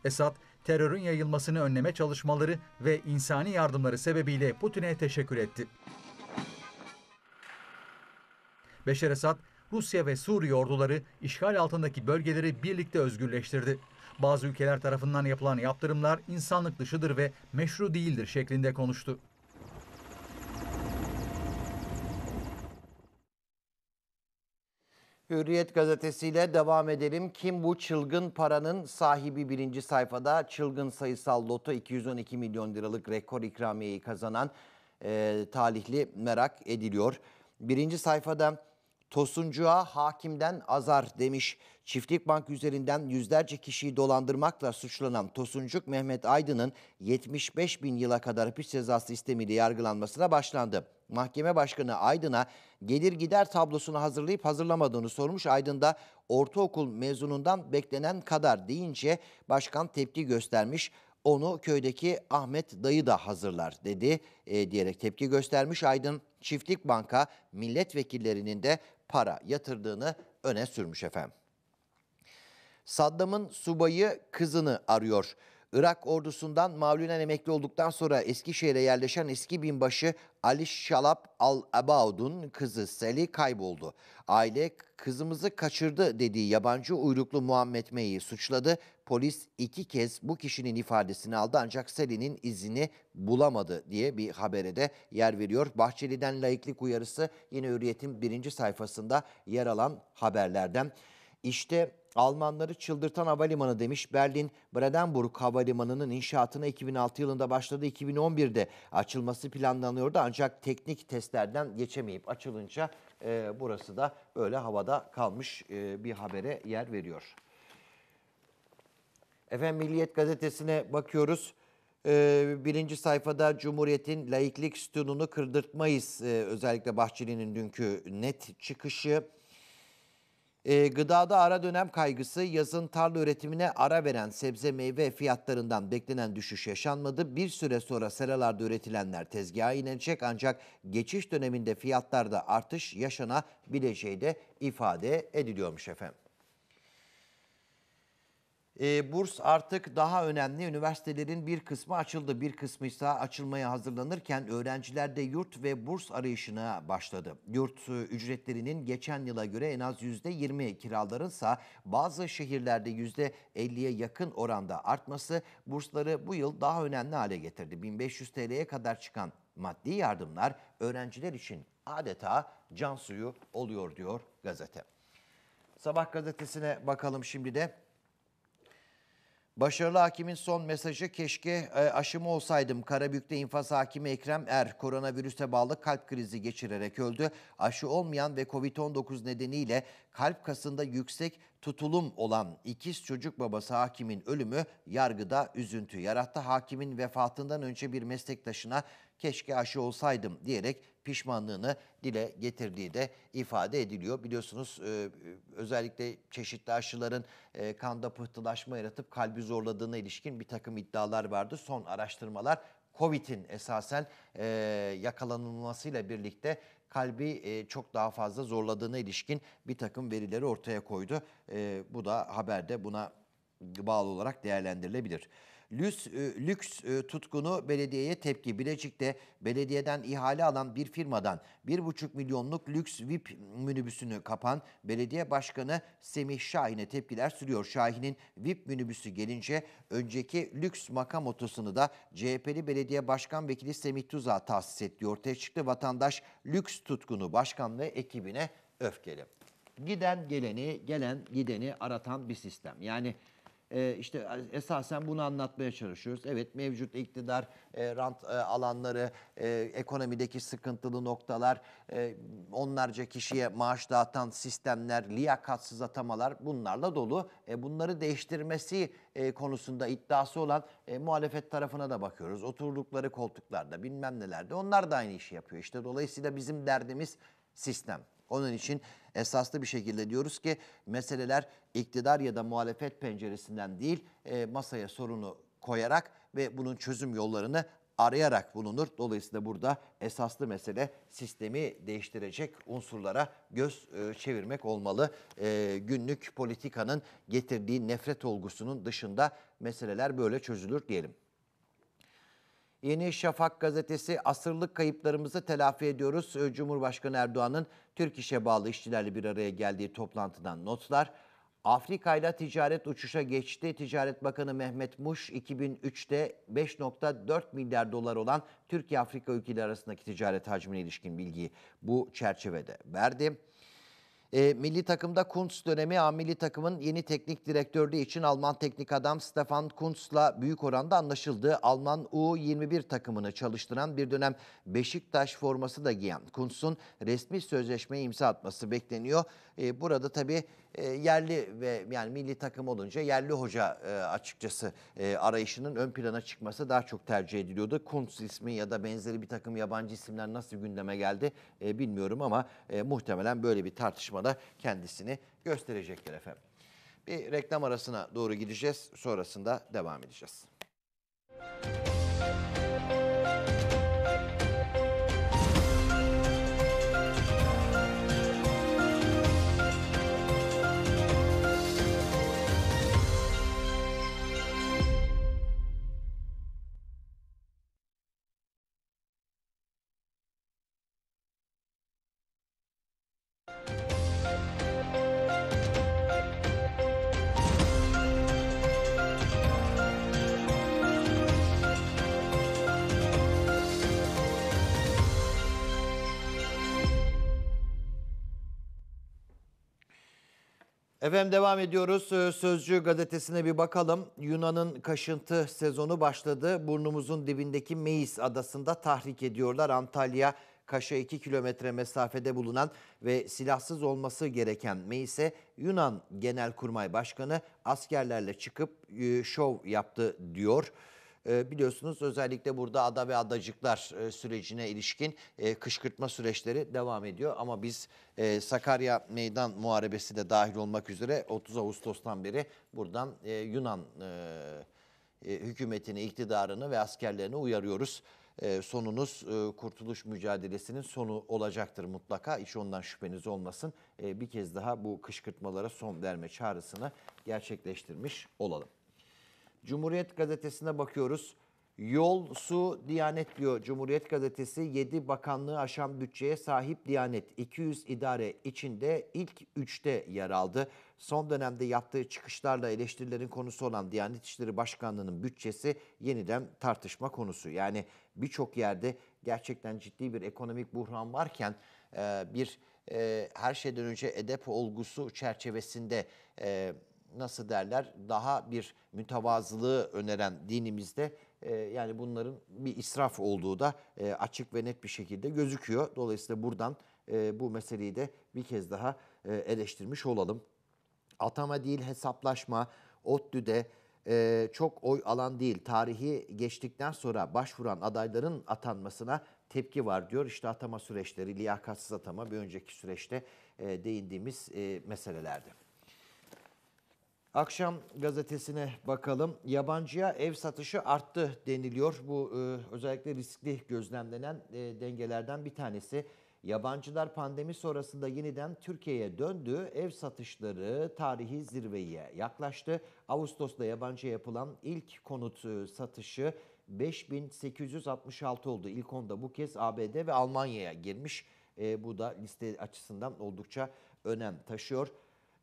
Esad, terörün yayılmasını önleme çalışmaları ve insani yardımları sebebiyle Putin'e teşekkür etti. Beşer Esad, Rusya ve Suriye orduları işgal altındaki bölgeleri birlikte özgürleştirdi. Bazı ülkeler tarafından yapılan yaptırımlar insanlık dışıdır ve meşru değildir şeklinde konuştu. Hürriyet gazetesiyle devam edelim. Kim bu çılgın paranın sahibi birinci sayfada çılgın sayısal loto 212 milyon liralık rekor ikramiyeyi kazanan e, talihli merak ediliyor. Birinci sayfada Tosuncuğa hakimden azar demiş. Çiftlik Bank üzerinden yüzlerce kişiyi dolandırmakla suçlanan Tosuncuk Mehmet Aydın'ın 75 bin yıla kadar hapis cezası istemiyle yargılanmasına başlandı. Mahkeme Başkanı Aydın'a gelir gider tablosunu hazırlayıp hazırlamadığını sormuş. Aydın da ortaokul mezunundan beklenen kadar deyince başkan tepki göstermiş onu köydeki Ahmet dayı da hazırlar dedi e, diyerek tepki göstermiş Aydın. Çiftlik Banka milletvekillerinin de para yatırdığını öne sürmüş efendim. Saddam'ın subayı kızını arıyor. Irak ordusundan mağlulen emekli olduktan sonra Eskişehir'e yerleşen eski binbaşı Ali Şalap Al-Abaud'un kızı Seli kayboldu. Aile kızımızı kaçırdı dediği yabancı uyruklu Muhammed Mey'i suçladı. Polis iki kez bu kişinin ifadesini aldı ancak Seli'nin izini bulamadı diye bir habere de yer veriyor. Bahçeli'den layıklık uyarısı yine Hürriyet'in birinci sayfasında yer alan haberlerden. İşte Almanları çıldırtan havalimanı demiş. Berlin Brandenburg Havalimanı'nın inşaatına 2006 yılında başladı. 2011'de açılması planlanıyordu ancak teknik testlerden geçemeyip açılınca e, burası da böyle havada kalmış e, bir habere yer veriyor. Efendim Milliyet Gazetesi'ne bakıyoruz. E, birinci sayfada Cumhuriyet'in laiklik sütununu kırdırtmayız. E, özellikle Bahçeli'nin dünkü net çıkışı. E, gıdada ara dönem kaygısı yazın tarla üretimine ara veren sebze meyve fiyatlarından beklenen düşüş yaşanmadı. Bir süre sonra seralarda üretilenler tezgaha inecek ancak geçiş döneminde fiyatlarda artış yaşanabileceği de ifade ediliyormuş efendim e, burs artık daha önemli. Üniversitelerin bir kısmı açıldı, bir kısmı ise açılmaya hazırlanırken öğrenciler de yurt ve burs arayışına başladı. Yurt e, ücretlerinin geçen yıla göre en az %20 kiralarınsa bazı şehirlerde %50'ye yakın oranda artması bursları bu yıl daha önemli hale getirdi. 1500 TL'ye kadar çıkan maddi yardımlar öğrenciler için adeta can suyu oluyor diyor gazete. Sabah gazetesine bakalım şimdi de. Başarılı hakimin son mesajı keşke e, aşımı olsaydım. Karabük'te infaz hakimi Ekrem Er koronavirüse bağlı kalp krizi geçirerek öldü. Aşı olmayan ve Covid-19 nedeniyle kalp kasında yüksek tutulum olan ikiz çocuk babası hakimin ölümü yargıda üzüntü yarattı. Hakimin vefatından önce bir meslektaşına keşke aşı olsaydım diyerek pişmanlığını dile getirdiği de ifade ediliyor. Biliyorsunuz e, özellikle çeşitli aşıların e, kanda pıhtılaşma yaratıp kalbi zorladığına ilişkin bir takım iddialar vardı. Son araştırmalar COVID'in esasen e, yakalanılmasıyla birlikte kalbi e, çok daha fazla zorladığına ilişkin bir takım verileri ortaya koydu. bu da haberde buna bağlı olarak değerlendirilebilir. E, lüks, lüks e, tutkunu belediyeye tepki. Bilecik'te belediyeden ihale alan bir firmadan 1,5 milyonluk lüks VIP minibüsünü kapan belediye başkanı Semih Şahin'e tepkiler sürüyor. Şahin'in VIP minibüsü gelince önceki lüks makam otosunu da CHP'li belediye başkan vekili Semih Tuz'a tahsis etti. Ortaya çıktı vatandaş lüks tutkunu başkan ve ekibine öfkeli. Giden geleni, gelen gideni aratan bir sistem. Yani ee, e, işte esasen bunu anlatmaya çalışıyoruz. Evet mevcut iktidar e, rant e, alanları, e, ekonomideki sıkıntılı noktalar, onlarca kişiye maaş dağıtan sistemler, liyakatsız atamalar bunlarla dolu. bunları değiştirmesi konusunda iddiası olan e, muhalefet tarafına da bakıyoruz. Oturdukları koltuklarda bilmem nelerde onlar da aynı işi yapıyor. İşte dolayısıyla bizim derdimiz sistem. Onun için esaslı bir şekilde diyoruz ki meseleler iktidar ya da muhalefet penceresinden değil e, masaya sorunu koyarak ve bunun çözüm yollarını arayarak bulunur. Dolayısıyla burada esaslı mesele sistemi değiştirecek unsurlara göz e, çevirmek olmalı. E, günlük politikanın getirdiği nefret olgusunun dışında meseleler böyle çözülür diyelim. Yeni Şafak gazetesi asırlık kayıplarımızı telafi ediyoruz. Ee, Cumhurbaşkanı Erdoğan'ın Türk İş'e bağlı işçilerle bir araya geldiği toplantıdan notlar. Afrika ile ticaret uçuşa geçti. Ticaret Bakanı Mehmet Muş 2003'te 5.4 milyar dolar olan Türkiye-Afrika ülkeleri arasındaki ticaret hacmine ilişkin bilgiyi bu çerçevede verdi. E, milli takımda Kuntz dönemi A milli takımın yeni teknik direktörlüğü için Alman teknik adam Stefan Kuntz'la büyük oranda anlaşıldı. Alman U21 takımını çalıştıran bir dönem Beşiktaş forması da giyen Kuntz'un resmi sözleşmeye imza atması bekleniyor. E, burada tabii e, yerli ve yani milli takım olunca yerli hoca e, açıkçası arayışının ön plana çıkması daha çok tercih ediliyordu. Kuntz ismi ya da benzeri bir takım yabancı isimler nasıl gündeme geldi bilmiyorum ama muhtemelen böyle bir tartışmada kendisini gösterecektir efendim. Bir reklam arasına doğru gideceğiz. Sonrasında devam edeceğiz. Müzik Efendim devam ediyoruz. Ee, Sözcü gazetesine bir bakalım. Yunan'ın kaşıntı sezonu başladı. Burnumuzun dibindeki Meis adasında tahrik ediyorlar. Antalya Kaş'a 2 kilometre mesafede bulunan ve silahsız olması gereken Meis'e Yunan Genelkurmay Başkanı askerlerle çıkıp e, şov yaptı diyor. Ee, biliyorsunuz özellikle burada ada ve adacıklar e, sürecine ilişkin e, kışkırtma süreçleri devam ediyor. Ama biz e, Sakarya Meydan Muharebesi de dahil olmak üzere 30 Ağustos'tan beri buradan Yunan hükümetini, iktidarını ve askerlerini uyarıyoruz. sonunuz kurtuluş mücadelesinin sonu olacaktır mutlaka. Hiç ondan şüpheniz olmasın. bir kez daha bu kışkırtmalara son verme çağrısını gerçekleştirmiş olalım. Cumhuriyet Gazetesi'ne bakıyoruz. Yol, su, Diyanet diyor Cumhuriyet Gazetesi 7 bakanlığı aşan bütçeye sahip Diyanet 200 idare içinde ilk 3'te yer aldı. Son dönemde yaptığı çıkışlarla eleştirilerin konusu olan Diyanet İşleri Başkanlığı'nın bütçesi yeniden tartışma konusu. Yani birçok yerde gerçekten ciddi bir ekonomik buhran varken e, bir e, her şeyden önce edep olgusu çerçevesinde e, nasıl derler daha bir mütevazılığı öneren dinimizde e, yani bunların bir israf olduğu da e, açık ve net bir şekilde gözüküyor. Dolayısıyla buradan e, bu meseleyi de bir kez daha e, eleştirmiş olalım. Atama değil hesaplaşma, ODTÜ'de e, çok oy alan değil, tarihi geçtikten sonra başvuran adayların atanmasına tepki var diyor. İşte atama süreçleri, liyakatsız atama bir önceki süreçte e, değindiğimiz e, meselelerde. Akşam gazetesine bakalım. Yabancıya ev satışı arttı deniliyor. Bu e, özellikle riskli gözlemlenen e, dengelerden bir tanesi. Yabancılar pandemi sonrasında yeniden Türkiye'ye döndü. Ev satışları tarihi zirveye yaklaştı. Ağustos'ta yabancı yapılan ilk konut e, satışı 5866 oldu. İlk onda bu kez ABD ve Almanya'ya girmiş. E, bu da liste açısından oldukça önem taşıyor.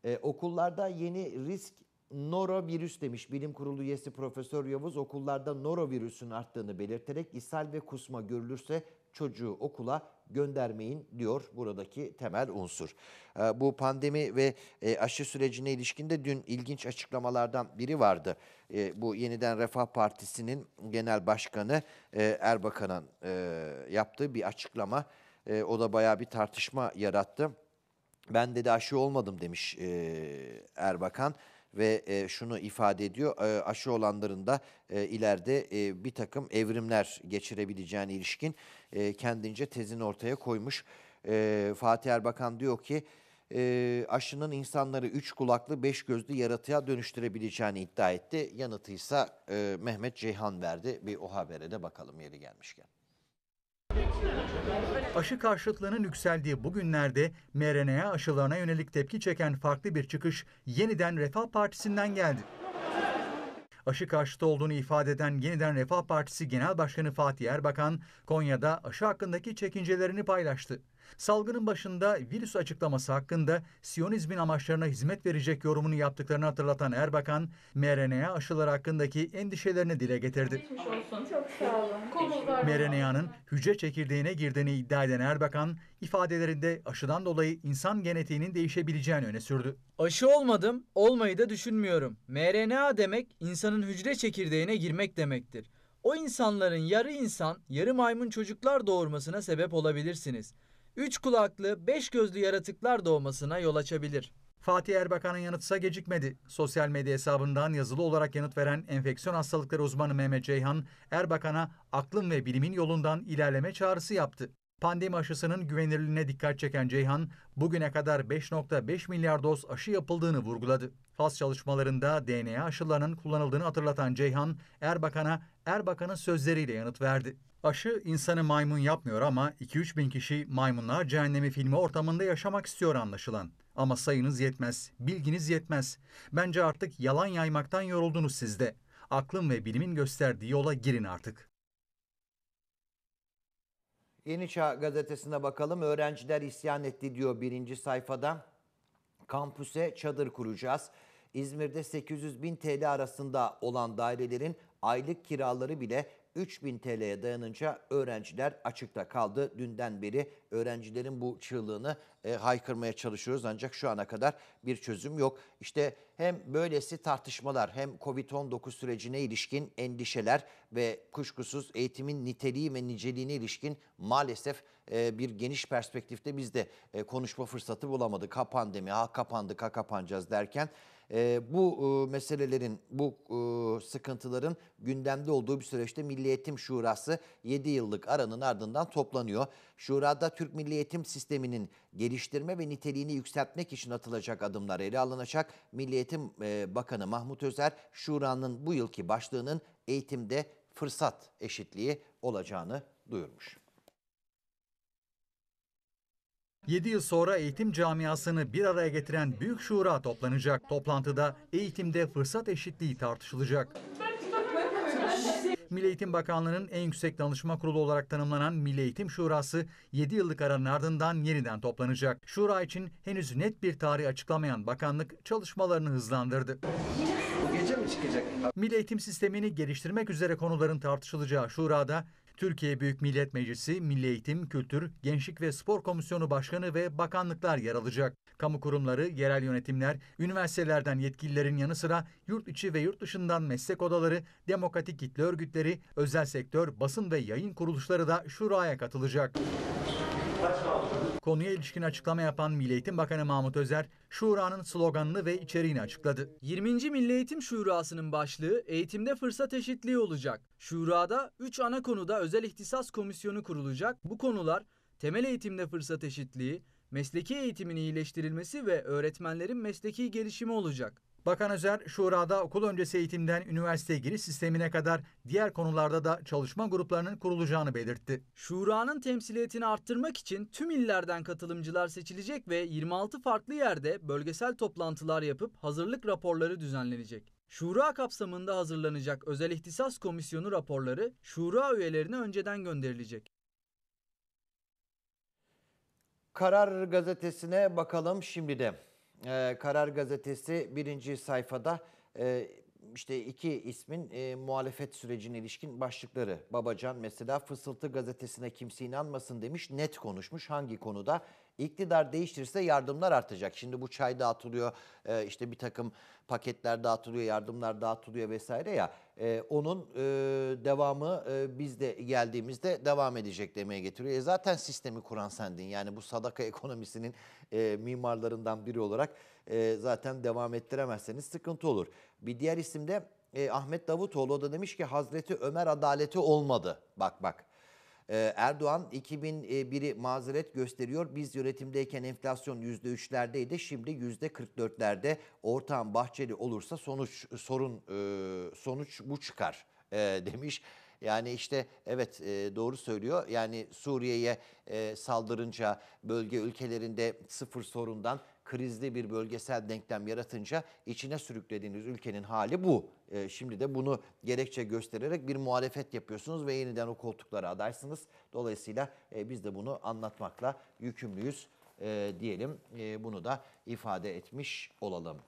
E, okullarda yeni risk norovirüs demiş bilim kurulu üyesi Profesör Yavuz okullarda norovirüsün arttığını belirterek ishal ve kusma görülürse çocuğu okula göndermeyin diyor buradaki temel unsur. Ee, bu pandemi ve e, aşı sürecine ilişkinde dün ilginç açıklamalardan biri vardı. Ee, bu yeniden Refah Partisi'nin genel başkanı e, Erbakan'ın e, yaptığı bir açıklama. O da bayağı bir tartışma yarattı. Ben de aşı olmadım demiş Erbakan. Erbakan ve e, şunu ifade ediyor. E, aşı olanların da e, ileride e, bir takım evrimler geçirebileceğine ilişkin e, kendince tezini ortaya koymuş. E, Fatih Erbakan diyor ki e, aşının insanları üç kulaklı beş gözlü yaratıya dönüştürebileceğini iddia etti. Yanıtıysa e, Mehmet Ceyhan verdi. Bir o habere de bakalım yeri gelmişken. Aşı karşıtlığının yükseldiği bu günlerde mRNA aşılarına yönelik tepki çeken farklı bir çıkış yeniden Refah Partisi'nden geldi. Aşı karşıtı olduğunu ifade eden yeniden Refah Partisi Genel Başkanı Fatih Erbakan, Konya'da aşı hakkındaki çekincelerini paylaştı. Salgının başında virüs açıklaması hakkında Siyonizmin amaçlarına hizmet verecek yorumunu yaptıklarını hatırlatan Erbakan, mRNA aşıları hakkındaki endişelerini dile getirdi. Çok mRNA'nın hücre çekirdeğine girdiğini iddia eden Erbakan, ifadelerinde aşıdan dolayı insan genetiğinin değişebileceğini öne sürdü. Aşı olmadım, olmayı da düşünmüyorum. mRNA demek insanın hücre çekirdeğine girmek demektir. O insanların yarı insan, yarı maymun çocuklar doğurmasına sebep olabilirsiniz üç kulaklı, beş gözlü yaratıklar doğmasına yol açabilir. Fatih Erbakan'ın yanıtsa gecikmedi. Sosyal medya hesabından yazılı olarak yanıt veren enfeksiyon hastalıkları uzmanı Mehmet Ceyhan, Erbakan'a aklın ve bilimin yolundan ilerleme çağrısı yaptı. Pandemi aşısının güvenilirliğine dikkat çeken Ceyhan, bugüne kadar 5.5 milyar doz aşı yapıldığını vurguladı. Faz çalışmalarında DNA aşılarının kullanıldığını hatırlatan Ceyhan, Erbakan'a Erbakan'ın sözleriyle yanıt verdi. Aşı insanı maymun yapmıyor ama 2-3 bin kişi Maymunlar Cehennemi filmi ortamında yaşamak istiyor anlaşılan. Ama sayınız yetmez, bilginiz yetmez. Bence artık yalan yaymaktan yoruldunuz sizde. Aklın ve bilimin gösterdiği yola girin artık. Yeni Çağ gazetesine bakalım. Öğrenciler isyan etti diyor birinci sayfada. Kampüse çadır kuracağız. İzmir'de 800 bin TL arasında olan dairelerin aylık kiraları bile 3000 TL'ye dayanınca öğrenciler açıkta kaldı. Dünden beri öğrencilerin bu çığlığını e, haykırmaya çalışıyoruz ancak şu ana kadar bir çözüm yok. İşte hem böylesi tartışmalar hem Covid-19 sürecine ilişkin endişeler ve kuşkusuz eğitimin niteliği ve niceliğine ilişkin maalesef e, bir geniş perspektifte biz de e, konuşma fırsatı bulamadık. Ha pandemi, ha kapandık, ha kapanacağız derken e, bu e, meselelerin, bu e, sıkıntıların gündemde olduğu bir süreçte Milli Eğitim Şurası 7 yıllık aranın ardından toplanıyor. Şurada Türk Milli Eğitim Sistemi'nin geliştirme ve niteliğini yükseltmek için atılacak adımlar ele alınacak. Milli Eğitim e, Bakanı Mahmut Özer, Şura'nın bu yılki başlığının eğitimde fırsat eşitliği olacağını duyurmuş. 7 yıl sonra eğitim camiasını bir araya getiren Büyük Şura toplanacak. Toplantıda eğitimde fırsat eşitliği tartışılacak. Milli Eğitim Bakanlığı'nın en yüksek danışma kurulu olarak tanımlanan Milli Eğitim Şurası 7 yıllık aranın ardından yeniden toplanacak. Şura için henüz net bir tarih açıklamayan bakanlık çalışmalarını hızlandırdı. Gece mi çıkacak? Milli eğitim sistemini geliştirmek üzere konuların tartışılacağı şurada Türkiye Büyük Millet Meclisi, Milli Eğitim, Kültür, Gençlik ve Spor Komisyonu Başkanı ve bakanlıklar yer alacak. Kamu kurumları, yerel yönetimler, üniversitelerden yetkililerin yanı sıra yurt içi ve yurt dışından meslek odaları, demokratik kitle örgütleri, özel sektör, basın ve yayın kuruluşları da şuraya katılacak. Konuya ilişkin açıklama yapan Milli Eğitim Bakanı Mahmut Özer, Şura'nın sloganını ve içeriğini açıkladı. 20. Milli Eğitim Şurası'nın başlığı eğitimde fırsat eşitliği olacak. Şura'da 3 ana konuda özel ihtisas komisyonu kurulacak. Bu konular temel eğitimde fırsat eşitliği, mesleki eğitimin iyileştirilmesi ve öğretmenlerin mesleki gelişimi olacak. Bakan Özer, Şura'da okul öncesi eğitimden üniversite giriş sistemine kadar diğer konularda da çalışma gruplarının kurulacağını belirtti. Şura'nın temsiliyetini arttırmak için tüm illerden katılımcılar seçilecek ve 26 farklı yerde bölgesel toplantılar yapıp hazırlık raporları düzenlenecek. Şura kapsamında hazırlanacak özel ihtisas komisyonu raporları şura üyelerine önceden gönderilecek. Karar gazetesine bakalım şimdi de e, Karar Gazetesi birinci sayfada e, işte iki ismin e, muhalefet sürecine ilişkin başlıkları. Babacan mesela Fısıltı Gazetesi'ne kimse inanmasın demiş net konuşmuş hangi konuda İktidar değiştirirse yardımlar artacak. Şimdi bu çay dağıtılıyor, e, işte bir takım paketler dağıtılıyor, yardımlar dağıtılıyor vesaire ya. E, onun e, devamı e, biz de geldiğimizde devam edecek demeye getiriyor. zaten sistemi kuran sendin. Yani bu sadaka ekonomisinin mimarlarından biri olarak zaten devam ettiremezseniz sıkıntı olur. Bir diğer isim de Ahmet Davutoğlu o da demiş ki Hazreti Ömer adaleti olmadı. Bak bak. Ee, Erdoğan 2001'i mazeret gösteriyor. Biz yönetimdeyken enflasyon %3'lerdeydi. Şimdi %44'lerde ortağın Bahçeli olursa sonuç sorun e, sonuç bu çıkar e, demiş. Yani işte evet e, doğru söylüyor. Yani Suriye'ye saldırınca bölge ülkelerinde sıfır sorundan krizli bir bölgesel denklem yaratınca içine sürüklediğiniz ülkenin hali bu. E, şimdi de bunu gerekçe göstererek bir muhalefet yapıyorsunuz ve yeniden o koltuklara adaysınız. Dolayısıyla e, biz de bunu anlatmakla yükümlüyüz e, diyelim. E, bunu da ifade etmiş olalım.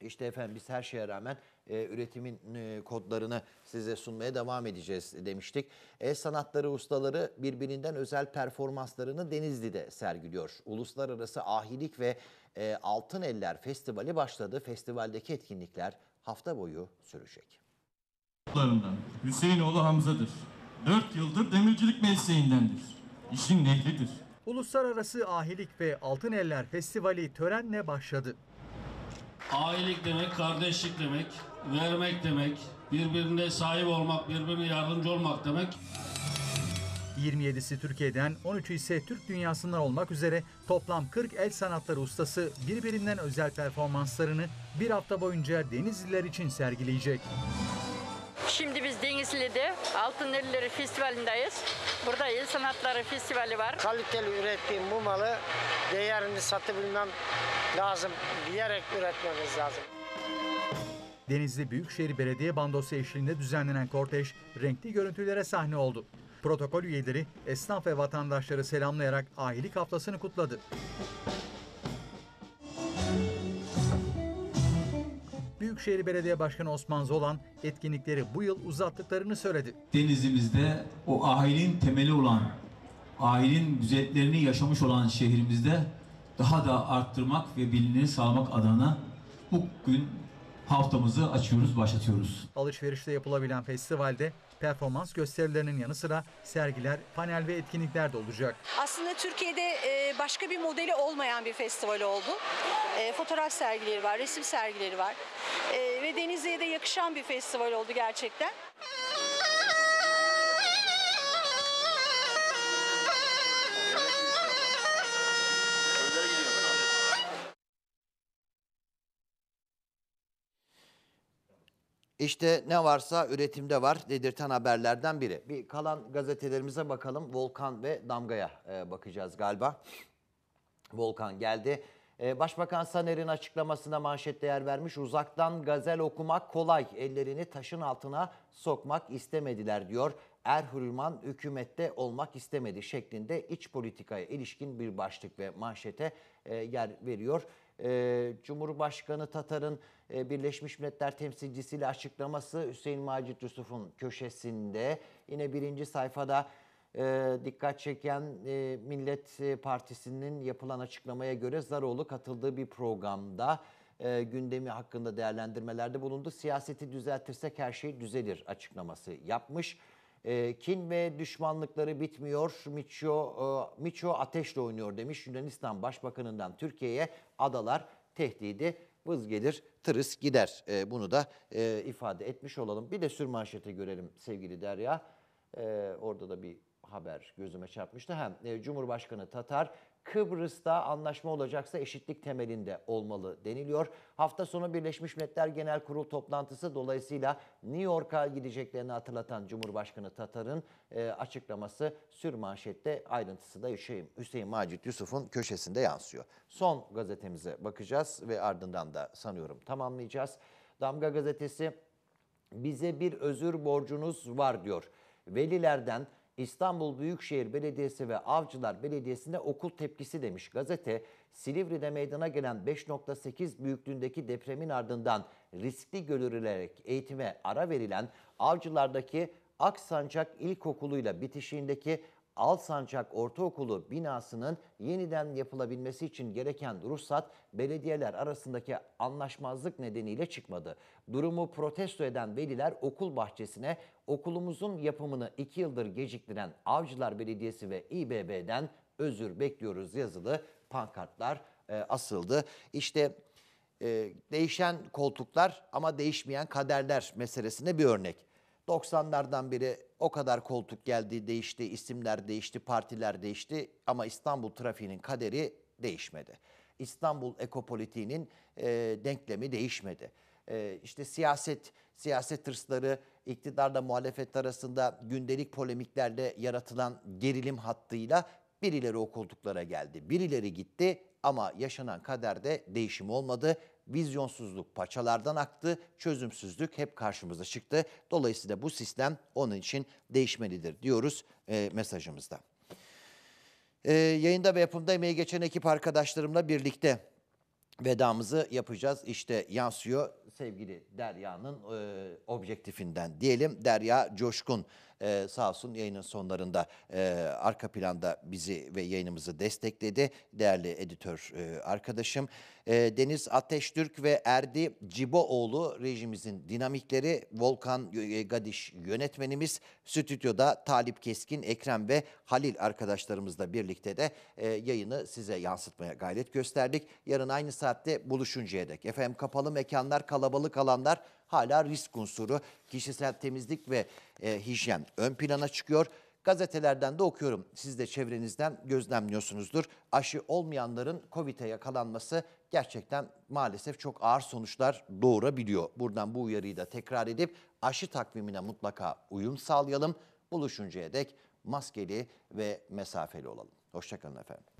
İşte efendim biz her şeye rağmen e, üretimin e, kodlarını size sunmaya devam edeceğiz demiştik. El sanatları ustaları birbirinden özel performanslarını Denizli'de sergiliyor. Uluslararası Ahilik ve e, Altın Eller Festivali başladı. Festivaldeki etkinlikler hafta boyu sürecek. Hüseyinoğlu Hamza'dır. Dört yıldır demircilik mesleğindendir. İşin nehlidir. Uluslararası Ahilik ve Altın Eller Festivali törenle başladı. Ailelik demek, kardeşlik demek, vermek demek, birbirine sahip olmak, birbirine yardımcı olmak demek. 27'si Türkiye'den, 13'ü ise Türk dünyasından olmak üzere toplam 40 el sanatları ustası birbirinden özel performanslarını bir hafta boyunca Denizliler için sergileyecek. Şimdi biz Denizli'de Altın Elleri Festivali'ndeyiz. Burada El Sanatları Festivali var. Kaliteli ürettiğim bu malı değerini satabilmem lazım. Diyerek üretmemiz lazım. Denizli Büyükşehir Belediye Bandosu eşliğinde düzenlenen kortej renkli görüntülere sahne oldu. Protokol üyeleri esnaf ve vatandaşları selamlayarak ahilik haftasını kutladı. Büyükşehir Belediye Başkanı Osman Zolan etkinlikleri bu yıl uzattıklarını söyledi. Denizimizde o ahilin temeli olan, ahilin güzelliklerini yaşamış olan şehrimizde daha da arttırmak ve bilinir sağlamak adına bugün haftamızı açıyoruz, başlatıyoruz. Alışverişte yapılabilen festivalde performans gösterilerinin yanı sıra sergiler, panel ve etkinlikler de olacak. Aslında Türkiye'de e, başka bir modeli olmayan bir festival oldu. E, fotoğraf sergileri var, resim sergileri var e, ve denize de yakışan bir festival oldu gerçekten. İşte ne varsa üretimde var dedirten haberlerden biri. Bir kalan gazetelerimize bakalım. Volkan ve Damga'ya e, bakacağız galiba. Volkan geldi. E, Başbakan Saner'in açıklamasına manşet değer vermiş. Uzaktan gazel okumak kolay. Ellerini taşın altına sokmak istemediler diyor. Erhürman hükümette olmak istemedi şeklinde iç politikaya ilişkin bir başlık ve manşete e, yer veriyor. Ee, Cumhurbaşkanı Tatar'ın e, Birleşmiş Milletler temsilcisiyle açıklaması Hüseyin Macit Yusuf'un köşesinde. Yine birinci sayfada e, dikkat çeken e, Millet Partisi'nin yapılan açıklamaya göre Zaroğlu katıldığı bir programda e, gündemi hakkında değerlendirmelerde bulundu. Siyaseti düzeltirsek her şey düzelir açıklaması yapmış. E, kin ve düşmanlıkları bitmiyor. Micho e, Miço ateşle oynuyor demiş Yunanistan Başbakanı'ndan Türkiye'ye adalar tehdidi vız gelir tırıs gider. E, bunu da e, ifade etmiş olalım. Bir de sürmanşete görelim sevgili Derya. E, orada da bir haber gözüme çarpmıştı. Hem e, Cumhurbaşkanı Tatar Kıbrıs'ta anlaşma olacaksa eşitlik temelinde olmalı deniliyor. Hafta sonu Birleşmiş Milletler Genel Kurul toplantısı dolayısıyla New York'a gideceklerini hatırlatan Cumhurbaşkanı Tatar'ın e, açıklaması sür manşette ayrıntısı da Hüseyin, Hüseyin Macit Yusuf'un köşesinde yansıyor. Son gazetemize bakacağız ve ardından da sanıyorum tamamlayacağız. Damga gazetesi bize bir özür borcunuz var diyor. Velilerden İstanbul Büyükşehir Belediyesi ve Avcılar Belediyesi'nde okul tepkisi demiş gazete. Silivri'de meydana gelen 5.8 büyüklüğündeki depremin ardından riskli görülerek eğitime ara verilen Avcılar'daki Aksancak İlkokulu'yla bitişiğindeki Alsancak Ortaokulu binasının yeniden yapılabilmesi için gereken ruhsat belediyeler arasındaki anlaşmazlık nedeniyle çıkmadı. Durumu protesto eden veliler okul bahçesine okulumuzun yapımını 2 yıldır geciktiren Avcılar Belediyesi ve İBB'den özür bekliyoruz yazılı pankartlar e, asıldı. İşte e, değişen koltuklar ama değişmeyen kaderler meselesine bir örnek. 90'lardan biri o kadar koltuk geldi, değişti, isimler değişti, partiler değişti ama İstanbul trafiğinin kaderi değişmedi. İstanbul ekopolitiğinin e, denklemi değişmedi. E, işte siyaset, siyaset tırsları iktidarla muhalefet arasında gündelik polemiklerde yaratılan gerilim hattıyla birileri o koltuklara geldi, birileri gitti ama yaşanan kaderde değişim olmadı vizyonsuzluk paçalardan aktı, çözümsüzlük hep karşımıza çıktı. Dolayısıyla bu sistem onun için değişmelidir diyoruz e, mesajımızda. E, yayında ve yapımda emeği geçen ekip arkadaşlarımla birlikte vedamızı yapacağız. İşte yansıyor sevgili Derya'nın e, objektifinden diyelim. Derya Coşkun e, sağ olsun yayının sonlarında e, arka planda bizi ve yayınımızı destekledi. Değerli editör e, arkadaşım e, Deniz Ateştürk ve Erdi Ciboğlu rejimizin dinamikleri Volkan e, Gadiş yönetmenimiz stüdyoda Talip Keskin, Ekrem ve Halil arkadaşlarımızla birlikte de e, yayını size yansıtmaya gayret gösterdik. Yarın aynı saatte buluşuncaya dek efendim kapalı mekanlar, kalabalık alanlar hala risk unsuru. Kişisel temizlik ve e, hijyen ön plana çıkıyor. Gazetelerden de okuyorum. Siz de çevrenizden gözlemliyorsunuzdur. Aşı olmayanların COVID'e yakalanması gerçekten maalesef çok ağır sonuçlar doğurabiliyor. Buradan bu uyarıyı da tekrar edip aşı takvimine mutlaka uyum sağlayalım. Buluşuncaya dek maskeli ve mesafeli olalım. Hoşçakalın efendim.